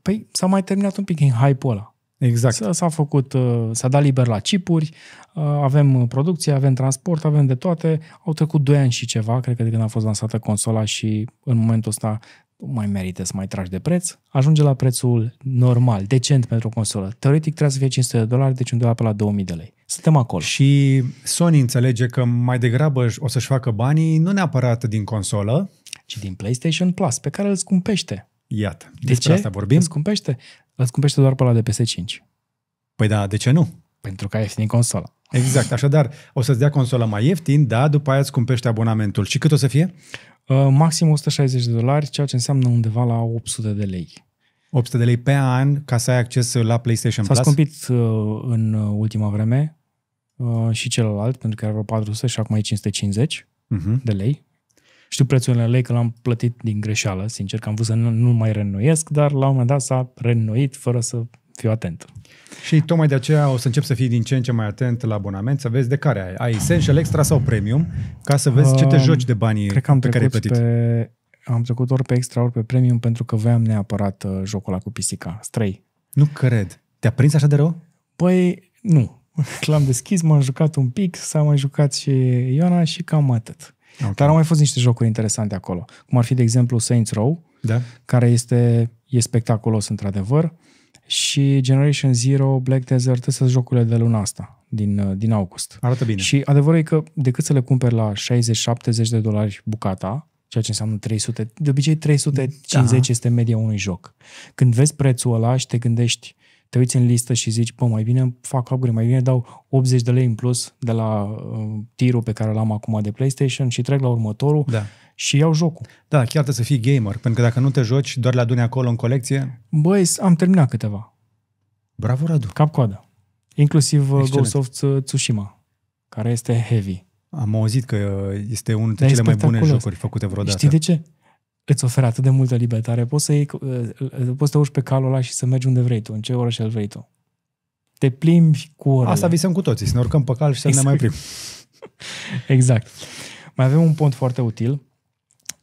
păi, s-a mai terminat un pic în hype-ul ăla. Exact. S-a, s-a făcut, uh, s-a dat liber la chipuri, uh, avem uh, producție, avem transport, avem de toate. Au trecut 2 ani și ceva, cred că de când a fost lansată consola și în momentul ăsta mai merită să mai tragi de preț, ajunge la prețul normal, decent pentru o consolă. Teoretic trebuie să fie 500 de dolari, deci undeva pe la 2000 de lei. Suntem acolo. Și Sony înțelege că mai degrabă o să-și facă banii nu neapărat din consolă, ci din PlayStation Plus, pe care îl scumpește. Iată, de despre ce? asta vorbim. Îl scumpește? Îl scumpește doar pe la de PS5. Păi da, de ce nu? Pentru că ai din consola. Exact, așadar o să-ți dea consola mai ieftin, da, după aia îți cumpește abonamentul. Și cât o să fie? Uh, maxim 160 de dolari, ceea ce înseamnă undeva la 800 de lei. 800 de lei pe an ca să ai acces la PlayStation S-a Plus? S-a scumpit uh, în uh, ultima vreme și celălalt, pentru că era vreo 400 și acum e 550 uh-huh. Mhm. de lei. Știu prețurile lei că l-am plătit din greșeală, sincer, că am vrut să nu, nu mai reînnoiesc, dar la un moment dat s-a reînnoit fără să fiu atent. Și tocmai de aceea o să încep să fii din ce în ce mai atent la abonament, să vezi de care ai. Ai Essential, Extra sau Premium, ca să vezi ce te um, joci de banii cred că am pe care ai plătit. Pe, am trecut ori pe Extra, ori pe Premium, pentru că voiam neapărat uh, jocul ăla cu pisica, Străi. Nu cred. Te-a prins așa de rău? Păi, nu. <laughs> L-am deschis, m-am jucat un pic, s-a mai jucat și Iona și cam atât. Okay. Dar au mai fost niște jocuri interesante acolo, cum ar fi, de exemplu, Saints Row, da. care este, e spectaculos într-adevăr. Uh, și Generation Zero, Black Desert, astea sunt jocurile de luna asta, din, uh, din august. Arată bine. Și adevărul e că decât să le cumperi la 60-70 de dolari bucata, ceea ce înseamnă 300, de obicei 350 da. este media unui joc. Când vezi prețul ăla și te gândești, te uiți în listă și zici, bă, mai bine fac upgrade, mai bine dau 80 de lei în plus de la uh, tirul pe care l-am acum de PlayStation și trec la următorul da și iau jocul. Da, chiar trebuie să fii gamer, pentru că dacă nu te joci, doar le aduni acolo în colecție... Băi, am terminat câteva. Bravo, Radu! Cap-coadă. Inclusiv uh, Ghost of Tsushima, care este heavy. Am auzit că este unul dintre cele mai bune jocuri făcute vreodată. Știi de ce? Îți oferă atât de multă libertate. Poți să, iei, uh, uh, poți să te urci pe calul ăla și să mergi unde vrei tu, în ce orășel vrei tu. Te plimbi cu orele. Asta visăm cu toții, să ne urcăm pe cal și să exact. ne mai plimbi. <laughs> exact. Mai avem un pont foarte util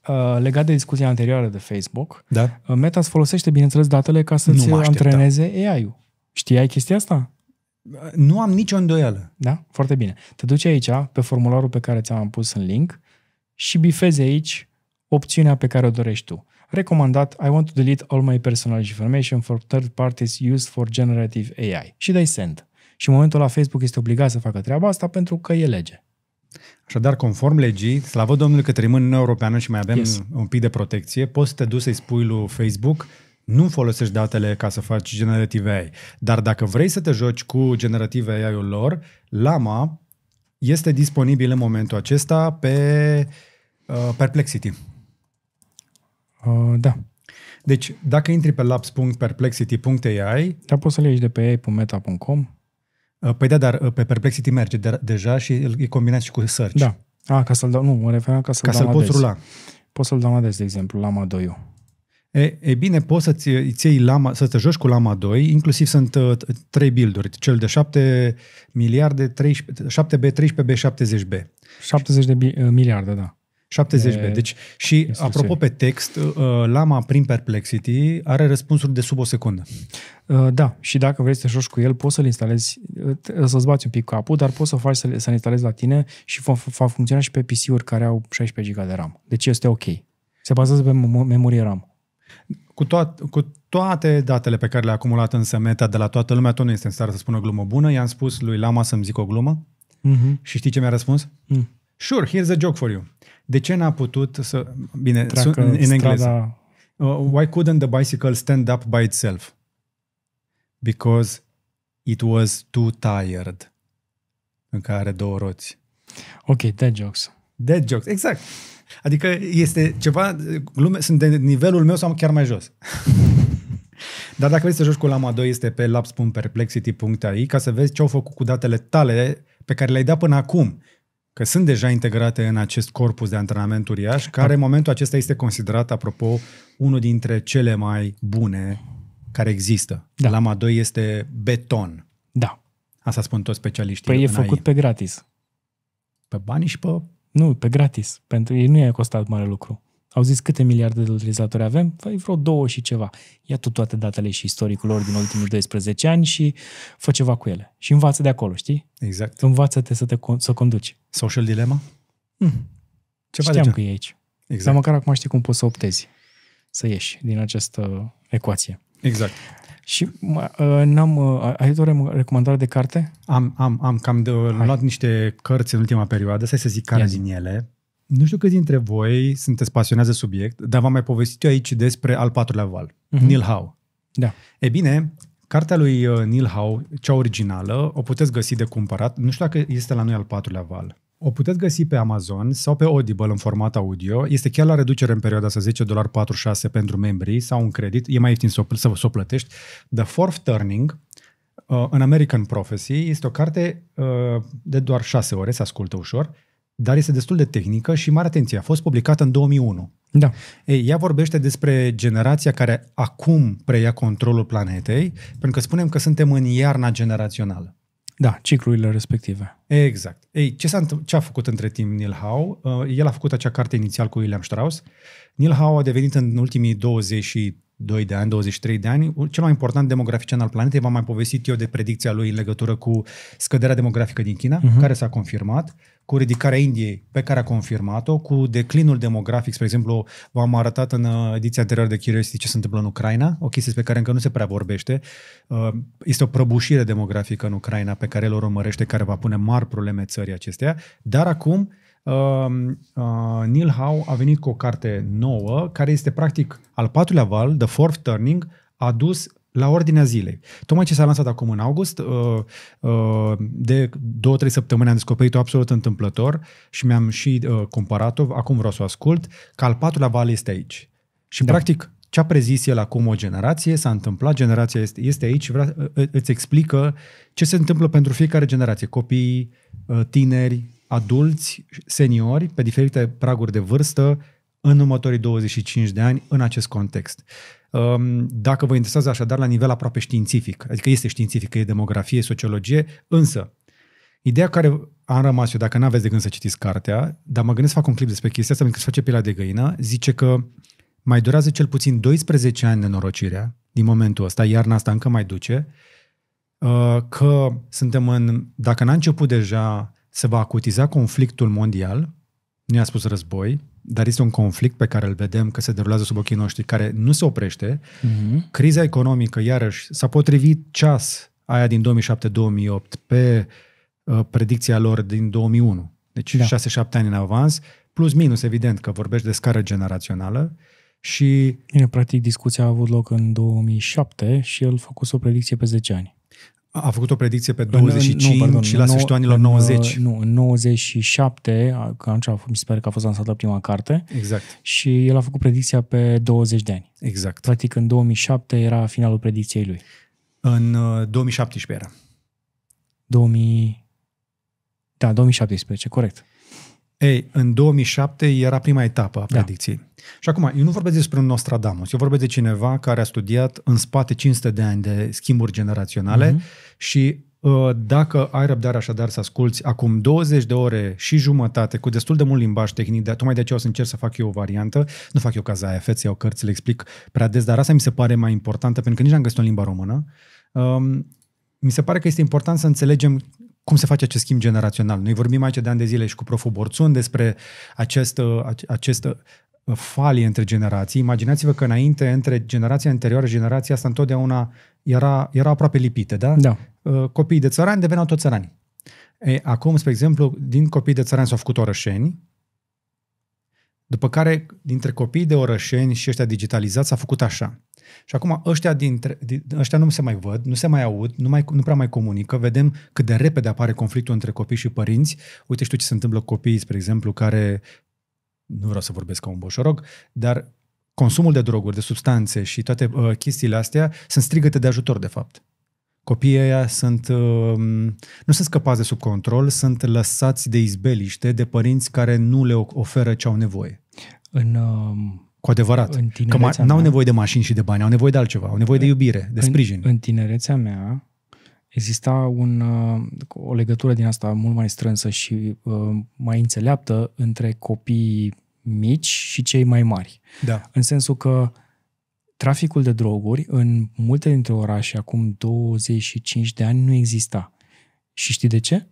Uh, legat de discuția anterioară de Facebook, da? Uh, Meta îți folosește, bineînțeles, datele ca să-ți antreneze AI-ul. Știai chestia asta? Nu am nicio îndoială. Da? Foarte bine. Te duci aici, pe formularul pe care ți-am pus în link și bifezi aici opțiunea pe care o dorești tu. Recomandat, I want to delete all my personal information for third parties used for generative AI. Și dai send. Și în momentul la Facebook este obligat să facă treaba asta pentru că e lege. Așadar, conform legii, slavă Domnului că trăim în Uniunea Europeană și mai avem yes. un pic de protecție, poți să te duci să-i spui lui Facebook, nu folosești datele ca să faci generative AI. Dar dacă vrei să te joci cu generative AI-ul lor, Lama este disponibil în momentul acesta pe uh, Perplexity. Uh, da. Deci, dacă intri pe labs.perplexity.ai... Dar poți să le ieși de pe ai.meta.com Uh, păi da, dar uh, pe Perplexity merge de, deja și îl combinați și cu Search. Da. A, ca să-l dau, nu, mă referam ca să-l Ca să-l poți rula. Poți să-l downloadezi, de exemplu, Lama 2 E, e bine, poți să-ți, iei lama, să te joci cu Lama 2, inclusiv sunt uh, trei uh, builduri, cel de 7 miliarde, 13, 7B, 13B, 70B. 70 de bi- miliarde, da. 70B. Deci, și apropo pe text, uh, uh, Lama prin Perplexity are răspunsuri de sub o secundă. Uh, da, și dacă vrei să joci cu el, poți să-l instalezi, să-ți bați un pic capul, dar poți să faci să-l, să instalezi la tine și va, va funcționa și pe PC-uri care au 16 GB de RAM. Deci este ok. Se bazează pe memorie RAM. Cu, toat, cu toate datele pe care le-a acumulat însă Meta de la toată lumea, tot nu este în stare să spună glumă bună. I-am spus lui Lama să-mi zic o glumă mm-hmm. și știi ce mi-a răspuns? Mm. Sure, here's a joke for you. De ce n-a putut să... Bine, în, engleză. Uh, why couldn't the bicycle stand up by itself? Because it was too tired. În care are două roți. Ok, dead jokes. Dead jokes, exact. Adică este ceva, glume, sunt de nivelul meu sau chiar mai jos. <laughs> Dar dacă vrei să joci cu Lama 2, este pe lapspunperplexity.ai ca să vezi ce au făcut cu datele tale pe care le-ai dat până acum că sunt deja integrate în acest corpus de antrenament uriaș, care în momentul acesta este considerat, apropo, unul dintre cele mai bune care există. Da. Lama 2 este beton. Da. Asta spun toți specialiștii. Păi e făcut AI. pe gratis. Pe bani și pe... Nu, pe gratis. Pentru ei nu i-a costat mare lucru. Au zis câte miliarde de utilizatori avem? Păi vreo două și ceva. Ia tu toate datele și istoricul lor din ultimii 12 ani și fă ceva cu ele. Și învață de acolo, știi? Exact. Învață-te să te să conduci. Social dilemma. Hmm. Ce Știam cu ei aici. Exact. Dar măcar acum știi cum poți să optezi, să ieși din această ecuație. Exact. Și uh, n-am, uh, ai o recomandare de carte? Am, am, am, cam de, luat niște cărți în ultima perioadă, să să zic care Ia din ele. Nu știu câți dintre voi sunteți pasionați de subiect, dar v-am mai povestit eu aici despre al patrulea val, uh-huh. Mhm. Neil Howe. Da. E bine, cartea lui uh, Neil Howe, cea originală, o puteți găsi de cumpărat. Nu știu dacă este la noi al patrulea val. O puteți găsi pe Amazon sau pe Audible în format audio. Este chiar la reducere în perioada să 10 dolar 46 pentru membrii sau un credit. E mai ieftin să o, să, să o plătești. The Fourth Turning, uh, American Prophecy, este o carte uh, de doar 6 ore, se ascultă ușor dar este destul de tehnică și mare atenție, a fost publicată în 2001. Da. Ei, ea vorbește despre generația care acum preia controlul planetei, pentru că spunem că suntem în iarna generațională. Da, ciclurile respective. Exact. Ei, ce, s-a, ce a făcut între timp Neil Howe? Uh, el a făcut acea carte inițial cu William Strauss. Neil Howe a devenit în ultimii 22 de ani, 23 de ani, cel mai important demografician al planetei. V-am mai povestit eu de predicția lui în legătură cu scăderea demografică din China, uh-huh. care s-a confirmat cu ridicarea Indiei pe care a confirmat-o, cu declinul demografic, spre exemplu, v-am arătat în uh, ediția anterioară de Curiosity ce se întâmplă în Ucraina, o chestie despre care încă nu se prea vorbește. Uh, este o prăbușire demografică în Ucraina pe care el o urmărește, care va pune mari probleme țării acesteia, dar acum um, uh, Neil Howe a venit cu o carte nouă, care este practic al patrulea val, The Fourth Turning, adus la ordinea zilei. Tocmai ce s-a lansat acum în august, uh, uh, de două, trei săptămâni am descoperit-o absolut întâmplător și mi-am și uh, comparat-o, acum vreau să o ascult, că al patrulea val este aici. Și da. practic ce a prezis el acum o generație s-a întâmplat, generația este, este aici, vrea, îți explică ce se întâmplă pentru fiecare generație, copii, tineri, adulți, seniori, pe diferite praguri de vârstă, în următorii 25 de ani, în acest context. Ehm, dacă vă interesează așadar la nivel aproape științific, adică este științific, că e demografie, sociologie, însă Ideea care am rămas eu, dacă nu aveți de gând să citiți cartea, dar mă gândesc să fac un clip despre chestia asta pentru că se face pielea de găină, zice că mai durează cel puțin 12 ani nenorocirea din momentul ăsta, iarna asta încă mai duce, ehm, că suntem în, dacă n-a început deja să va acutiza conflictul mondial, nu i-a spus război, dar este un conflict pe care îl vedem că se derulează sub ochii noștri, care nu se oprește. Mm-hmm. Criza economică, iarăși, s-a potrivit ceas aia din 2007-2008 pe uh, predicția lor din 2001. Deci da. 6-7 ani în avans, plus minus, evident, că vorbești de scară generațională. Și... Bine, practic, discuția a avut loc în 2007 și el făcut o predicție pe 10 ani. A făcut o predicție pe 25 în, nu, pardon, și la sfârșitul anilor 90. Uh, nu, în 97, că atunci mi se pare că a fost lansată prima carte. Exact. Și el a făcut predicția pe 20 de ani. Exact. Practic în 2007 era finalul predicției lui. În 2017 uh, era. 2000... Da, 2017, corect. Ei, în 2007 era prima etapă a da. predicției. Da. Și acum, eu nu vorbesc despre un Nostradamus, eu vorbesc de cineva care a studiat în spate 500 de ani de schimburi generaționale mm-hmm. și uh, dacă ai răbdare așadar să asculți acum 20 de ore și jumătate cu destul de mult limbaj tehnic, de, tocmai de aceea o să încerc să fac eu o variantă, nu fac eu ca Zaia Feț, iau cărți, le explic prea des, dar asta mi se pare mai importantă pentru că nici n-am găsit o limba română. Um, mi se pare că este important să înțelegem cum se face acest schimb generațional. Noi vorbim aici de ani de zile și cu proful Borțun despre acest, acest uh, falie între generații. Imaginați-vă că înainte, între generația anterioară generația asta, întotdeauna era, era aproape lipită, da? Da. Uh, copiii de țărani deveneau toți țărani. E, acum, spre exemplu, din copii de țărani s-au făcut orășeni, după care, dintre copiii de orășeni și ăștia digitalizați, s-a făcut așa. Și acum ăștia, dintre, ăștia nu se mai văd, nu se mai aud, nu, mai, nu prea mai comunică, vedem cât de repede apare conflictul între copii și părinți. Uite, știu ce se întâmplă cu copiii, spre exemplu, care, nu vreau să vorbesc ca un boșorog, dar consumul de droguri, de substanțe și toate uh, chestiile astea sunt strigăte de ajutor, de fapt. Copiii ăia sunt, um, nu sunt scăpați de sub control, sunt lăsați de izbeliște de părinți care nu le oferă ce au nevoie. În um, cu adevărat. În că ma- n-au mea, nevoie de mașini și de bani, au nevoie de altceva, au nevoie de iubire, de în, sprijin. În tinerețea mea exista un, uh, o legătură din asta mult mai strânsă și uh, mai înțeleaptă între copiii mici și cei mai mari. Da. În sensul că traficul de droguri în multe dintre orașe acum 25 de ani nu exista. Și știi de ce?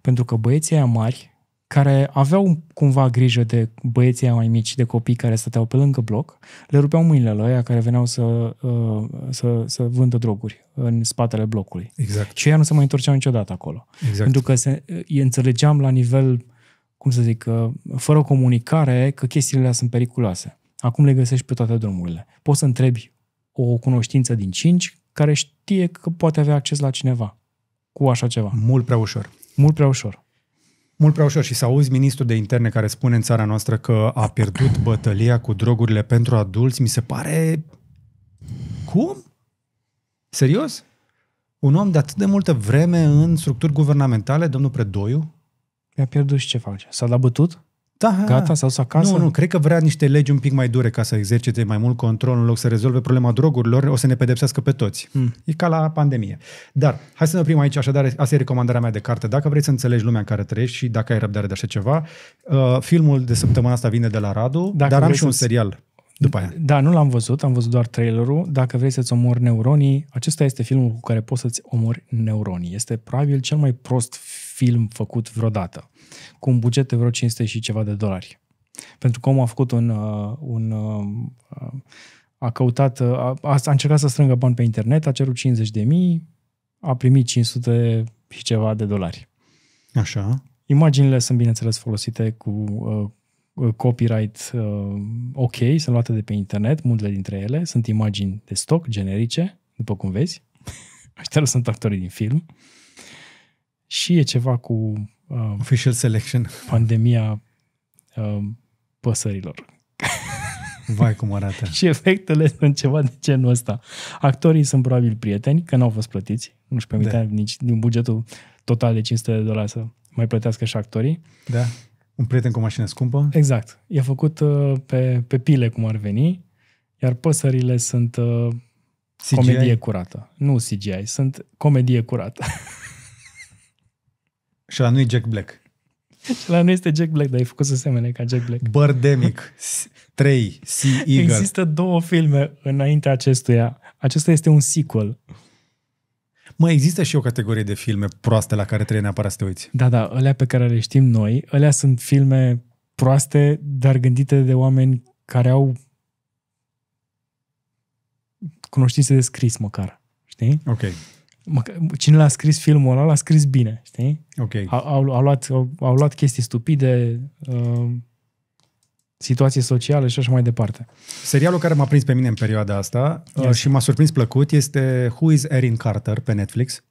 Pentru că băieții aia mari care aveau cumva grijă de băieții mai mici, de copii care stăteau pe lângă bloc, le rupeau mâinile la ăia care veneau să, uh, să, să vândă droguri în spatele blocului. Exact. Și ea nu se mai întorceau niciodată acolo. Exact. Pentru că se, înțelegeam la nivel, cum să zic, uh, fără comunicare, că chestiile alea sunt periculoase. Acum le găsești pe toate drumurile. Poți să întrebi o cunoștință din cinci care știe că poate avea acces la cineva cu așa ceva. Mult prea ușor. Mult prea ușor mult prea ușor și să auzi ministrul de interne care spune în țara noastră că a pierdut bătălia cu drogurile pentru adulți, mi se pare... Cum? Serios? Un om de atât de multă vreme în structuri guvernamentale, domnul Predoiu? i a pierdut și ce face? S-a dat bătut? Da, Gata, s-a dus acasă? Nu, nu, cred că vrea niște legi un pic mai dure ca să exercite mai mult control în loc să rezolve problema drogurilor, o să ne pedepsească pe toți. Mm. E ca la pandemie. Dar hai să ne oprim aici, așadar, asta e recomandarea mea de carte. Dacă vrei să înțelegi lumea în care trăiești și dacă ai răbdare de așa ceva, uh, filmul de săptămâna asta vine de la Radu, dacă dar am și un serial după aia. Da, nu l-am văzut, am văzut doar trailerul. Dacă vrei să-ți omori neuronii, acesta este filmul cu care poți să-ți omori neuronii. Este probabil cel mai prost film făcut vreodată cu un buget de vreo 500 și ceva de dolari. Pentru că omul a făcut un, uh, un uh, a căutat, uh, a, a încercat să strângă bani pe internet, a cerut 50 de mii, a primit 500 și ceva de dolari. Așa. Imaginile sunt, bineînțeles, folosite cu uh, copyright uh, ok, sunt luate de pe internet, multe dintre ele. Sunt imagini de stock, generice, după cum vezi. Aștia <laughs> sunt actorii din film. Și e ceva cu uh, official selection. Pandemia uh, păsărilor. Vai cum arată. <laughs> și efectele sunt ceva de genul ăsta. Actorii sunt probabil prieteni, că n-au fost plătiți. Nu știu permitea da. nici din bugetul total de 500 de dolari să mai plătească și actorii. Da. Un prieten cu o mașină scumpă. Exact. E făcut uh, pe, pe pile cum ar veni, iar păsările sunt uh, CGI? comedie curată. Nu CGI, sunt comedie curată. <laughs> Și la nu e Jack Black. Și <laughs> la nu este Jack Black, dar ai făcut să semene ca Jack Black. Birdemic 3, Sea Eagle. Există două filme înaintea acestuia. Acesta este un sequel. Mă, există și o categorie de filme proaste la care trebuie neapărat să te uiți. Da, da, alea pe care le știm noi, alea sunt filme proaste, dar gândite de oameni care au cunoștințe de scris măcar, știi? Ok cine l-a scris filmul ăla, l-a scris bine, știi? Ok. Au, au, luat, au, au luat chestii stupide, uh, situații sociale și așa mai departe. Serialul care m-a prins pe mine în perioada asta uh, yes. uh, și m-a surprins plăcut este Who is Erin Carter pe Netflix.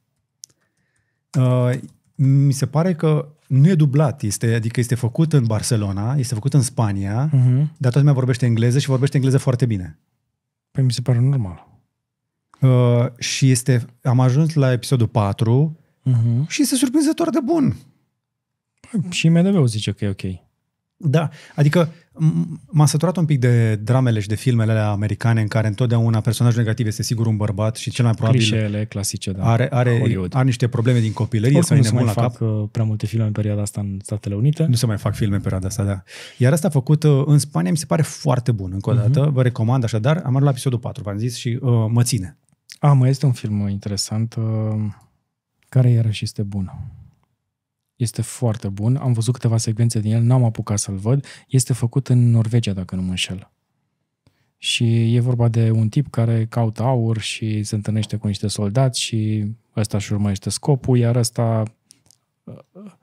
Uh, mi se pare că nu e dublat, este, adică este făcut în Barcelona, este făcut în Spania, uh-huh. dar toată lumea vorbește engleză și vorbește engleză foarte bine. Păi mi se pare normal. Uh, și este, am ajuns la episodul 4 uh-huh. Mhm. și este surprinzător de bun. Și MDB-ul zice că e ok. Da, adică m-a săturat un pic de dramele și de filmele alea americane în care întotdeauna personajul negativ este sigur un bărbat și cel mai probabil Clișeele clasice, da, are, are, are niște probleme din copilărie Oricum nu se mai fac cap. Uh, prea multe filme în perioada asta în Statele Unite. Nu se mai fac filme în perioada asta, da. Iar asta făcut uh, în Spania mi se pare foarte bun, încă o mhm. dată, uh-huh. vă recomand așadar, am ajuns la episodul 4, v-am zis, și uh, mă ține. A, mai este un film interesant uh, care iarăși este bun. Este foarte bun. Am văzut câteva secvențe din el, n-am apucat să-l văd. Este făcut în Norvegia, dacă nu mă înșel. Și e vorba de un tip care caută aur și se întâlnește cu niște soldați și ăsta își urmărește scopul, iar ăsta uh,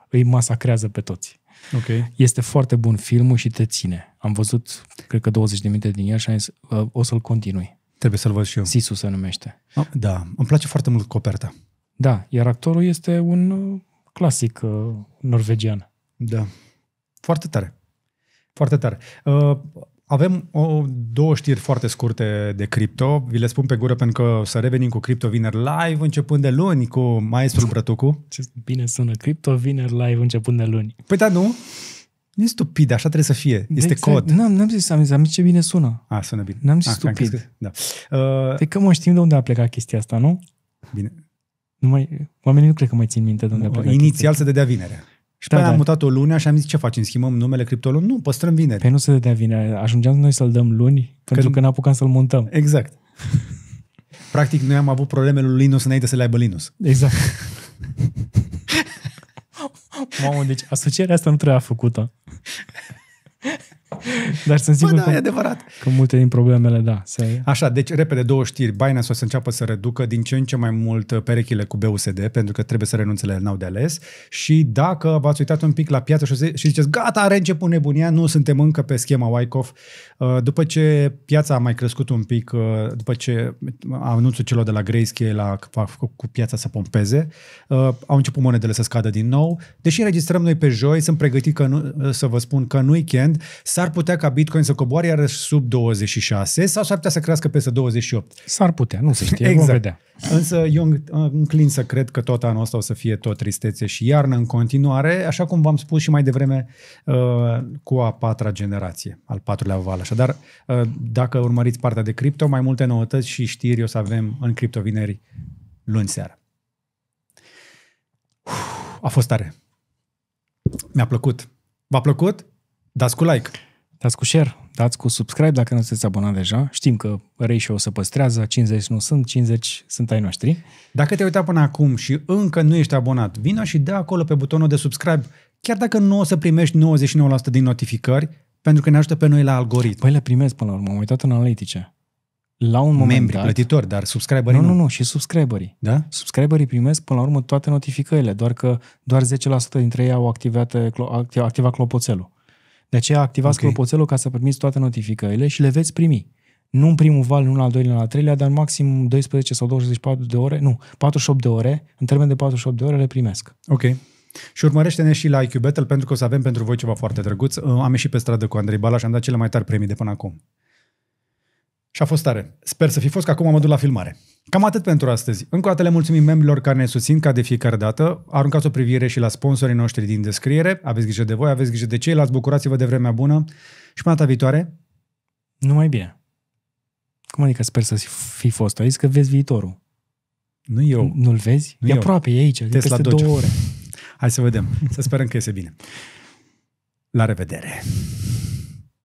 îi masacrează pe toți. Okay. Este foarte bun filmul și te ține. Am văzut, cred că 20 de minute din el și am zis, o să-l continui. Trebuie să-l văd și eu. Sisu se numește. Da, îmi place foarte mult coperta. Da, iar actorul este un uh, clasic uh, norvegian. Da, foarte tare. Foarte tare. Uh, avem o, două știri foarte scurte de cripto. Vi le spun pe gură pentru că să revenim cu Crypto Vineri Live începând de luni cu maestrul Brătucu. Ce bine sună, Crypto Vineri Live începând de luni. Păi da, nu? Nu e stupid, așa trebuie să fie. este exact. cod. N-am, n-am zis, am zis, am zis ce bine sună. A, sună bine. N-am zis A, stupid. da. Uh, de păi că mă știm de unde a plecat chestia asta, nu? Bine. Nu mai, oamenii nu cred că mai țin minte de unde a plecat Inițial se dădea vinerea. Și da, pe da. am mutat-o lună și am zis ce facem, schimbăm numele criptolun, Nu, păstrăm vineri. Păi nu se dădea vinerea, ajungeam noi să-l dăm luni că... pentru că n-apucam să-l montăm. Exact. <laughs> Practic noi am avut problemele lui Linus înainte să le aibă Linus. Exact. <laughs> Mamă, deci asocierea asta nu trebuia făcută. <laughs> Dar sunt sigur Bă, da, că, e adevărat. că multe din problemele, da. Se... Așa, deci repede două știri. Binance o să înceapă să reducă din ce în ce mai mult uh, perechile cu BUSD, pentru că trebuie să renunțe la el, n-au de ales. Și dacă v-ați uitat un pic la piață și ziceți, gata, are început nebunia, nu suntem încă pe schema Wyckoff. Uh, după ce piața a mai crescut un pic, uh, după ce anunțul celor de la Grayscale la, cu piața să pompeze, au început monedele să scadă din nou. Deși înregistrăm noi pe joi, sunt pregătit că nu, să vă spun că în weekend s S-ar putea ca Bitcoin să coboare iarăși sub 26 sau s-ar putea să crească peste 28. S-ar putea, nu se știe, <laughs> exact. vom vedea. Însă eu înclin să cred că tot anul ăsta o să fie tot tristețe și iarnă în continuare, așa cum v-am spus și mai devreme uh, cu a patra generație, al patrulea val. Așadar, uh, dacă urmăriți partea de cripto, mai multe noutăți și știri o să avem în criptovineri luni seara. A fost tare. Mi-a plăcut. V-a plăcut? Dați cu like! Dați cu share, dați cu subscribe dacă nu sunteți abonat deja. Știm că ratio se păstrează, 50 nu sunt, 50 sunt ai noștri. Dacă te-ai uitat până acum și încă nu ești abonat, vino și dă acolo pe butonul de subscribe, chiar dacă nu o să primești 99% din notificări, pentru că ne ajută pe noi la algoritm. Păi le primesc până la urmă, am uitat în analitice. La un moment Membri, dat, plătitori, dar subscriberii nu. Nu, nu, nu, și subscriberii. Da? Subscriberii primesc până la urmă toate notificările, doar că doar 10% dintre ei au activat, activat clopoțelul. De aceea activați okay. clopoțelul ca să primiți toate notificările și le veți primi. Nu în primul val, nu în al doilea, în al treilea, dar în maxim 12 sau 24 de ore, nu, 48 de ore, în termen de 48 de ore le primesc. Ok. Și urmărește-ne și la IQ Battle pentru că o să avem pentru voi ceva foarte drăguț. Am ieșit pe stradă cu Andrei Bala și am dat cele mai tari premii de până acum. Și a fost tare. Sper să fi fost, că acum mă duc la filmare. Cam atât pentru astăzi. Încă o dată le mulțumim membrilor care ne susțin ca de fiecare dată. Aruncați o privire și la sponsorii noștri din descriere. Aveți grijă de voi, aveți grijă de ceilalți, bucurați-vă de vremea bună și până data viitoare. Numai bine. Cum adică sper să fi fost? Ai zis că vezi viitorul. Nu eu. Nu-l vezi? Nu e eu. aproape, e aici. Adică Tesla peste două ore. Hai să vedem. Să sperăm că iese bine. La revedere!